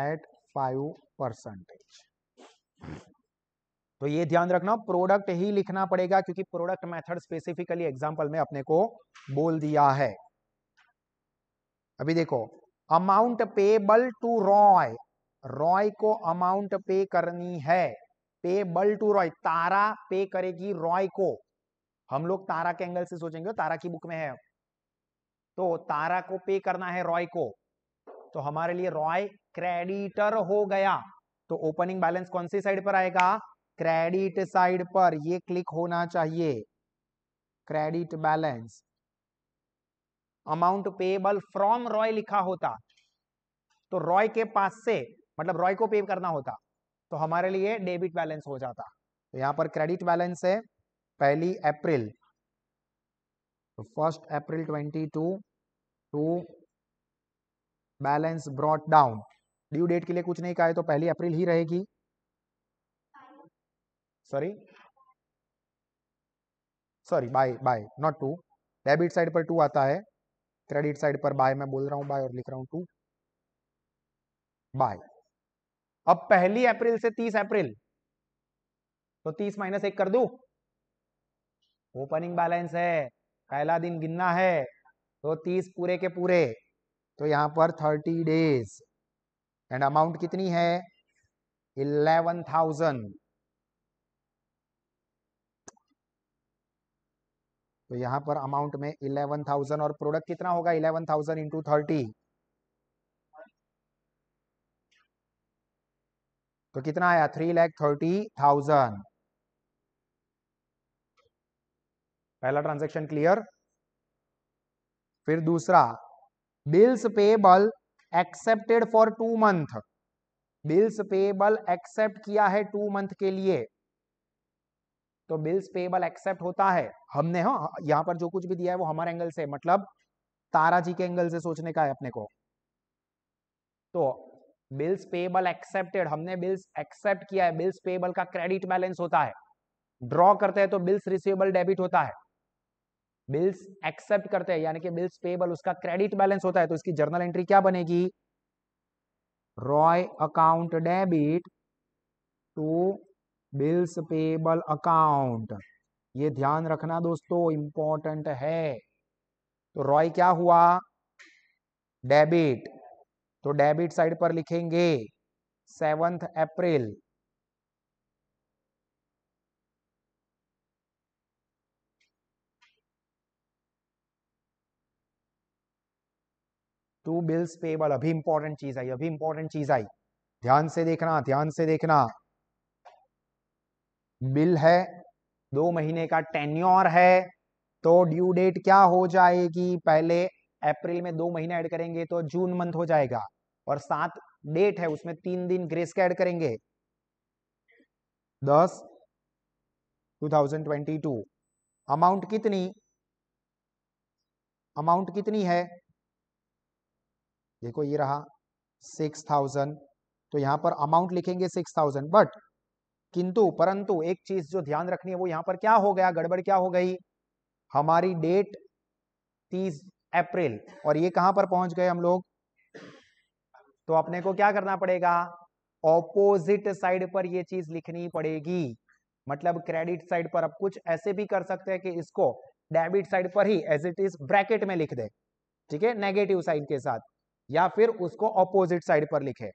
at five percentage तो ये ध्यान रखना प्रोडक्ट ही लिखना पड़ेगा क्योंकि प्रोडक्ट मेथड स्पेसिफिकली एग्जांपल में अपने को बोल दिया है अभी देखो amount payable to Roy Roy को अमाउंट पे करनी है पेबल टू रॉय तारा पे करेगी रॉय को हम लोग तारा के एंगल से सोचेंगे तारा की बुक में है तो तारा को पे करना है रॉय को तो हमारे लिए रॉय क्रेडिटर हो गया तो ओपनिंग बैलेंस कौन सी साइड पर आएगा क्रेडिट साइड पर ये क्लिक होना चाहिए credit balance amount payable from Roy लिखा होता तो रॉय के पास से मतलब रॉय को पे करना होता तो हमारे लिए डेबिट बैलेंस हो जाता तो यहां पर क्रेडिट बैलेंस है पहली अप्रैल तो first April twenty two two balance brought down due date के लिए कुछ नहीं कहा है तो पहली अप्रैल ही रहेगी sorry sorry by by not to debit side पर टू आता है क्रेडिट साइड पर बाय मैं बोल रहा हूं बाय और लिख रहा हूं टू बाय अब पहली अप्रैल से तीस अप्रैल तो तीस माइनस एक कर दू ओपनिंग बैलेंस है पहला दिन गिनना है तो तीस पूरे के पूरे तो यहाँ पर थर्टी डेज एंड अमाउंट कितनी है इलेवन थाउजेंड तो यहाँ पर अमाउंट में इलेवन थाउजेंड और प्रोडक्ट कितना होगा इलेवन थाउजेंड इंटू थर्टी तो कितना आया थ्री लैख थर्टी थाउजेंड पहला ट्रांजैक्शन क्लियर फिर दूसरा bills payable accepted for two month bills payable accept किया है टू मंथ के लिए तो बिल्स पेबल एक्सेप्ट होता है हमने हो हाँ, यहाँ पर जो कुछ भी दिया है वो हमारे एंगल से मतलब तारा जी के एंगल से सोचने का है अपने को तो बिल्स पेबल एक्सेप्टेड हमने बिल्स एक्सेप्ट किया है बिल्स पेबल का क्रेडिट बैलेंस होता है ड्रॉ करते हैं तो बिल्स रिसीवेबल डेबिट होता है बिल्स एक्सेप्ट करते हैं यानी कि बिल्स पेबल उसका क्रेडिट बैलेंस होता है तो इसकी जर्नल एंट्री क्या बनेगी Roy account debit to bills payable account ये ध्यान रखना दोस्तों इंपॉर्टेंट है तो रॉय क्या हुआ डेबिट तो डेबिट साइड पर लिखेंगे seventh April to bills payable अभी इंपॉर्टेंट चीज आई अभी इंपॉर्टेंट चीज आई ध्यान से देखना ध्यान से देखना बिल है दो महीने का टेन्योर है तो ड्यू डेट क्या हो जाएगी पहले अप्रैल में दो महीने ऐड करेंगे तो जून मंथ हो जाएगा और सात डेट है उसमें तीन दिन ग्रेस का ऐड करेंगे दस 2022 अमाउंट कितनी अमाउंट कितनी है देखो ये रहा सिक्स थाउजेंड तो यहाँ पर अमाउंट लिखेंगे सिक्स थाउजेंड बट किंतु परंतु एक चीज जो ध्यान रखनी है वो यहाँ पर क्या हो गया गड़बड़ क्या हो गई हमारी डेट तीस अप्रैल और ये कहाँ पर पहुंच गए हम लोग तो अपने को क्या करना पड़ेगा ऑपोजिट साइड पर ये चीज लिखनी पड़ेगी मतलब क्रेडिट साइड पर अब कुछ ऐसे भी कर सकते हैं कि इसको डेबिट साइड पर ही एज इट इज ब्रैकेट में लिख दे ठीक है नेगेटिव साइन के साथ या फिर उसको ऑपोजिट साइड पर लिखे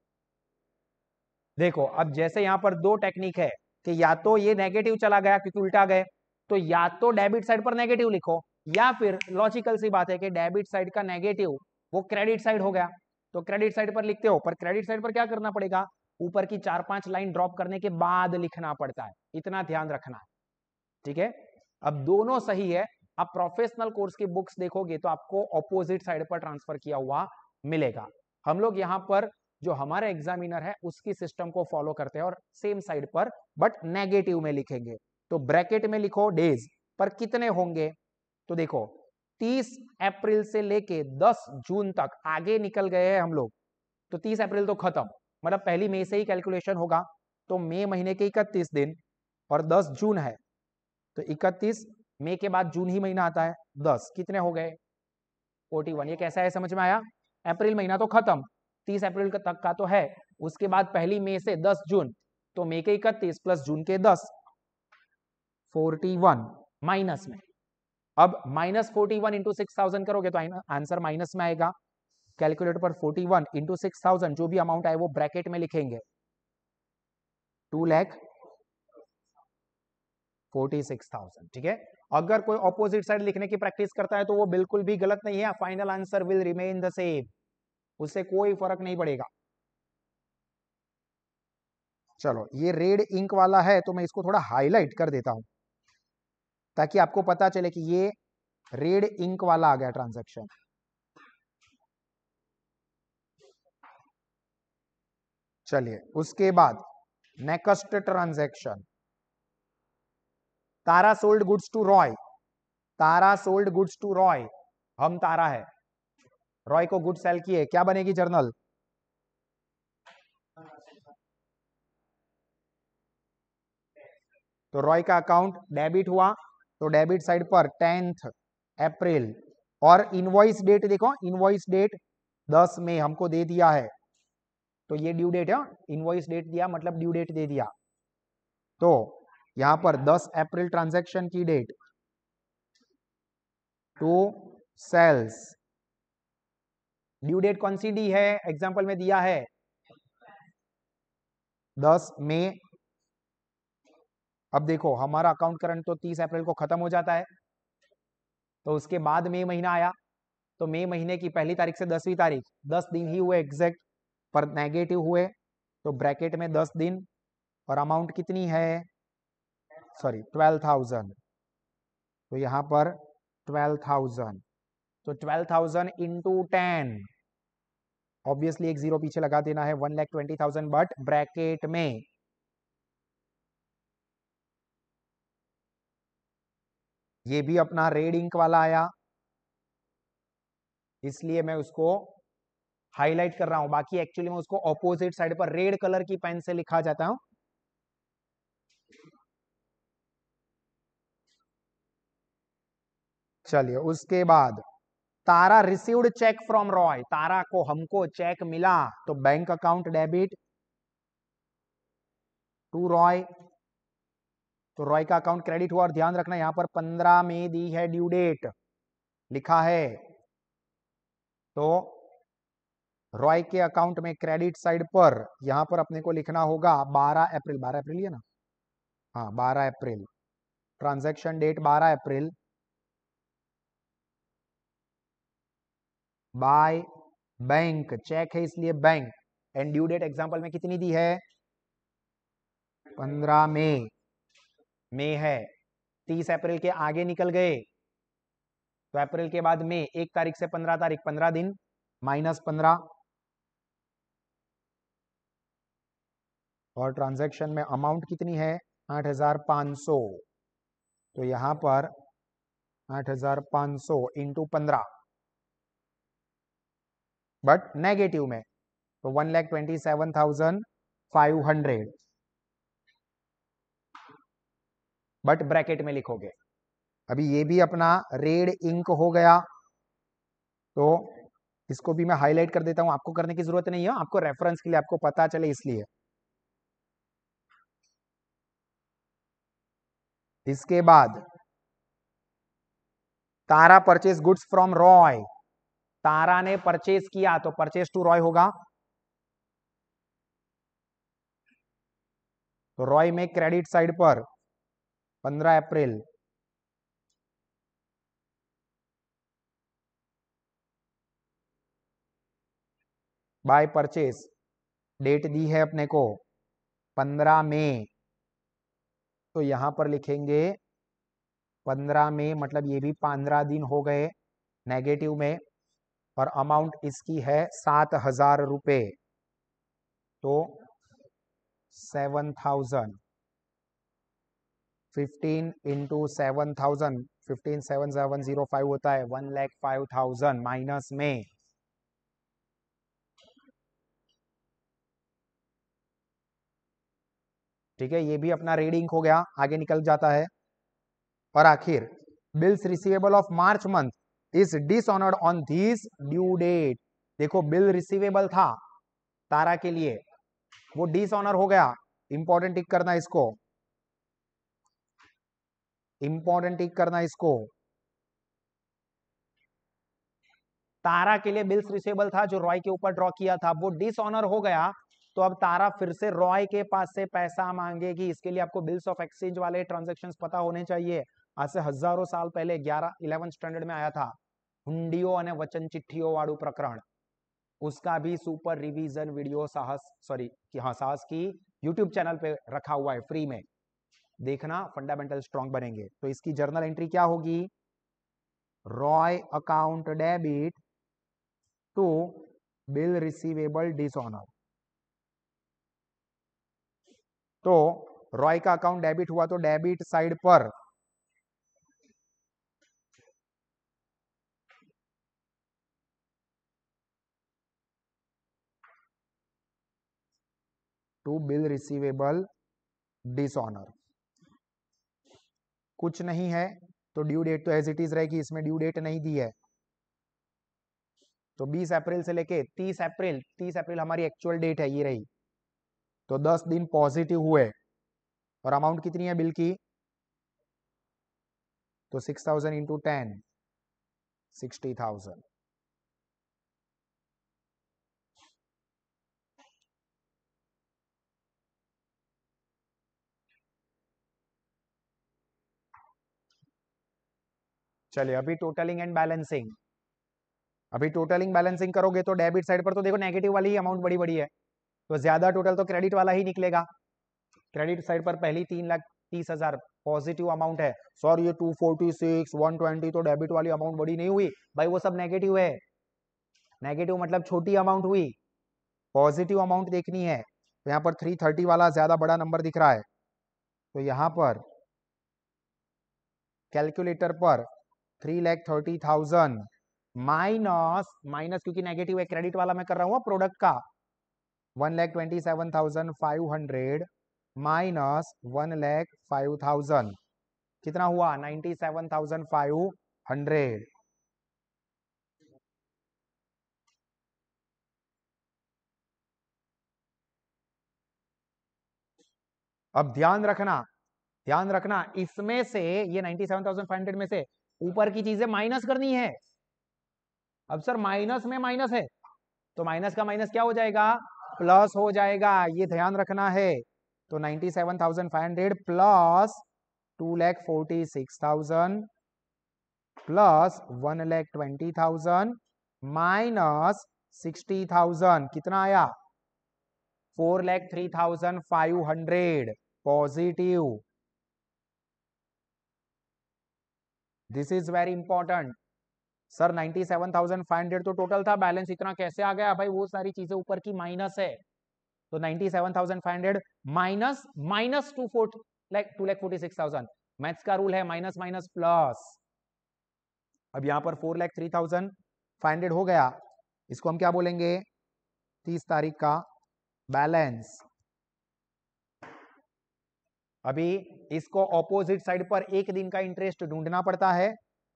देखो अब जैसे यहां पर दो टेक्निक है कि या तो ये नेगेटिव चला गया क्योंकि उल्टा गए तो या तो डेबिट साइड पर नेगेटिव लिखो या फिर लॉजिकल सी बात है कि डेबिट साइड का नेगेटिव वो क्रेडिट साइड हो गया तो क्रेडिट साइड पर लिखते हो पर क्रेडिट साइड पर क्या करना पड़ेगा ऊपर की चार पांच लाइन ड्रॉप करने के बाद लिखना पड़ता है इतना ध्यान रखना है ठीक है अब दोनों सही है आप प्रोफेशनल कोर्स की बुक्स देखोगे तो आपको ऑपोजिट साइड पर ट्रांसफर किया हुआ मिलेगा हम लोग यहाँ पर जो हमारा एग्जामिनर है उसकी सिस्टम को फॉलो करते हैं और सेम साइड पर बट नेगेटिव में लिखेंगे तो ब्रैकेट में लिखो डेज पर कितने होंगे तो देखो 30 अप्रैल से लेके 10 जून तक आगे निकल गए हैं हम लोग तो 30 अप्रैल तो खत्म मतलब पहली मई से ही कैलकुलेशन होगा तो मई महीने के इकतीस दिन और 10 जून है तो 31 मई के बाद जून ही महीना आता है 10 कितने हो गए 41 ये कैसा है समझ में आया अप्रैल महीना तो खत्म तीस अप्रैल तक का तो है उसके बाद पहली मई से दस जून तो मई के इकतीस प्लस जून के दस फोर्टी वन माइनस में अब minus forty one into six thousand करोगे तो आंसर माइनस में आएगा कैलकुलेटर पर forty one into six thousand जो भी अमाउंट आए वो ब्रैकेट में लिखेंगे two lakh forty six thousand ठीक है अगर कोई ऑपोजिट साइड लिखने की प्रैक्टिस करता है तो वो बिल्कुल भी गलत नहीं है final answer will remain the same उससे कोई फर्क नहीं पड़ेगा चलो ये रेड इंक वाला है तो मैं इसको थोड़ा हाईलाइट कर देता हूं ताकि आपको पता चले कि ये रेड इंक वाला आ गया ट्रांजेक्शन चलिए उसके बाद next transaction Tara sold goods to Roy Tara sold goods to Roy हम तारा है रॉय को गुड सेल किए क्या बनेगी जर्नल तो रॉय का अकाउंट डेबिट हुआ तो डेबिट साइड पर टेंथ अप्रैल और इनवॉइस डेट देखो इनवॉइस डेट 10 मई हमको दे दिया है तो ये ड्यू डेट है इनवॉइस डेट दिया मतलब ड्यू डेट दे दिया तो यहां पर 10 अप्रैल ट्रांजैक्शन की date to sales due date कौन सी डी है एग्जाम्पल में दिया है 10 मई अब देखो हमारा अकाउंट करंट तो 30 अप्रैल को खत्म हो जाता है तो उसके बाद मई महीना आया तो मई महीने की पहली तारीख से दसवीं तारीख दस दिन ही हुए एग्जैक्ट पर नेगेटिव हुए तो ब्रैकेट में दस दिन और अमाउंट कितनी है सॉरी ट्वेल्व थाउजेंड तो यहां पर ट्वेल्व थाउजेंड तो twelve thousand into ten obviously एक जीरो पीछे लगा देना है one lakh twenty thousand but bracket में ये भी अपना रेड इंक वाला आया इसलिए मैं उसको हाईलाइट कर रहा हूं बाकी एक्चुअली मैं उसको ऑपोजिट साइड पर रेड कलर की पेन से लिखा जाता हूं चलिए उसके बाद Tara received cheque from Roy Tara को हमको चेक मिला तो bank account debit to Roy तो रॉय का अकाउंट क्रेडिट हुआ और ध्यान रखना यहां पर पंद्रह में दी है ड्यू डेट लिखा है तो रॉय के अकाउंट में क्रेडिट साइड पर यहां पर अपने को लिखना होगा 12 अप्रैल 12 अप्रैल ना हाँ 12 अप्रैल ट्रांजैक्शन डेट 12 अप्रैल बाय बैंक चेक है इसलिए bank and due date example में कितनी दी है पंद्रह मे मे है तीस अप्रैल के आगे निकल गए तो अप्रैल के बाद मे एक तारीख से पंद्रह तारीख पंद्रह दिन माइनस पंद्रह और ट्रांजैक्शन में अमाउंट कितनी है आठ हजार पांच सौ तो यहां पर आठ हजार पांच सौ इंटू पंद्रह बट नेगेटिव में तो one lakh twenty seven thousand five hundred but bracket में लिखोगे अभी ये भी अपना रेड इंक हो गया तो इसको भी मैं हाईलाइट कर देता हूं आपको करने की जरूरत नहीं है आपको रेफरेंस के लिए आपको पता चले इसलिए इसके बाद Tara purchase goods from Roy Tara ने परचेज किया तो परचेज टू रॉय होगा तो रॉय में क्रेडिट साइड पर 15 अप्रैल बाय परचेस डेट दी है अपने को 15 मई तो यहां पर लिखेंगे 15 मई मतलब ये भी 15 दिन हो गए नेगेटिव में और अमाउंट इसकी है सात हजार रुपये तो seven thousand fifteen into seven thousand fifteen seven seven zero five होता है one lakh five thousand minus में ठीक है ये भी अपना रीडिंग हो गया आगे निकल जाता है और आखिर bills receivable of March month is dishonoured on these due date देखो बिल रिसीवेबल था तारा के लिए वो डिसऑनर हो गया इंपॉर्टेंट टिक करना इसको इंपॉर्टेंट टिक करना इसको तारा के लिए बिल्स रिसेबल था जो रॉय के ऊपर ड्रॉ किया था वो डिसऑनर हो गया तो अब तारा फिर से रॉय के पास से पैसा मांगेगी इसके लिए आपको बिल्स ऑफ एक्सचेंज वाले ट्रांजेक्शन पता होने चाहिए आज से हजारों साल पहले ग्यारह इलेवन स्टैंडर्ड में आया था हुंडियों અને વચન ચિઠ્ઠીઓ વાળું પ્રકરણ उसका भी super revision video Sahas sorry कि हाँ साहस की यूट्यूब चैनल पे रखा हुआ है फ्री में देखना फंडामेंटल स्ट्रांग बनेंगे तो इसकी जर्नल एंट्री क्या होगी Roy account debit to bill receivable dishonour तो रॉय का अकाउंट डेबिट हुआ तो डेबिट साइड पर टू बिल रिसीवेबल डिसऑनर कुछ नहीं है तो ड्यू डेट तो एज इट इज रहेगी इसमें ड्यू डेट नहीं दी है तो 20 अप्रैल से लेके 30 अप्रैल 30 अप्रैल हमारी एक्चुअल डेट है ये रही तो 10 दिन पॉजिटिव हुए और अमाउंट कितनी है बिल की तो 6000 thousand into ten sixty thousand चलिए अभी टोटलिंग एंड बैलेंसिंग अभी टोटलिंग बैलेंसिंग करोगे तो डेबिट साइड पर तो देखो नेगेटिव वाली ही अमाउंट बड़ी बड़ी है तो ज्यादा टोटल तो क्रेडिट वाला ही निकलेगा क्रेडिट साइड पर पहली तीन लाख तीस हजार पॉजिटिव अमाउंट है सॉरी ये two forty six one twenty तो डेबिट वाली अमाउंट बड़ी नहीं हुई भाई वो सब नेगेटिव है नेगेटिव मतलब छोटी अमाउंट हुई पॉजिटिव अमाउंट देखनी है तो यहाँ पर थ्री थर्टी वाला ज्यादा बड़ा नंबर दिख रहा है तो यहाँ पर कैलकुलेटर पर three lakh thirty thousand minus minus क्योंकि नेगेटिव है क्रेडिट वाला मैं कर रहा हूँ प्रोडक्ट का one lakh twenty seven thousand five hundred minus one lakh five thousand कितना हुआ ninety seven thousand five hundred अब ध्यान रखना ध्यान रखना इसमें से ये 97,500 में से ऊपर की चीजें माइनस करनी है अब सर माइनस में माइनस है तो माइनस का माइनस क्या हो जाएगा प्लस हो जाएगा ये ध्यान रखना है तो ninety seven thousand five hundred plus two lakh forty six thousand plus one lakh twenty thousand minus sixty thousand कितना आया four lakh three thousand five hundred positive this is very important sir 97,500 तो टोटल था बैलेंस इतना कैसे आ गया भाई वो सारी चीजें ऊपर की माइनस है तो 97,500 minus minus two fort like two lakh forty six thousand maths का रूल है माइनस माइनस प्लस अब यहां पर four lakh three thousand five hundred हो गया इसको हम क्या बोलेंगे तीस तारीख का बैलेंस अभी इसको ऑपोजिट साइड पर एक दिन का इंटरेस्ट ढूंढना पड़ता है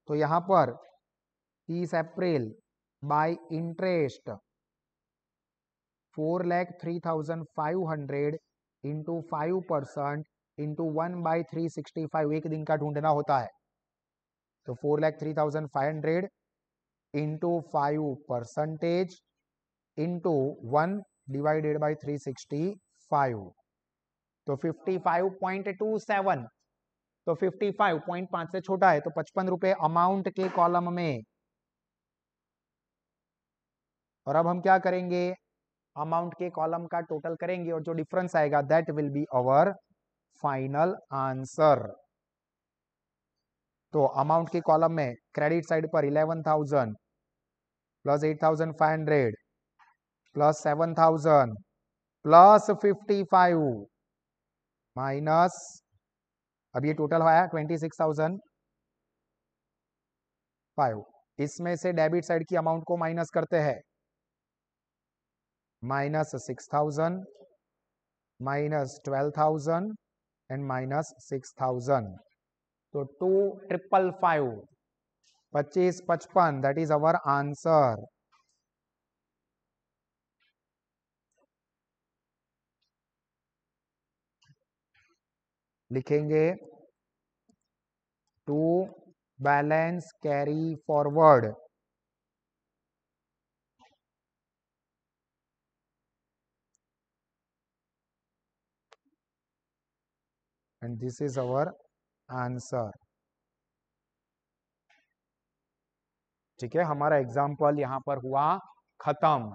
तो यहां पर 30 अप्रैल by interest four lakh three thousand five hundred into five percent into one by three sixty five एक दिन का ढूंढना होता है तो four lakh three thousand five hundred into five percentage into one divided by three sixty five तो 55.27 तो 55.5 से छोटा है तो पचपन रुपए अमाउंट के कॉलम में और अब हम क्या करेंगे अमाउंट के कॉलम का टोटल करेंगे और जो डिफरेंस आएगा that will be our final answer तो अमाउंट के कॉलम में क्रेडिट साइड पर eleven thousand plus eight thousand five hundred plus seven thousand plus fifty five minus अब ये टोटल आया ट्वेंटी सिक्स थाउजेंड फाइव इसमें से डेबिट साइड की अमाउंट को माइनस करते हैं minus six thousand minus twelve thousand and minus six thousand तो टू ट्रिपल फाइव पच्चीस पचपन दैट इज अवर आंसर लिखेंगे to balance carry forward and this is our answer ठीक है हमारा एग्जाम्पल यहां पर हुआ खत्म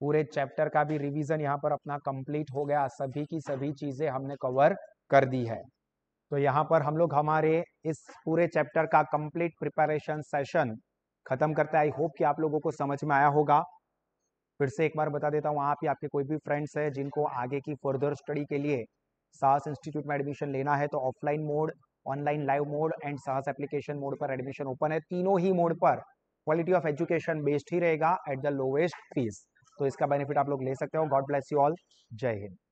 पूरे चैप्टर का भी रिवीजन यहाँ पर अपना कंप्लीट हो गया सभी की सभी चीजें हमने कवर कर दी है तो यहाँ पर हम लोग हमारे इस पूरे चैप्टर का कंप्लीट प्रिपरेशन सेशन खत्म करते आई होप कि आप लोगों को समझ में आया होगा फिर से एक बार बता देता हूँ आप या आपके कोई भी फ्रेंड्स है जिनको आगे की फर्दर स्टडी के लिए साहस इंस्टीट्यूट में एडमिशन लेना है तो offline mode online live mode and Sahas application mode पर एडमिशन ओपन है तीनों ही मोड पर क्वालिटी ऑफ एजुकेशन बेस्ड ही रहेगा एट द लोवेस्ट फीस तो इसका बेनिफिट आप लोग ले सकते हो गॉड ब्लेस यू ऑल जय हिंद